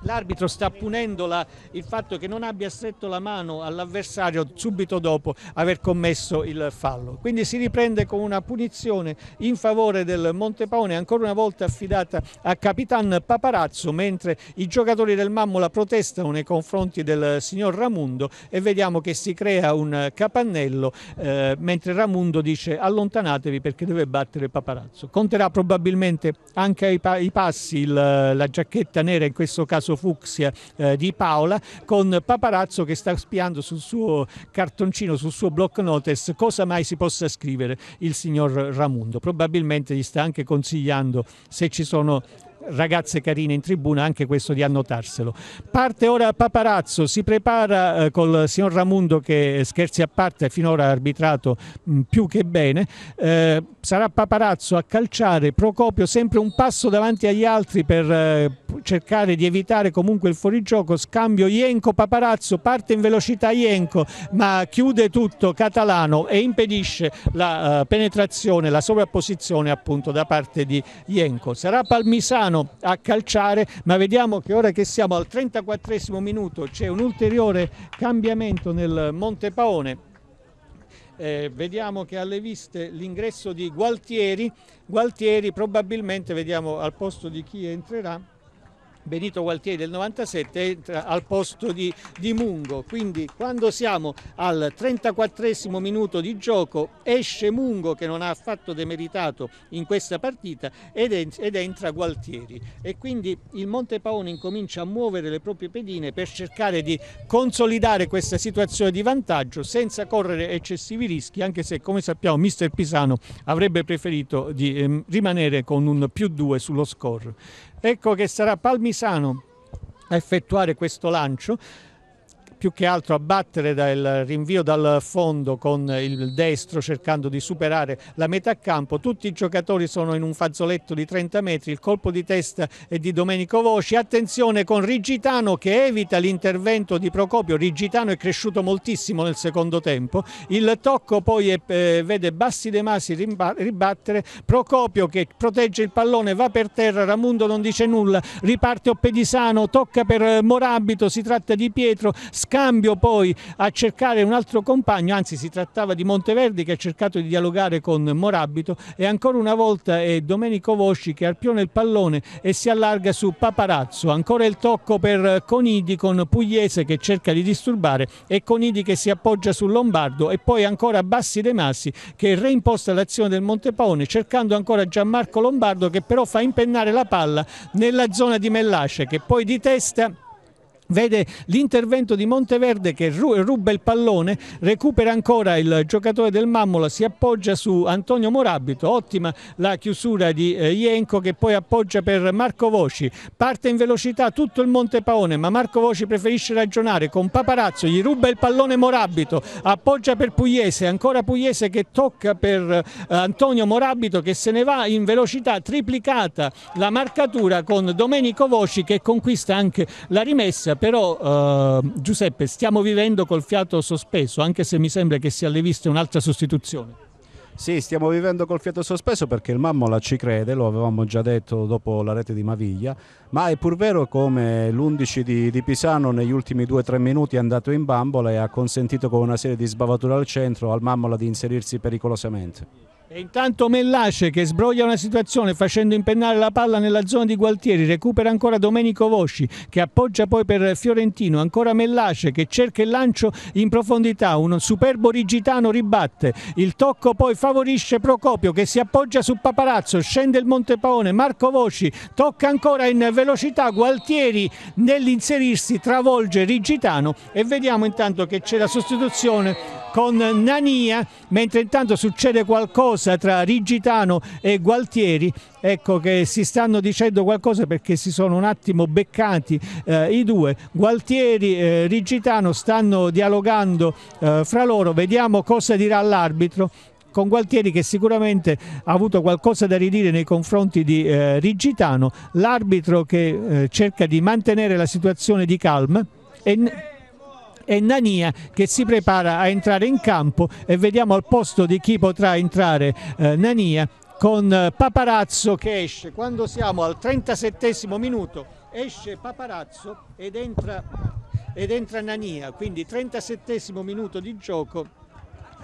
l'arbitro sta punendo la, il fatto che non abbia stretto la mano all'avversario subito dopo aver commesso il fallo. Quindi si riprende con una punizione in favore del Montepaone, ancora una volta affidata a Capitan Paparazzo, mentre i giocatori del Mammola protestano nei confronti del signor Ramundo e vediamo che si crea un capannello, eh, mentre Ramundo dice allontanatevi perché deve battere Paparazzo. Conterà probabilmente anche ai, passi il, la giacchetta nera, in questo caso rosso fucsia eh, di Paola con Paparazzo che sta spiando sul suo cartoncino, sul suo block notes cosa mai si possa scrivere il signor Ramundo. Probabilmente gli sta anche consigliando se ci sono ragazze carine in tribuna, anche questo di annotarselo. Parte ora Paparazzo, si prepara eh, col signor Ramundo che eh, scherzi a parte finora ha arbitrato mh, mm, più che bene, eh, sarà Paparazzo a calciare, Procopio sempre un passo davanti agli altri per eh, cercare di evitare comunque il fuorigioco, scambio Ienco Paparazzo, parte in velocità Ienco ma chiude tutto Catalano e impedisce la eh, penetrazione, la sovrapposizione appunto da parte di Ienco. Sarà Palmisano mano a calciare, ma vediamo che ora che siamo al 34 minuto c'è un ulteriore cambiamento nel Montepaone. Eh, vediamo che alle viste l'ingresso di Gualtieri, Gualtieri probabilmente vediamo al posto di chi entrerà, Benito Gualtieri del 97 entra al posto di, di Mungo, quindi quando siamo al 34 minuto di gioco esce Mungo che non ha affatto demeritato in questa partita ed, ed entra Gualtieri e quindi il Monte Paone incomincia a muovere le proprie pedine per cercare di consolidare questa situazione di vantaggio senza correre eccessivi rischi anche se come sappiamo mister Pisano avrebbe preferito di ehm, rimanere con un più 2 sullo score. Ecco che sarà Palmisano a effettuare questo lancio più che altro a battere dal rinvio dal fondo con il destro cercando di superare la metà campo, tutti i giocatori sono in un fazzoletto di 30 metri, il colpo di testa è di Domenico Voci, attenzione con Rigitano che evita l'intervento di Procopio, Rigitano è cresciuto moltissimo nel secondo tempo, il tocco poi è, eh, vede Bassi De Masi ribattere, Procopio che protegge il pallone, va per terra, Ramundo non dice nulla, riparte Oppedisano, tocca per Morabito, si tratta di Pietro, scappa scambio poi a cercare un altro compagno, anzi si trattava di Monteverdi che ha cercato di dialogare con Morabito e ancora una volta è Domenico Vosci che arpione il pallone e si allarga su Paparazzo, ancora il tocco per Conidi con Pugliese che cerca di disturbare e Conidi che si appoggia su Lombardo e poi ancora Bassi De Massi che reimposta l'azione del Montepone cercando ancora Gianmarco Lombardo che però fa impennare la palla nella zona di Mellasce che poi di testa vede l'intervento di Monteverde che ruba il pallone, recupera ancora il giocatore del Mammola, si appoggia su Antonio Morabito, ottima la chiusura di eh, Ienco che poi appoggia per Marco Voci, parte in velocità tutto il Monte Paone ma Marco Voci preferisce ragionare con Paparazzo, gli ruba il pallone Morabito, appoggia per Pugliese, ancora Pugliese che tocca per eh, Antonio Morabito che se ne va in velocità triplicata la marcatura con Domenico Voci che conquista anche la rimessa però eh, Giuseppe, stiamo vivendo col fiato sospeso, anche se mi sembra che sia alle viste un'altra sostituzione.
Sì, stiamo vivendo col fiato sospeso perché il Mammola ci crede, lo avevamo già detto dopo la rete di Maviglia, ma è pur vero come l'11 di, di Pisano negli ultimi 2-3 minuti è andato in bambola e ha consentito con una serie di sbavature al centro al Mammola di inserirsi pericolosamente.
E intanto Mellace che sbroglia una situazione facendo impennare la palla nella zona di Gualtieri, recupera ancora Domenico Vosci che appoggia poi per Fiorentino, ancora Mellace che cerca il lancio in profondità, un superbo Rigitano ribatte, il tocco poi favorisce Procopio che si appoggia su Paparazzo, scende il Montepaone, Marco Vosci tocca ancora in velocità Gualtieri nell'inserirsi travolge Rigitano e vediamo intanto che c'è la sostituzione con Nania mentre intanto succede qualcosa corsa tra Rigitano e Gualtieri ecco che si stanno dicendo qualcosa perché si sono un attimo beccati eh, i due Gualtieri e Rigitano stanno dialogando eh, fra loro vediamo cosa dirà l'arbitro con Gualtieri che sicuramente ha avuto qualcosa da ridire nei confronti di eh, Rigitano, l'arbitro che eh, cerca di mantenere la situazione di calma e e Nania che si prepara a entrare in campo e vediamo al posto di chi potrà entrare eh, Nania con eh, Paparazzo che esce quando siamo al 37 minuto esce Paparazzo ed entra, ed entra Nania quindi 37 minuto di gioco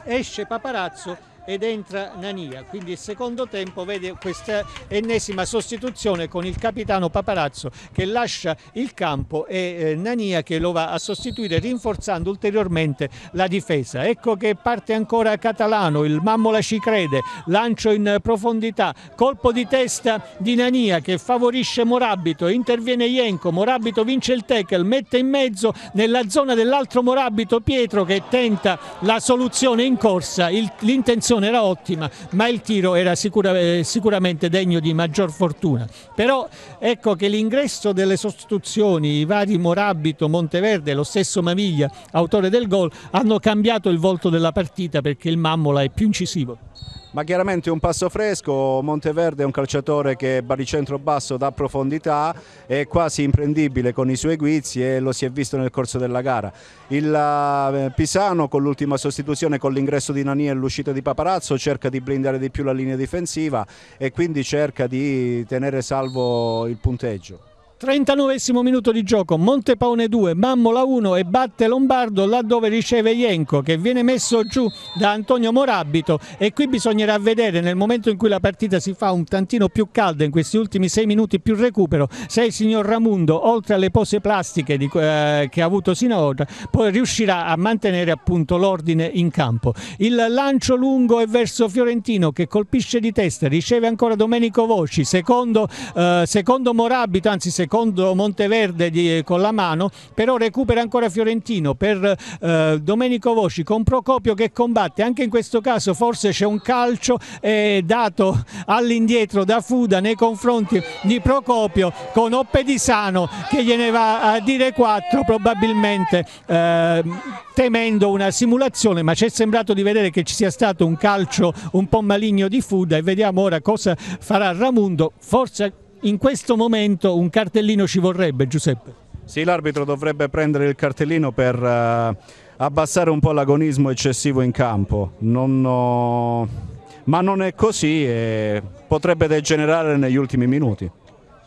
esce Paparazzo ed entra Nania, quindi il secondo tempo vede questa ennesima sostituzione con il capitano Paparazzo che lascia il campo e eh, Nania che lo va a sostituire rinforzando ulteriormente la difesa. Ecco che parte ancora Catalano, il Mammola ci crede, lancio in profondità, colpo di testa di Nania che favorisce Morabito, interviene Ienco, Morabito vince il tackle, mette in mezzo nella zona dell'altro Morabito Pietro che tenta la soluzione in corsa, l'intenzione posizione era ottima, ma il tiro era sicura, eh, sicuramente degno di maggior fortuna. Però ecco che l'ingresso delle sostituzioni, i vari Morabito, Monteverde, e lo stesso Maviglia, autore del gol, hanno cambiato il volto della partita perché il Mammola è più incisivo
ma chiaramente un passo fresco, Monteverde è un calciatore che baricentro basso dà profondità, è quasi imprendibile con i suoi guizzi e lo si è visto nel corso della gara. Il eh, Pisano con l'ultima sostituzione con l'ingresso di Nani e l'uscita di Paparazzo cerca di blindare di più la linea difensiva e quindi cerca di tenere salvo il punteggio.
39 minuto di gioco, Montepaone 2, Mammola 1 e batte Lombardo laddove riceve Ienco che viene messo giù da Antonio Morabito e qui bisognerà vedere nel momento in cui la partita si fa un tantino più calda in questi ultimi 6 minuti più recupero se il signor Ramundo oltre alle pose plastiche di, eh, che ha avuto sino sinora poi riuscirà a mantenere appunto l'ordine in campo. Il lancio lungo è verso Fiorentino che colpisce di testa, riceve ancora Domenico Voci, secondo, eh, secondo Morabito, anzi secondo contro Monteverde di, eh, con la mano, però recupera ancora Fiorentino per eh, Domenico Voci con Procopio che combatte, anche in questo caso forse c'è un calcio eh, dato all'indietro da Fuda nei confronti di Procopio con Oppedisano che gliene va a dire quattro probabilmente eh, temendo una simulazione, ma ci è sembrato di vedere che ci sia stato un calcio un po' maligno di Fuda e vediamo ora cosa farà Ramundo, forse in questo momento un cartellino ci vorrebbe Giuseppe?
Sì, l'arbitro dovrebbe prendere il cartellino per eh, abbassare un po' l'agonismo eccessivo in campo, non, no... ma non è così e potrebbe degenerare negli ultimi minuti.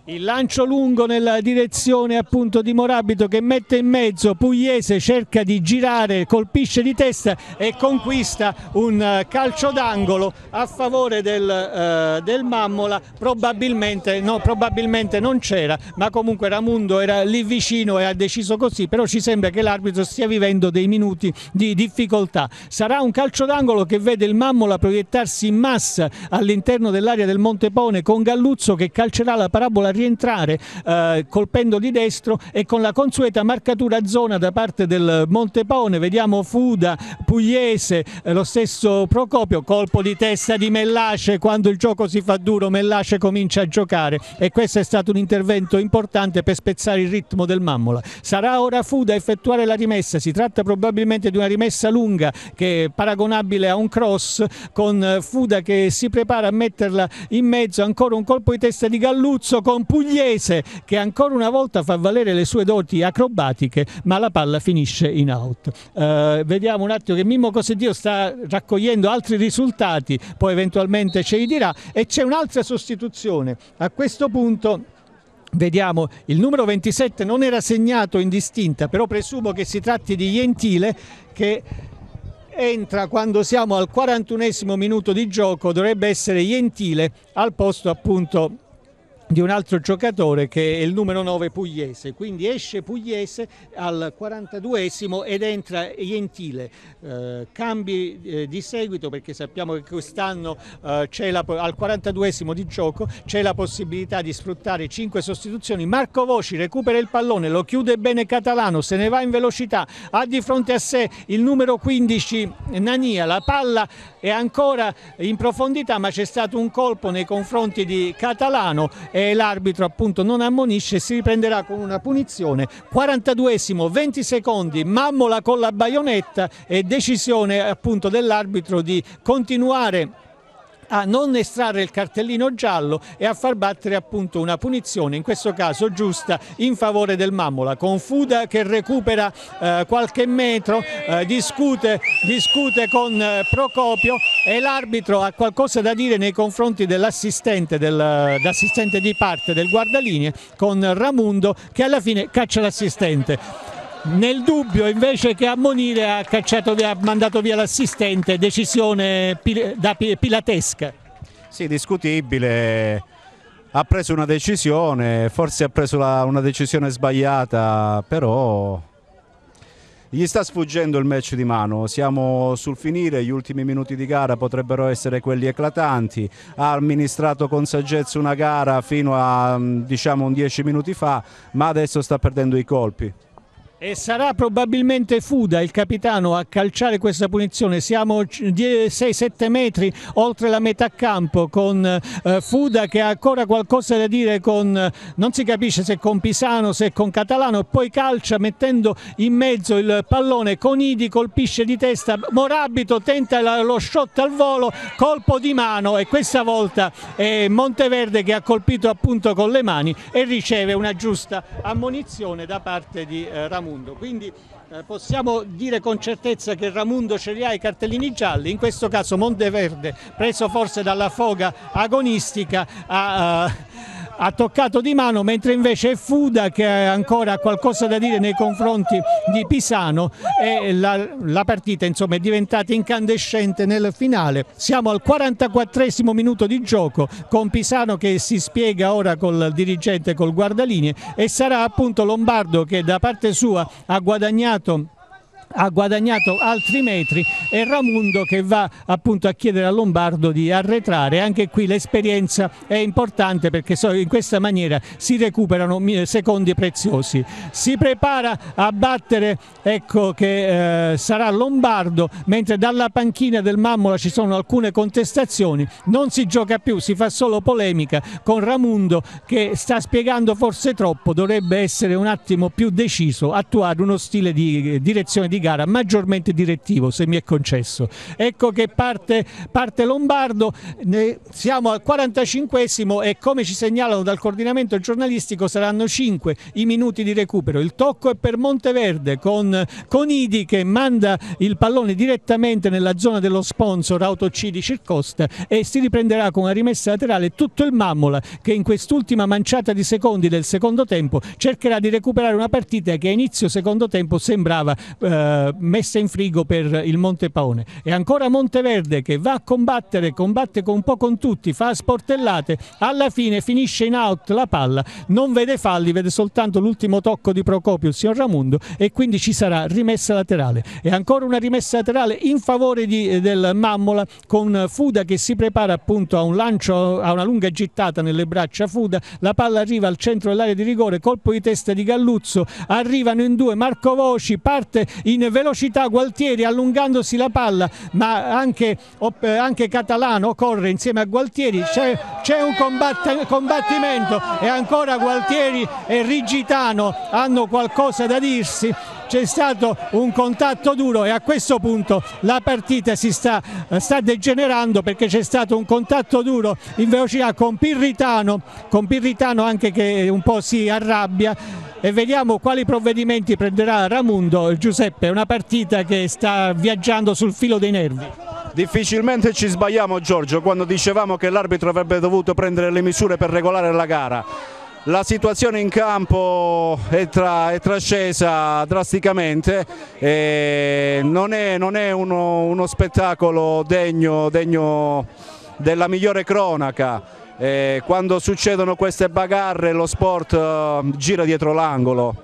Il lancio lungo nella direzione appunto di Morabito che mette in mezzo, Pugliese cerca di girare, colpisce di testa e conquista un eh, calcio d'angolo a favore del, eh, del Mammola, probabilmente, no, probabilmente non c'era ma comunque Ramundo era lì vicino e ha deciso così, però ci sembra che l'arbitro stia vivendo dei minuti di difficoltà. Sarà un calcio d'angolo che vede il Mammola proiettarsi in massa all'interno dell'area del Montepone con Galluzzo che calcerà la parabola rientrare eh, colpendo di destro e con la consueta marcatura zona da parte del Montepone, vediamo Fuda, Pugliese, eh, lo stesso Procopio, colpo di testa di Mellace, quando il gioco si fa duro Mellace comincia a giocare e questo è stato un intervento importante per spezzare il ritmo del Mammola. Sarà ora Fuda a effettuare la rimessa, si tratta probabilmente di una rimessa lunga che è paragonabile a un cross con Fuda che si prepara a metterla in mezzo, ancora un colpo di testa di Galluzzo con pugliese che ancora una volta fa valere le sue doti acrobatiche, ma la palla finisce in out. Eh, vediamo un attimo che Mimmo Cosedio sta raccogliendo altri risultati, poi eventualmente ce li dirà e c'è un'altra sostituzione. A questo punto Vediamo, il numero 27 non era segnato in distinta, però presumo che si tratti di Gentile che entra quando siamo al 41 minuto di gioco, dovrebbe essere Gentile al posto appunto di un altro giocatore che è il numero 9 Pugliese, quindi esce Pugliese al 42esimo ed entra Ientile, eh, cambi eh, di seguito perché sappiamo che quest'anno eh, al 42esimo di gioco c'è la possibilità di sfruttare 5 sostituzioni, Marco Voci recupera il pallone, lo chiude bene Catalano, se ne va in velocità, ha di fronte a sé il numero 15 Nania, la palla è ancora in profondità ma c'è stato un colpo nei confronti di Catalano e l'arbitro appunto non ammonisce si riprenderà con una punizione 42esimo 20 secondi mammola con la baionetta e decisione appunto dell'arbitro di continuare a non estrarre il cartellino giallo e a far battere appunto una punizione, in questo caso giusta, in favore del Mammola, con Fuda che recupera eh, qualche metro, eh, discute, discute, con eh, Procopio e l'arbitro ha qualcosa da dire nei confronti dell'assistente del, di parte del guardalinee con Ramundo che alla fine caccia l'assistente nel dubbio invece che ammonire ha, via, mandato via l'assistente, decisione pil da pilatesca.
Sì, discutibile, ha preso una decisione, forse ha preso la, una decisione sbagliata, però gli sta sfuggendo il match di mano, siamo sul finire, gli ultimi minuti di gara potrebbero essere quelli eclatanti, ha amministrato con saggezza una gara fino a diciamo un dieci minuti fa, ma adesso sta perdendo i colpi.
E sarà probabilmente Fuda il capitano a calciare questa punizione. Siamo 6-7 metri oltre la metà campo con eh, Fuda che ha ancora qualcosa da dire con, non si capisce se con Pisano, se con Catalano e poi calcia mettendo in mezzo il pallone. Conidi colpisce di testa, Morabito tenta lo shot al volo, colpo di mano e questa volta è Monteverde che ha colpito appunto con le mani e riceve una giusta ammonizione da parte di eh, Ramon. Ramundo, quindi eh, possiamo dire con certezza che Ramundo ce li ha i cartellini gialli, in questo caso Monteverde, preso forse dalla foga agonistica, ha... Eh, ha toccato di mano, mentre invece è Fuda che ancora ha qualcosa da dire nei confronti di Pisano e la, la partita insomma, è diventata incandescente nel finale. Siamo al 44esimo minuto di gioco con Pisano che si spiega ora col dirigente, col guardalinee e sarà appunto Lombardo che da parte sua ha guadagnato ha guadagnato altri metri e Ramundo che va appunto a chiedere a Lombardo di arretrare. Anche qui l'esperienza è importante perché in questa maniera si recuperano secondi preziosi. Si prepara a battere, ecco che eh, sarà Lombardo, mentre dalla panchina del Mammola ci sono alcune contestazioni. Non si gioca più, si fa solo polemica con Ramundo che sta spiegando forse troppo, dovrebbe essere un attimo più deciso, attuare uno stile di eh, direzione di gara maggiormente direttivo se mi è concesso ecco che parte, parte Lombardo siamo al 45esimo e come ci segnalano dal coordinamento giornalistico saranno 5 i minuti di recupero il tocco è per Monteverde con Conidi che manda il pallone direttamente nella zona dello sponsor Auto C di Circosta e si riprenderà con una rimessa laterale tutto il Mammola che in quest'ultima manciata di secondi del secondo tempo cercherà di recuperare una partita che a inizio secondo tempo sembrava eh, eh, messa in frigo per il Monte Paone. E ancora Monteverde che va a combattere, combatte un po' con tutti, fa sportellate, alla fine finisce in out la palla, non vede falli, vede soltanto l'ultimo tocco di Procopio, il signor Ramundo, e quindi ci sarà rimessa laterale. E ancora una rimessa laterale in favore di, eh, del Mammola con Fuda che si prepara appunto a un lancio, a una lunga gittata nelle braccia Fuda, la palla arriva al centro dell'area di rigore, colpo di testa di Galluzzo, arrivano in due Marco Voci, parte in in velocità Gualtieri allungandosi la palla ma anche, eh, anche Catalano corre insieme a Gualtieri c'è, un combattimento e ancora Gualtieri e Rigitano hanno qualcosa da dirsi c'è stato un contatto duro e a questo punto la partita si sta, eh, sta degenerando perché c'è stato un contatto duro in velocità con Pirritano, con Pirritano anche che un po' si arrabbia e vediamo quali provvedimenti prenderà Ramundo Giuseppe, una partita che sta viaggiando sul filo dei nervi.
Difficilmente ci sbagliamo Giorgio quando dicevamo che l'arbitro avrebbe dovuto prendere le misure per regolare la gara la situazione in campo è, tra, è trascesa drasticamente, non è, non è uno, uno, spettacolo degno, degno della migliore cronaca. Eh, quando succedono queste bagarre lo sport eh, gira dietro l'angolo,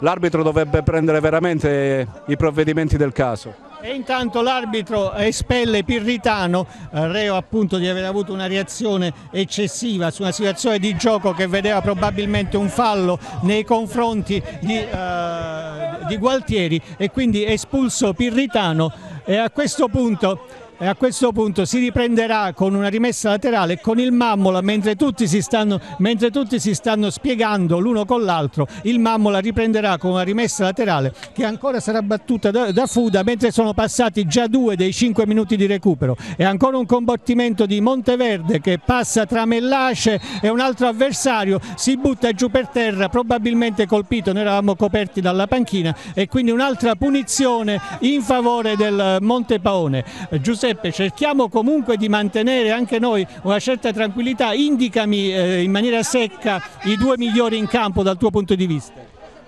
l'arbitro dovrebbe prendere veramente i provvedimenti del caso.
E intanto l'arbitro espelle Pirritano, eh, reo appunto di aver avuto una reazione eccessiva su una situazione di gioco che vedeva probabilmente un fallo nei confronti di, eh, di Gualtieri e quindi espulso Pirritano e a questo punto e a questo punto si riprenderà con una rimessa laterale con il Mammola mentre tutti si stanno, tutti si stanno spiegando l'uno con l'altro il Mammola riprenderà con una rimessa laterale che ancora sarà battuta da, da, Fuda mentre sono passati già due dei cinque minuti di recupero e ancora un combattimento di Monteverde che passa tra Mellace e un altro avversario si butta giù per terra probabilmente colpito noi eravamo coperti dalla panchina e quindi un'altra punizione in favore del Monte Paone Giuseppe Giuseppe cerchiamo comunque di mantenere anche noi una certa tranquillità, indicami eh, in maniera secca i due migliori in campo dal tuo punto di vista.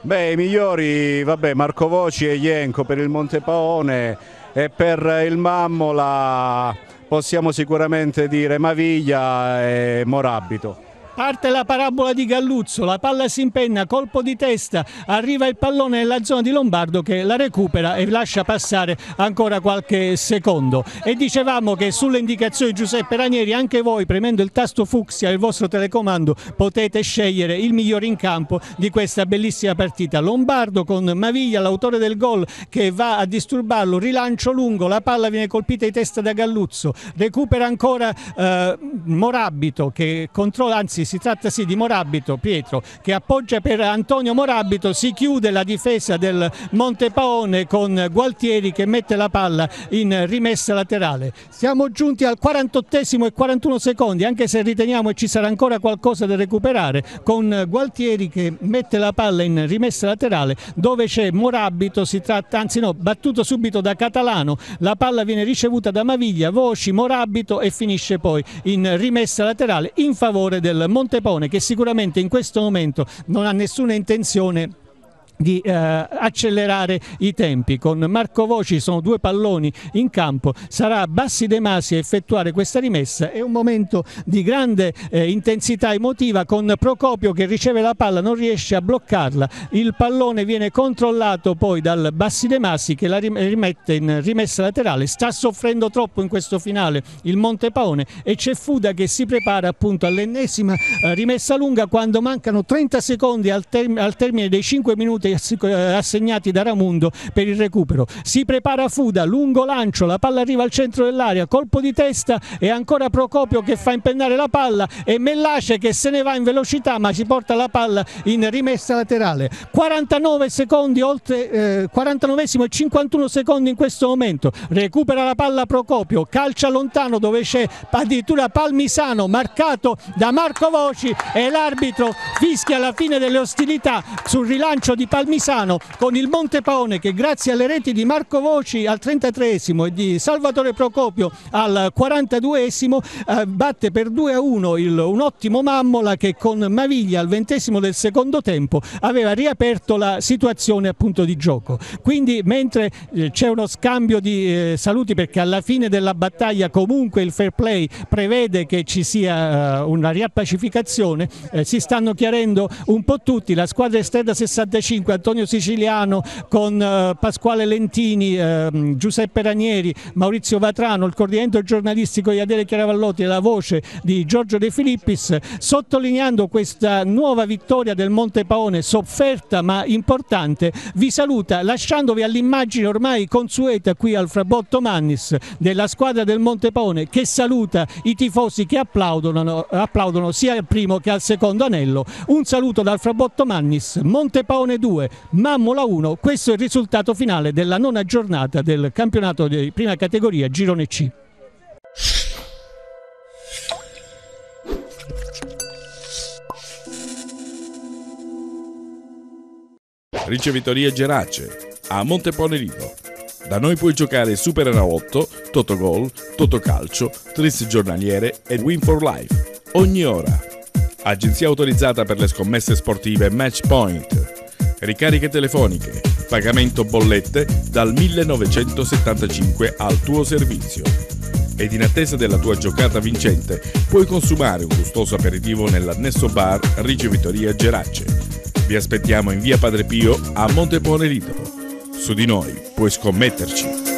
Beh, i migliori, vabbè, Marco Voci e Ienco per il Montepaone e per il Mammola possiamo sicuramente dire Maviglia e Morabito.
Parte la parabola di Galluzzo, la palla si impenna, colpo di testa, arriva il pallone nella zona di Lombardo che la recupera e lascia passare ancora qualche secondo. E dicevamo che sulle indicazioni di Giuseppe Ranieri anche voi premendo il tasto fucsia il vostro telecomando potete scegliere il migliore in campo di questa bellissima partita. Lombardo con Maviglia, l'autore del gol che va a disturbarlo, rilancio lungo, la palla viene colpita di testa da Galluzzo, recupera ancora eh, Morabito che controlla, anzi Rossi, si tratta sì di Morabito, Pietro, che appoggia per Antonio Morabito, si chiude la difesa del Montepaone con Gualtieri che mette la palla in rimessa laterale. Siamo giunti al 48 e 41 secondi, anche se riteniamo che ci sarà ancora qualcosa da recuperare, con Gualtieri che mette la palla in rimessa laterale dove c'è Morabito, si tratta, anzi no, battuto subito da Catalano, la palla viene ricevuta da Maviglia, Voci, Morabito e finisce poi in rimessa laterale in favore del Montepone che sicuramente in questo momento non ha nessuna intenzione di eh, accelerare i tempi. Con Marco Voci sono due palloni in campo, sarà Bassi De Masi a effettuare questa rimessa. È un momento di grande eh, intensità emotiva con Procopio che riceve la palla, non riesce a bloccarla. Il pallone viene controllato poi dal Bassi De Masi che la rimette in rimessa laterale. Sta soffrendo troppo in questo finale il Monte Paone e c'è Fuda che si prepara appunto all'ennesima eh, rimessa lunga quando mancano 30 secondi al, term al termine dei 5 minuti eh, assegnati da Ramundo per il recupero. Si prepara Fuda, lungo lancio, la palla arriva al centro dell'area, colpo di testa e ancora Procopio che fa impennare la palla e Mellace che se ne va in velocità ma si porta la palla in rimessa laterale. 49 secondi, oltre eh, 49 e 51 secondi in questo momento. Recupera la palla Procopio, calcia lontano dove c'è addirittura Palmisano marcato da Marco Voci e l'arbitro fischia la fine delle ostilità sul rilancio di Palmisano con il Montepaone che grazie alle reti di Marco Voci al 33esimo e di Salvatore Procopio al 42esimo eh, batte per 2 a 1 il, un ottimo Mammola che con Maviglia al ventesimo del secondo tempo aveva riaperto la situazione appunto di gioco. Quindi mentre eh, c'è uno scambio di eh, saluti perché alla fine della battaglia comunque il fair play prevede che ci sia eh, una riappacificazione, eh, si stanno chiarendo un po' tutti, la squadra esterna 65 1995 Antonio Siciliano con eh, Pasquale Lentini, ehm, Giuseppe Ranieri, Maurizio Vatrano, il coordinamento giornalistico di Adele Chiaravallotti e la voce di Giorgio De Filippis, sottolineando questa nuova vittoria del Monte Paone sofferta ma importante, vi saluta lasciandovi all'immagine ormai consueta qui al Frabotto Mannis della squadra del Monte Paone che saluta i tifosi che applaudono, applaudono sia al primo che al secondo anello. Un saluto dal Frabotto Mannis, Monte Paone 2. 2, Mammola 1. Questo è il risultato finale della nona giornata del campionato di prima categoria Girone C.
Ricevitoria Gerace a Monteponerivo. Da noi puoi giocare Super Enalotto, Totogol, Totocalcio, Tris Giornaliere e Win for Life ogni ora. Agenzia autorizzata per le scommesse sportive Matchpoint ricariche telefoniche, pagamento bollette dal 1975 al tuo servizio. Ed in attesa della tua giocata vincente puoi consumare un gustoso aperitivo nell'annesso bar Ricevitoria Gerace. Vi aspettiamo in via Padre Pio a Montepone Litoro. Su di noi puoi scommetterci.